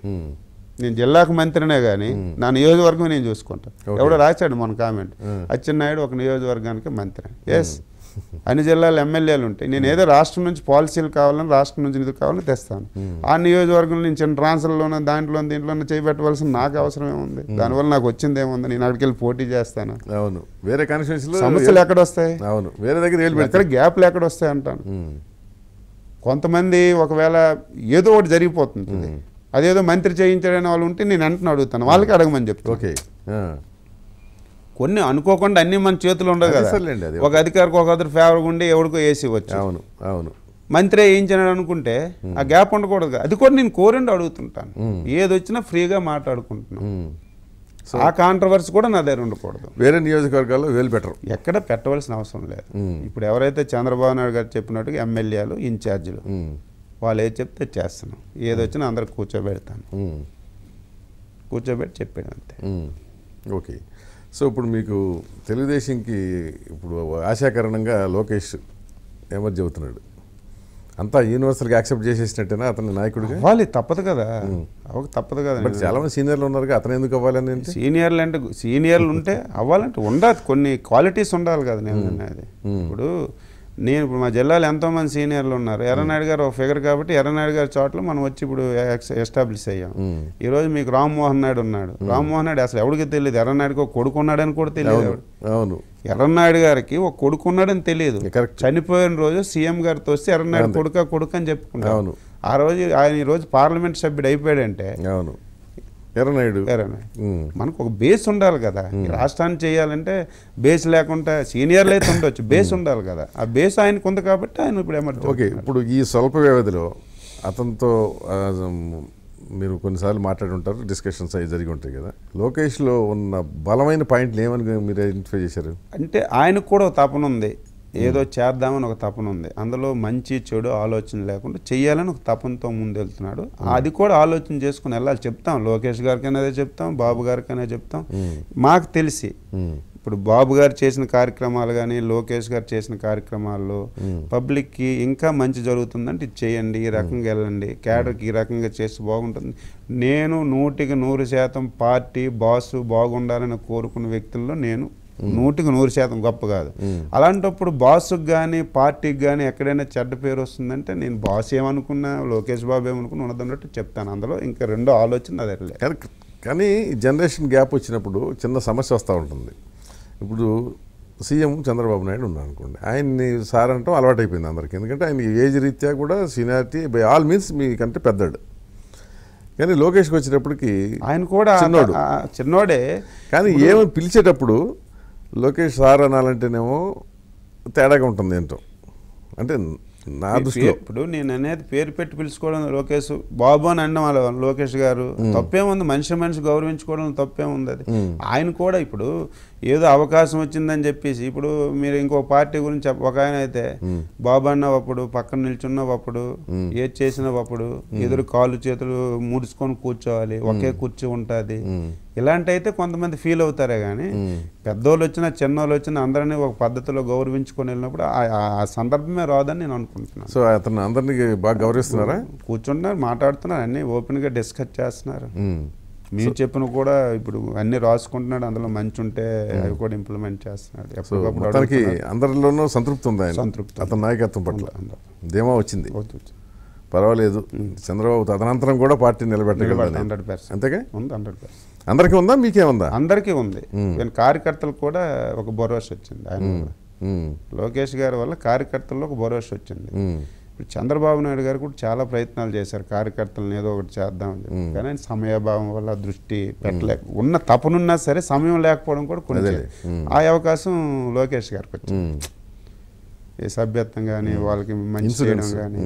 Speaker 2: నేను జిల్లాకు మంత్రినే కానీ నా నియోజకవర్గం నేను చూసుకుంటాను ఎవడో రాశాడు మన కామెంట్ అచ్చెన్నాయుడు ఒక నియోజకవర్గానికి మంత్రి ఎస్ అన్ని జిల్లాల ఎమ్మెల్యేలు ఉంటాయి నేను ఏదో రాష్ట్రం నుంచి పాలసీలు కావాలని రాష్ట్రం నుంచి నిధులు కావాలని తెస్తాను hmm. ఆ నియోజకవర్గం నుంచి ట్రాన్స్ఫర్లోనో దాంట్లో దీంట్లోనో చేపెట్టవలసిన నాకు అవసరమే ఉంది hmm. దానివల్ల నాకు వచ్చింది ఏముంది నేను అక్కడికి వెళ్ళి పోటీ చేస్తాను అవును వేరే కాన్స్టిట్యూన్సీలో సమస్యలు ఎక్కడ వస్తాయి అవును వేరే దగ్గర ఎక్కడ గ్యాప్లు ఎక్కడ వస్తాయి అంటాను hmm. కొంతమంది ఒకవేళ ఏదో ఒకటి జరిగిపోతుంది అదేదో మంత్రి చేయించాడని వాళ్ళు ఉంటే నేను వెంటనే అడుగుతాను వాళ్ళకి అడగమని చెప్తాను ఓకే కొన్ని అనుకోకుండా అన్నీ మన చేతులు ఉండవు కదా ఒక అధికారికి ఒక అతను ఫేవర్గా ఉండి ఎవరికో వేసి వచ్చు అవును అవును మంత్రి వేయించినాడు అనుకుంటే ఆ గ్యాప్ ఉండకూడదు అది కూడా నేను కోరిండి అడుగుతుంటాను ఏది వచ్చినా ఫ్రీగా మాట్లాడుకుంటున్నాను ఆ కాంట్రవర్సీ కూడా నా దగ్గర ఉండకూడదు వేరే నియోజకవర్గాల్లో వేలు పెట్టరు ఎక్కడ పెట్టవలసిన అవసరం లేదు ఇప్పుడు ఎవరైతే చంద్రబాబు నాయుడు గారు చెప్పినట్టుగా ఎమ్మెల్యేలు ఇన్ఛార్జీలు వాళ్ళు ఏది చెప్తే చేస్తాను ఏది వచ్చినా అందరికి కూర్చోబెడతాను కూర్చోబెట్టి చెప్పాడు అంతే ఓకే
Speaker 1: సో ఇప్పుడు మీకు తెలుగుదేశంకి ఇప్పుడు ఆశాకరణంగా లోకేష్ ఎమర్జ్ అవుతున్నాడు అంతా యూనివర్సల్గా యాక్సెప్ట్ చేసేసినట్టేనా అతని నాయకుడిగా అవ్వాలి తప్పదు కదా అవ్వక తప్పదు కదా బట్ చాలామంది సీనియర్లు ఉన్నారుగా అతను ఎందుకు అవ్వాలని
Speaker 2: సీనియర్లు అంటే సీనియర్లు ఉంటే అవ్వాలంటే ఉండదు కొన్ని క్వాలిటీస్ ఉండాలి కదా నేను అది ఇప్పుడు నేను ఇప్పుడు మా జిల్లాలో ఎంతోమంది సీనియర్లు ఉన్నారు ఎర్రనాయుడు గారు ఒక ఫిగర్ కాబట్టి ఎర్రనాయుడు గారి చోట్ల మనం వచ్చి ఇప్పుడు ఎస్టాబ్లిష్ అయ్యాం ఈరోజు మీకు రామ్మోహన్ నాయుడు ఉన్నాడు రామ్మోహన్ నాయుడు అసలు ఎవడికి తెలియదు ఎర్రనాయుడికి ఒక కొడుకు ఉన్నాడని కూడా తెలియదు అవును ఎర్రనాయుడు గారికి ఒక కొడుకు ఉన్నాడని తెలియదు చనిపోయిన రోజు సీఎం గారితో వస్తే ఎర్రనాయుడు కొడుక కొడుకు అని చెప్పుకున్నాడు ఆ రోజు ఆయన ఈ రోజు పార్లమెంట్ సభ్యుడు అయిపోయాడంటే అవును ఎర్రనాయుడు ఎర్రనాయుడు మనకు ఒక బేస్ ఉండాలి కదా రాష్ట్రాన్ని చేయాలంటే బేస్ లేకుండా సీనియర్లు అయితే ఉండొచ్చు బేస్ ఉండాలి కదా ఆ బేస్ ఆయనకు ఉంది కాబట్టి ఆయన ఇప్పుడు ఏమంటారు ఓకే ఇప్పుడు ఈ స్వల్ప వ్యవధిలో అతనితో
Speaker 1: మీరు కొన్నిసార్లు మాట్లాడి ఉంటారు డిస్కషన్స్ అవి జరిగి ఉంటాయి కదా లోకేష్లో ఉన్న బలమైన పాయింట్లు ఏమని మీరు ఐడెంటిఫై చేశారు
Speaker 2: అంటే ఆయనకు కూడా తాపన ఉంది ఏదో చేద్దామని ఒక తపన ఉంది అందులో మంచి చెడు ఆలోచన లేకుండా చేయాలని ఒక తపనతో ముందెళ్తున్నాడు అది కూడా ఆలోచన చేసుకుని వెళ్ళాలి చెప్తాం లోకేష్ గారికి అనేది చెప్తాం బాబు అనేది చెప్తాం మాకు తెలిసి ఇప్పుడు బాబు గారు చేసిన కార్యక్రమాలు కానీ లోకేష్ గారు చేసిన కార్యక్రమాల్లో పబ్లిక్కి ఇంకా మంచి జరుగుతుందంటే ఇది చేయండి ఈ రకంగా వెళ్ళండి క్యాడర్కి ఈ రకంగా చేస్తే బాగుంటుంది నేను నూటికి నూరు శాతం పార్టీ బాసు బాగుండాలని కోరుకున్న వ్యక్తుల్లో నేను నూటికి నూరు శాతం గొప్ప కాదు అలాంటప్పుడు బాస్కి కానీ పార్టీకి కానీ ఎక్కడైనా చెడ్డ పేరు వస్తుందంటే నేను బాస్ ఏమనుకున్నా లోకేష్ బాబు ఏమనుకున్నా ఉన్నదన్నట్టు చెప్తాను అందులో ఇంకా రెండో ఆలోచన అదే కానీ జనరేషన్ గ్యాప్ వచ్చినప్పుడు చిన్న సమస్య
Speaker 1: వస్తూ ఉంటుంది ఇప్పుడు సీఎం చంద్రబాబు నాయుడు ఉన్నారు అనుకోండి ఆయన్ని సార్ అంటాం అలవాటైపోయింది అందరికి ఎందుకంటే ఆయన ఏజ్ రీత్యా కూడా సీనియారిటీ బై ఆల్ మీన్స్ మీకంటే పెద్దాడు కానీ లోకేష్కి వచ్చేటప్పటికి ఆయన కూడా చిన్నోడు చిన్నోడే కానీ ఏమని పిలిచేటప్పుడు లోకేష్ సార్ అనాలంటేనేమో తేడాగా ఉంటుంది ఏంటో
Speaker 2: అంటే నా దృష్టిలో ఇప్పుడు నేను అనేది పేరు పెట్టి పిలుచుకోవడం లోకేష్ బాబు అని అండం వాళ్ళ లోకేష్ గారు తప్పేముంది మనిషి మనిషి గౌరవించుకోవడం తప్పేముంది అది ఆయన కూడా ఇప్పుడు ఏదో అవకాశం వచ్చిందని చెప్పేసి ఇప్పుడు మీరు ఇంకో పార్టీ గురించి ఒక ఆయన అయితే బాబు అన్న ఒకప్పుడు పక్కన నిల్చున్న ఒకప్పుడు ఏది చేసిన ఒకప్పుడు ఎదురు కాళ్ళు చేతులు ముడుచుకొని కూర్చోవాలి ఒకే కూర్చో ఉంటుంది ఇలాంటి అయితే కొంతమంది ఫీల్ అవుతారే కానీ పెద్దోళ్ళు వచ్చినా చిన్నోళ్ళు వచ్చినా అందరినీ ఒక పద్ధతిలో గౌరవించుకొని వెళ్ళినప్పుడు ఆ సందర్భమే రాదని నేను అనుకుంటున్నాను సో అతను అందరినీ బాగా గౌరవిస్తున్నారా కూర్చుంటున్నారు మాట్లాడుతున్నారు అన్నీ ఓపెన్గా డిస్కస్ చేస్తున్నారు మేము చెప్పిన కూడా ఇప్పుడు అన్ని రాసుకుంటున్నాడు అందులో మంచి ఉంటే అవి కూడా ఇంప్లిమెంట్ చేస్తున్నాడు ఎప్పటికప్పుడు
Speaker 1: అందరిలోనూ సంతృప్తి ఉంది ఆయన సంతృప్తి అతని నాయకత్వం పట్ల ధీమా వచ్చింది పర్వాలేదు చంద్రబాబు తదనంతరం కూడా పార్టీ నిలబెట్టగలరు అంతేగా ఉంది హండ్రెడ్
Speaker 2: పర్సెంట్
Speaker 1: అందరికీ ఉందా మీకే ఉందా అందరికీ ఉంది ఈవెన్
Speaker 2: కార్యకర్తలకు కూడా ఒక బొరోస్ వచ్చింది ఆయన లోకేష్ గారి వల్ల కార్యకర్తల్లో ఒక బొరోస్ వచ్చింది ఇప్పుడు చంద్రబాబు నాయుడు గారు కూడా చాలా ప్రయత్నాలు చేశారు కార్యకర్తలను ఏదో ఒకటి చేద్దామని చెప్పి కానీ ఆయన సమయాభావం వల్ల దృష్టి పెట్టలేక ఉన్న తపనున్నా సరే సమయం లేకపోవడం కూడా కొన్ని ఆ అవకాశం లోకేష్ గారికి వచ్చింది సభ్యత్వం కానీ వాళ్ళకి మంచి చేయడం కానీ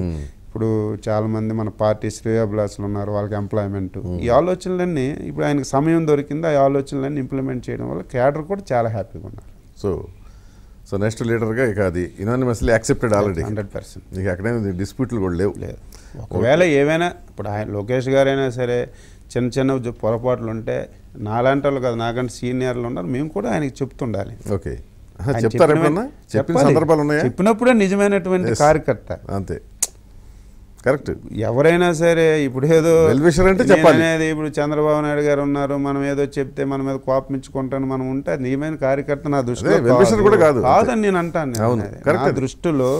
Speaker 2: ఇప్పుడు చాలామంది మన పార్టీ శ్రేయాభిలాసులు ఉన్నారు వాళ్ళకి ఎంప్లాయ్మెంట్ ఈ ఆలోచనలన్నీ ఇప్పుడు ఆయనకు సమయం దొరికింది ఆ ఆలోచనలన్నీ ఇంప్లిమెంట్ చేయడం వల్ల క్యాడర్ కూడా చాలా హ్యాపీగా ఉన్నారు
Speaker 1: సో సో నెక్స్ట్ లీడర్గా ఇక అది unanimously accepted already hundred percent ఇక అక్కడే డిస్ప్యూట్లు కూడా లేవు లేదు ఒకవేళ ఏవైనా
Speaker 2: ఇప్పుడు ఆయన లోకేష్ గారైనా సరే చిన్న చిన్న పొరపాట్లు ఉంటే నాలాంటి వాళ్ళు కాదు నాకంటే సీనియర్లు ఉన్నారు మేము కూడా ఆయనకి చెప్తుండాలి ఓకే చెప్తారు చెప్పిన సందర్భాలు ఉన్నాయి చెప్పినప్పుడే నిజమైనటువంటి కార్యకర్త అంతే కరెక్ట్ ఎవరైనా సరే ఇప్పుడు ఏదో అంటే చెప్పాలి ఇప్పుడు చంద్రబాబు నాయుడు గారు ఉన్నారు మనం ఏదో చెప్తే మన మీద కోపించుకుంటాను మనం ఉంటే నిజమైన కార్యకర్త నా దృష్టిలో కూడా కాదు కాదని నేను అంటాను కరెక్ట్ దృష్టిలో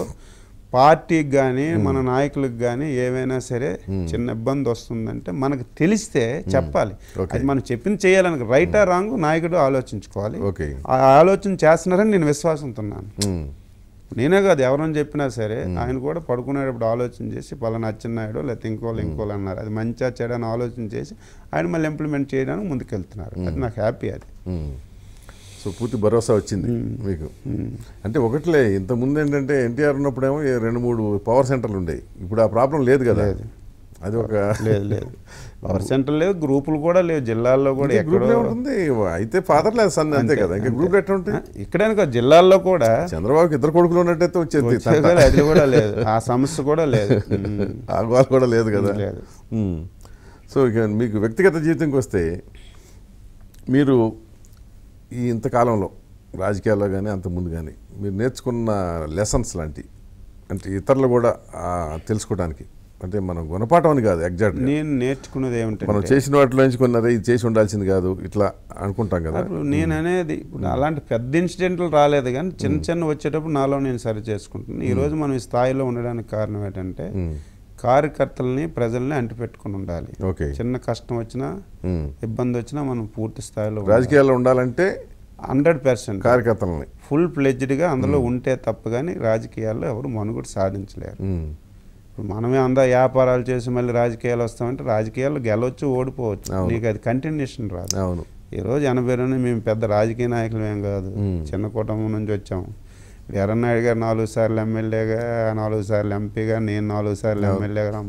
Speaker 2: పార్టీకి కానీ మన నాయకులకు కానీ ఏవైనా సరే చిన్న ఇబ్బంది వస్తుందంటే మనకు తెలిస్తే చెప్పాలి అది మనం చెప్పిన చేయాలని రైటా రాంగ్ నాయకుడు ఆలోచించుకోవాలి ఆ ఆలోచన చేస్తున్నారని నేను విశ్వాసంతో నేనే కాదు ఎవరని చెప్పినా సరే ఆయన కూడా పడుకునేటప్పుడు ఆలోచన చేసి పలానా అచ్చెన్నాయుడు లేకపోతే ఇంకోళ్ళు ఇంకోళ్ళు అన్నారు అది మంచిగా చేయడానికి ఆలోచన చేసి ఆయన మళ్ళీ ఇంప్లిమెంట్ చేయడానికి ముందుకెళ్తున్నారు అది నాకు హ్యాపీ అది
Speaker 1: సో పూర్తి భరోసా వచ్చింది మీకు
Speaker 2: అంటే ఒకట్లే ఇంతకుముందు ఏంటంటే ఎన్టీఆర్
Speaker 1: ఉన్నప్పుడేమో రెండు మూడు పవర్ సెంటర్లు ఉండేవి ఇప్పుడు ఆ ప్రాబ్లం లేదు కదా అది ఒక లేదు లేదు
Speaker 2: సెంటర్ లేదు గ్రూపులు కూడా లేవు జిల్లాల్లో కూడా ఎక్కడ ఉంటుంది అయితే ఫాదర్ లేదు సన్ అంతే కదా ఇంకా గ్రూప్ ఎట్లా ఉంటాయి ఇక్కడ జిల్లాల్లో కూడా చంద్రబాబుకి ఇద్దరు కొడుకులు ఉన్నట్టయితే వచ్చేది
Speaker 1: అది కూడా లేదు ఆ సమస్య కూడా లేదు ఆ కూడా లేదు కదా లేదు సో ఇక మీకు వ్యక్తిగత జీవితంకి వస్తే మీరు ఈ ఇంతకాలంలో రాజకీయాల్లో కానీ అంతకుముందు కానీ మీరు నేర్చుకున్న లెసన్స్ లాంటి అంటే ఇతరులు కూడా తెలుసుకోవడానికి అంటే మనం గుణపాఠం అని కాదు ఎగ్జాక్ట్ నేను
Speaker 2: నేర్చుకున్నది ఏమంటే మనం చేసిన
Speaker 1: వాటిలో నుంచి కొన్నది ఇది చేసి ఉండాల్సింది కాదు ఇట్లా అనుకుంటాం కదా నేను
Speaker 2: అనేది అలాంటి పెద్ద ఇన్సిడెంట్లు రాలేదు కానీ చిన్న చిన్న వచ్చేటప్పుడు నాలో నేను సరి చేసుకుంటున్నాను ఈరోజు మనం ఈ స్థాయిలో ఉండడానికి కారణం ఏంటంటే కార్యకర్తలని ప్రజల్ని అంటిపెట్టుకుని ఉండాలి చిన్న కష్టం వచ్చినా ఇబ్బంది వచ్చినా మనం పూర్తి స్థాయిలో రాజకీయాల్లో ఉండాలంటే హండ్రెడ్ పర్సెంట్ కార్యకర్తలని ఫుల్ ప్లెజ్డ్గా అందులో ఉంటే తప్ప కానీ రాజకీయాల్లో ఎవరు మనుగుడు సాధించలేరు మనమే అందా వ్యాపారాలు చేసి మళ్ళీ రాజకీయాలు వస్తామంటే రాజకీయాలు గెలవచ్చు ఓడిపోవచ్చు నీకు అది కంటిన్యూషన్ రాదు అవును ఈరోజు ఎనభై రెండు మేము పెద్ద రాజకీయ నాయకులు ఏం కాదు చిన్న కుటుంబం నుంచి వచ్చాము ఎర్రనాయుడు గారు నాలుగు సార్లు ఎమ్మెల్యేగా నాలుగు సార్లు ఎంపీగా నేను నాలుగు సార్లు ఎమ్మెల్యేగా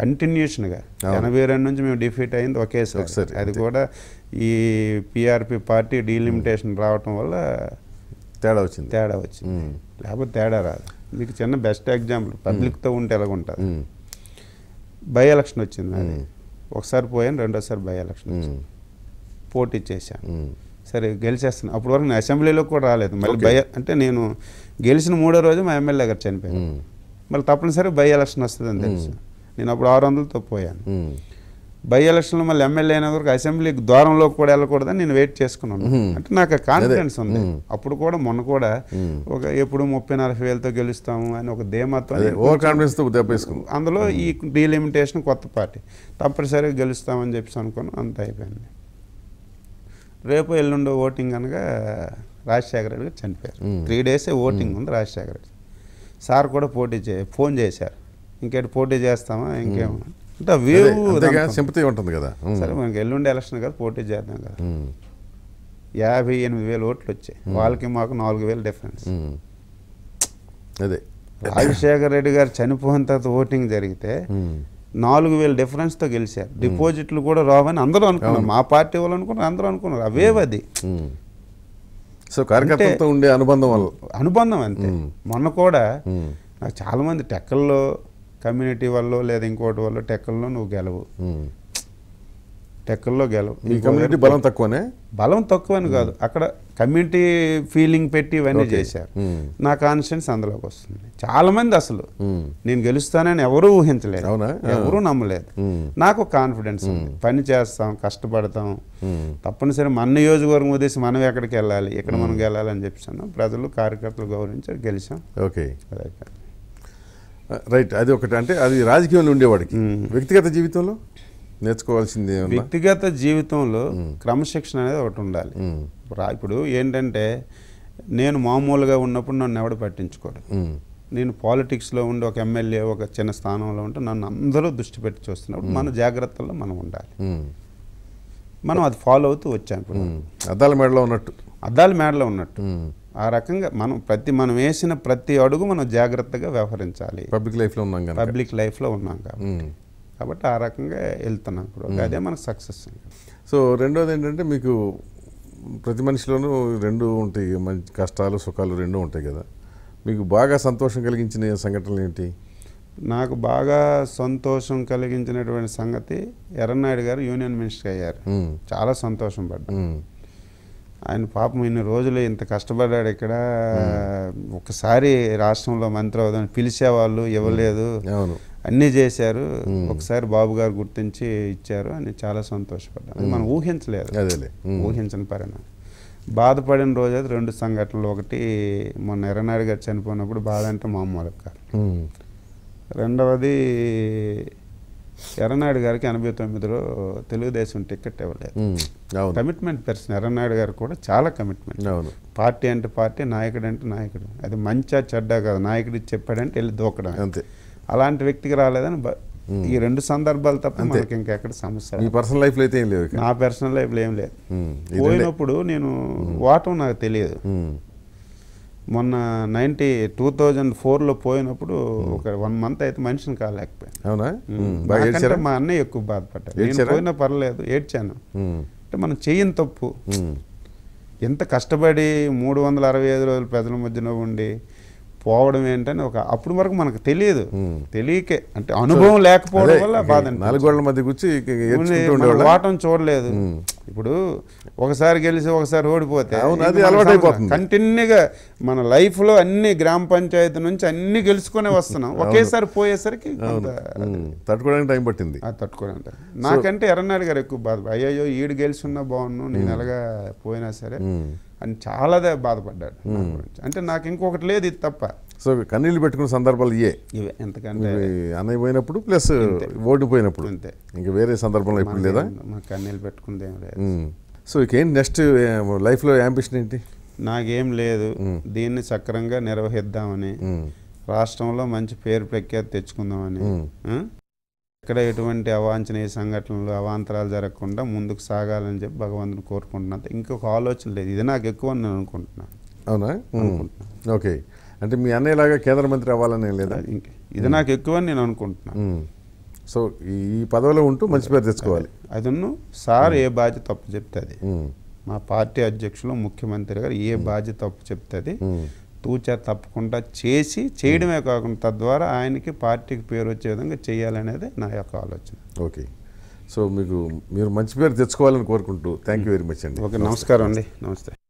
Speaker 2: కంటిన్యూషన్గా ఎనభై రెండు నుంచి మేము డిఫీట్ అయింది ఒకేసారి అది కూడా ఈ పిఆర్పి పార్టీ డీలిమిటేషన్ రావటం వల్ల తేడా వచ్చింది తేడా వచ్చింది లేకపోతే తేడా రాదు మీకు చిన్న బెస్ట్ ఎగ్జాంపుల్ పబ్లిక్తో ఉంటే ఎలాగుంటుంది బై ఎలక్షన్ వచ్చింది నాది ఒకసారి పోయాను రెండోసారి బై ఎలక్షన్ వచ్చింది పోటీ చేశాను సరే గెలిచేస్తాను అప్పటి వరకు నేను అసెంబ్లీలో కూడా రాలేదు మళ్ళీ బై అంటే నేను గెలిచిన మూడో రోజు మా ఎమ్మెల్యే గారు చనిపోయాను మళ్ళీ తప్పనిసరి బై ఎలక్షన్ వస్తుందని తెలుసు నేను అప్పుడు ఆరు వందలతో పోయాను బై ఎలక్షన్లో మళ్ళీ ఎమ్మెల్యే అయిన వరకు అసెంబ్లీ ద్వారంలోకి కూడా వెళ్ళకూడదని నేను వెయిట్ చేసుకున్నాను అంటే నాకు కాన్ఫిడెన్స్ ఉంది అప్పుడు కూడా మొన్న కూడా ఒక ఎప్పుడు ముప్పై నలభై వేలతో గెలుస్తాము అని ఒక ధీమత్వం అందులో ఈ డీలిమిటేషన్ కొత్త పార్టీ తప్పనిసరిగా గెలుస్తామని చెప్పేసి అనుకోను అంత అయిపోయింది రేపు ఎల్లుండో ఓటింగ్ అనగా రాజశేఖర రెడ్డి గారు చనిపోయారు త్రీ డేసే ఓటింగ్ ఉంది రాజశేఖర రెడ్డి సార్ కూడా పోటీ చే ఫోన్ చేశారు ఇంకేటి పోటీ చేస్తామా ఇంకేమో అంటే సింపతి ఉంటుంది కదా సరే మనకి ఎల్లుండి ఎలక్షన్ కదా పోటీ చేద్దాం కదా యాభై ఎనిమిది వేలు ఓట్లు వచ్చాయి వాళ్ళకి మాకు నాలుగు వేలు డిఫరెన్స్ అదే రాజశేఖర రెడ్డి గారు చనిపోయిన తర్వాత ఓటింగ్ జరిగితే నాలుగు డిఫరెన్స్ డిఫరెన్స్తో గెలిచారు డిపాజిట్లు కూడా రావని అందరూ అనుకున్నారు మా పార్టీ వాళ్ళు అనుకున్నారు అందరూ అనుకున్నారు అవేవ్ అది సో కార్యకర్త ఉండే అనుబంధం వల్ల అనుబంధం అంతే మొన్న కూడా నాకు చాలామంది టెక్కల్లో కమ్యూనిటీ వల్ల లేదా ఇంకోటి వల్ల టెక్కల్లో నువ్వు గెలవు టెక్కల్లో గెలవు కమ్యూనిటీ బలం తక్కువనే బలం తక్కువని కాదు అక్కడ కమ్యూనిటీ ఫీలింగ్ పెట్టి ఇవన్నీ చేశారు నా కాన్ఫిడెన్స్ అందులోకి వస్తుంది చాలా మంది అసలు నేను గెలుస్తానని ఎవరూ ఊహించలేదు ఎవరూ నమ్మలేదు నాకు కాన్ఫిడెన్స్ ఉంది పని చేస్తాం కష్టపడతాం తప్పనిసరి మన నియోజకవర్గం ఉద్దేశం మనం ఎక్కడికి వెళ్ళాలి ఎక్కడ మనం గెలాలని చెప్పాను ప్రజలు కార్యకర్తలు గౌరవించారు గెలిచాం ఓకే రైట్ అది ఒకటి అంటే అది రాజకీయంలో ఉండేవాడికి వ్యక్తిగత జీవితంలో నేర్చుకోవాల్సింది వ్యక్తిగత జీవితంలో క్రమశిక్షణ అనేది ఒకటి ఉండాలి ఇప్పుడు ఏంటంటే నేను మామూలుగా ఉన్నప్పుడు నన్ను ఎవడు పట్టించుకోడు నేను పాలిటిక్స్లో ఉండి ఒక ఎమ్మెల్యే ఒక చిన్న స్థానంలో ఉంటే నన్ను అందరూ దృష్టి పెట్టి చూస్తున్నప్పుడు మన జాగ్రత్తల్లో మనం ఉండాలి మనం అది ఫాలో అవుతూ వచ్చాం ఇప్పుడు అద్దాల మేడలో ఉన్నట్టు అద్దాల మేడలో ఉన్నట్టు ఆ రకంగా మనం ప్రతి మనం వేసిన ప్రతి అడుగు మనం జాగ్రత్తగా వ్యవహరించాలి పబ్లిక్ లైఫ్లో ఉన్నాం పబ్లిక్ లైఫ్లో ఉన్నాం కాబట్టి hmm. కాబట్టి ఆ రకంగా వెళ్తున్నాం
Speaker 1: ఇప్పుడు hmm. అదే మనకు సక్సెస్ సో రెండోది ఏంటంటే మీకు ప్రతి మనిషిలోనూ రెండు ఉంటాయి మంచి కష్టాలు సుఖాలు రెండూ ఉంటాయి కదా మీకు బాగా సంతోషం కలిగించిన
Speaker 2: సంఘటనలు ఏంటి నాకు బాగా సంతోషం కలిగించినటువంటి సంగతి ఎర్రనాయుడు గారు యూనియన్ మినిస్టర్ అయ్యారు hmm. చాలా సంతోషం పడ్డా ఆయన పాపం ఇన్ని రోజులు ఇంత కష్టపడ్డాడు ఇక్కడ ఒకసారి రాష్ట్రంలో మంత్రి అవుదాం పిలిచేవాళ్ళు ఇవ్వలేదు అన్నీ చేశారు ఒకసారి బాబు గారు గుర్తించి ఇచ్చారు అని చాలా సంతోషపడ్డాను మనం ఊహించలేదు ఊహించని పరిణామం బాధపడిన రోజు అది రెండు సంఘటనలు ఒకటి మొన్న ఎర్రనాడు గారు చనిపోయినప్పుడు బాధ అంటే మామూలుగా రెండవది ఎర్రనాయుడు గారికి ఎనభై తొమ్మిదిలో తెలుగుదేశం టికెట్ ఇవ్వలేదు కమిట్మెంట్ పెర్సన్ ఎర్రనాయుడు గారు కూడా చాలా కమిట్మెంట్ పార్టీ అంటే పార్టీ నాయకుడు అంటే నాయకుడు అది మంచా చెడ్డా కాదు నాయకుడు చెప్పాడంటే వెళ్ళి దూకడం అంతే అలాంటి వ్యక్తికి రాలేదని ఈ రెండు సందర్భాలు తప్ప మనకి ఇంకెక్కడ సమస్య ఈ పర్సనల్ లైఫ్లో అయితే లేదు నా పర్సనల్ లైఫ్లో ఏం లేదు పోయినప్పుడు నేను వాటం నాకు తెలియదు మొన్న నైన్టీ టూ థౌజండ్ ఫోర్లో పోయినప్పుడు ఒక వన్ మంత్ అయితే మనిషిని కాలేకపోయాను మా అన్నయ్య ఎక్కువ బాధపడ్డాను పోయినా పర్లేదు ఏడ్చాను అంటే మనం చెయ్యని తప్పు ఎంత కష్టపడి మూడు వందల అరవై ఐదు రోజులు ప్రజల మధ్యన ఉండి పోవడం ఏంటని ఒక అప్పుడు వరకు మనకు తెలియదు తెలియకే అంటే అనుభవం లేకపోవడం వల్ల బాధ నాలుగోళ్ల మధ్య కూర్చి వాటం చూడలేదు ఇప్పుడు ఒకసారి గెలిచి ఒకసారి ఓడిపోతే కంటిన్యూగా మన లైఫ్లో అన్ని గ్రామ పంచాయతీ నుంచి అన్ని గెలుచుకునే వస్తున్నాం ఒకేసారి పోయేసరికి
Speaker 1: తట్టుకోవడానికి టైం పట్టింది తట్టుకోవడానికి నాకంటే
Speaker 2: ఎర్రనాడు గారు ఎక్కువ బాధ అయ్యో ఈడు ఉన్నా బాగున్నాను నేను ఎలాగా పోయినా సరే అని చాలా బాధపడ్డాడు hmm. అంటే నాకు ఇంకొకటి లేదు ఇది తప్ప
Speaker 1: సో కన్నీళ్ళు పెట్టుకున్న సందర్భాలు ఇవే ఇవే ఎంతకంటే అన్నయ్య పోయినప్పుడు ప్లస్ ఓడిపోయినప్పుడు అంతే ఇంకా వేరే సందర్భంలో ఇప్పుడు లేదా
Speaker 2: మాకు కన్నీళ్ళు ఏం లేదు hmm. సో ఇంకేం నెక్స్ట్ లైఫ్లో ఆంబిషన్ ఏంటి నాకేం లేదు hmm. దీన్ని సక్రంగా నిర్వహిద్దామని రాష్ట్రంలో మంచి పేరు ప్రఖ్యాతి తెచ్చుకుందామని ఇక్కడ ఎటువంటి అవాంఛనీయ సంఘటనలు అవాంతరాలు జరగకుండా ముందుకు సాగాలని చెప్పి భగవంతుని కోరుకుంటున్నాను ఇంకొక ఆలోచన లేదు ఇది నాకు ఎక్కువ అని నేను అనుకుంటున్నాను అవునా అనుకుంటున్నాను ఓకే అంటే మీ అన్నయ్యలాగా కేంద్ర మంత్రి అవ్వాలని లేదా ఇది నాకు ఎక్కువ అని నేను అనుకుంటున్నాను సో ఈ పదవిలో ఉంటూ మంచి పేరు తెచ్చుకోవాలి అది సార్ ఏ బాధ్యత తప్పు చెప్తుంది మా పార్టీ అధ్యక్షులు ముఖ్యమంత్రి గారు ఏ బాధ్యత తప్పు చెప్తుంది తూచా తప్పకుండా చేసి చేయడమే కాకుండా తద్వారా ఆయనకి పార్టీకి పేరు వచ్చే విధంగా చేయాలనేది నా యొక్క ఆలోచన
Speaker 1: ఓకే సో మీకు మీరు మంచి పేరు తెచ్చుకోవాలని కోరుకుంటూ థ్యాంక్ వెరీ మచ్ అండి ఓకే నమస్కారం అండి నమస్తే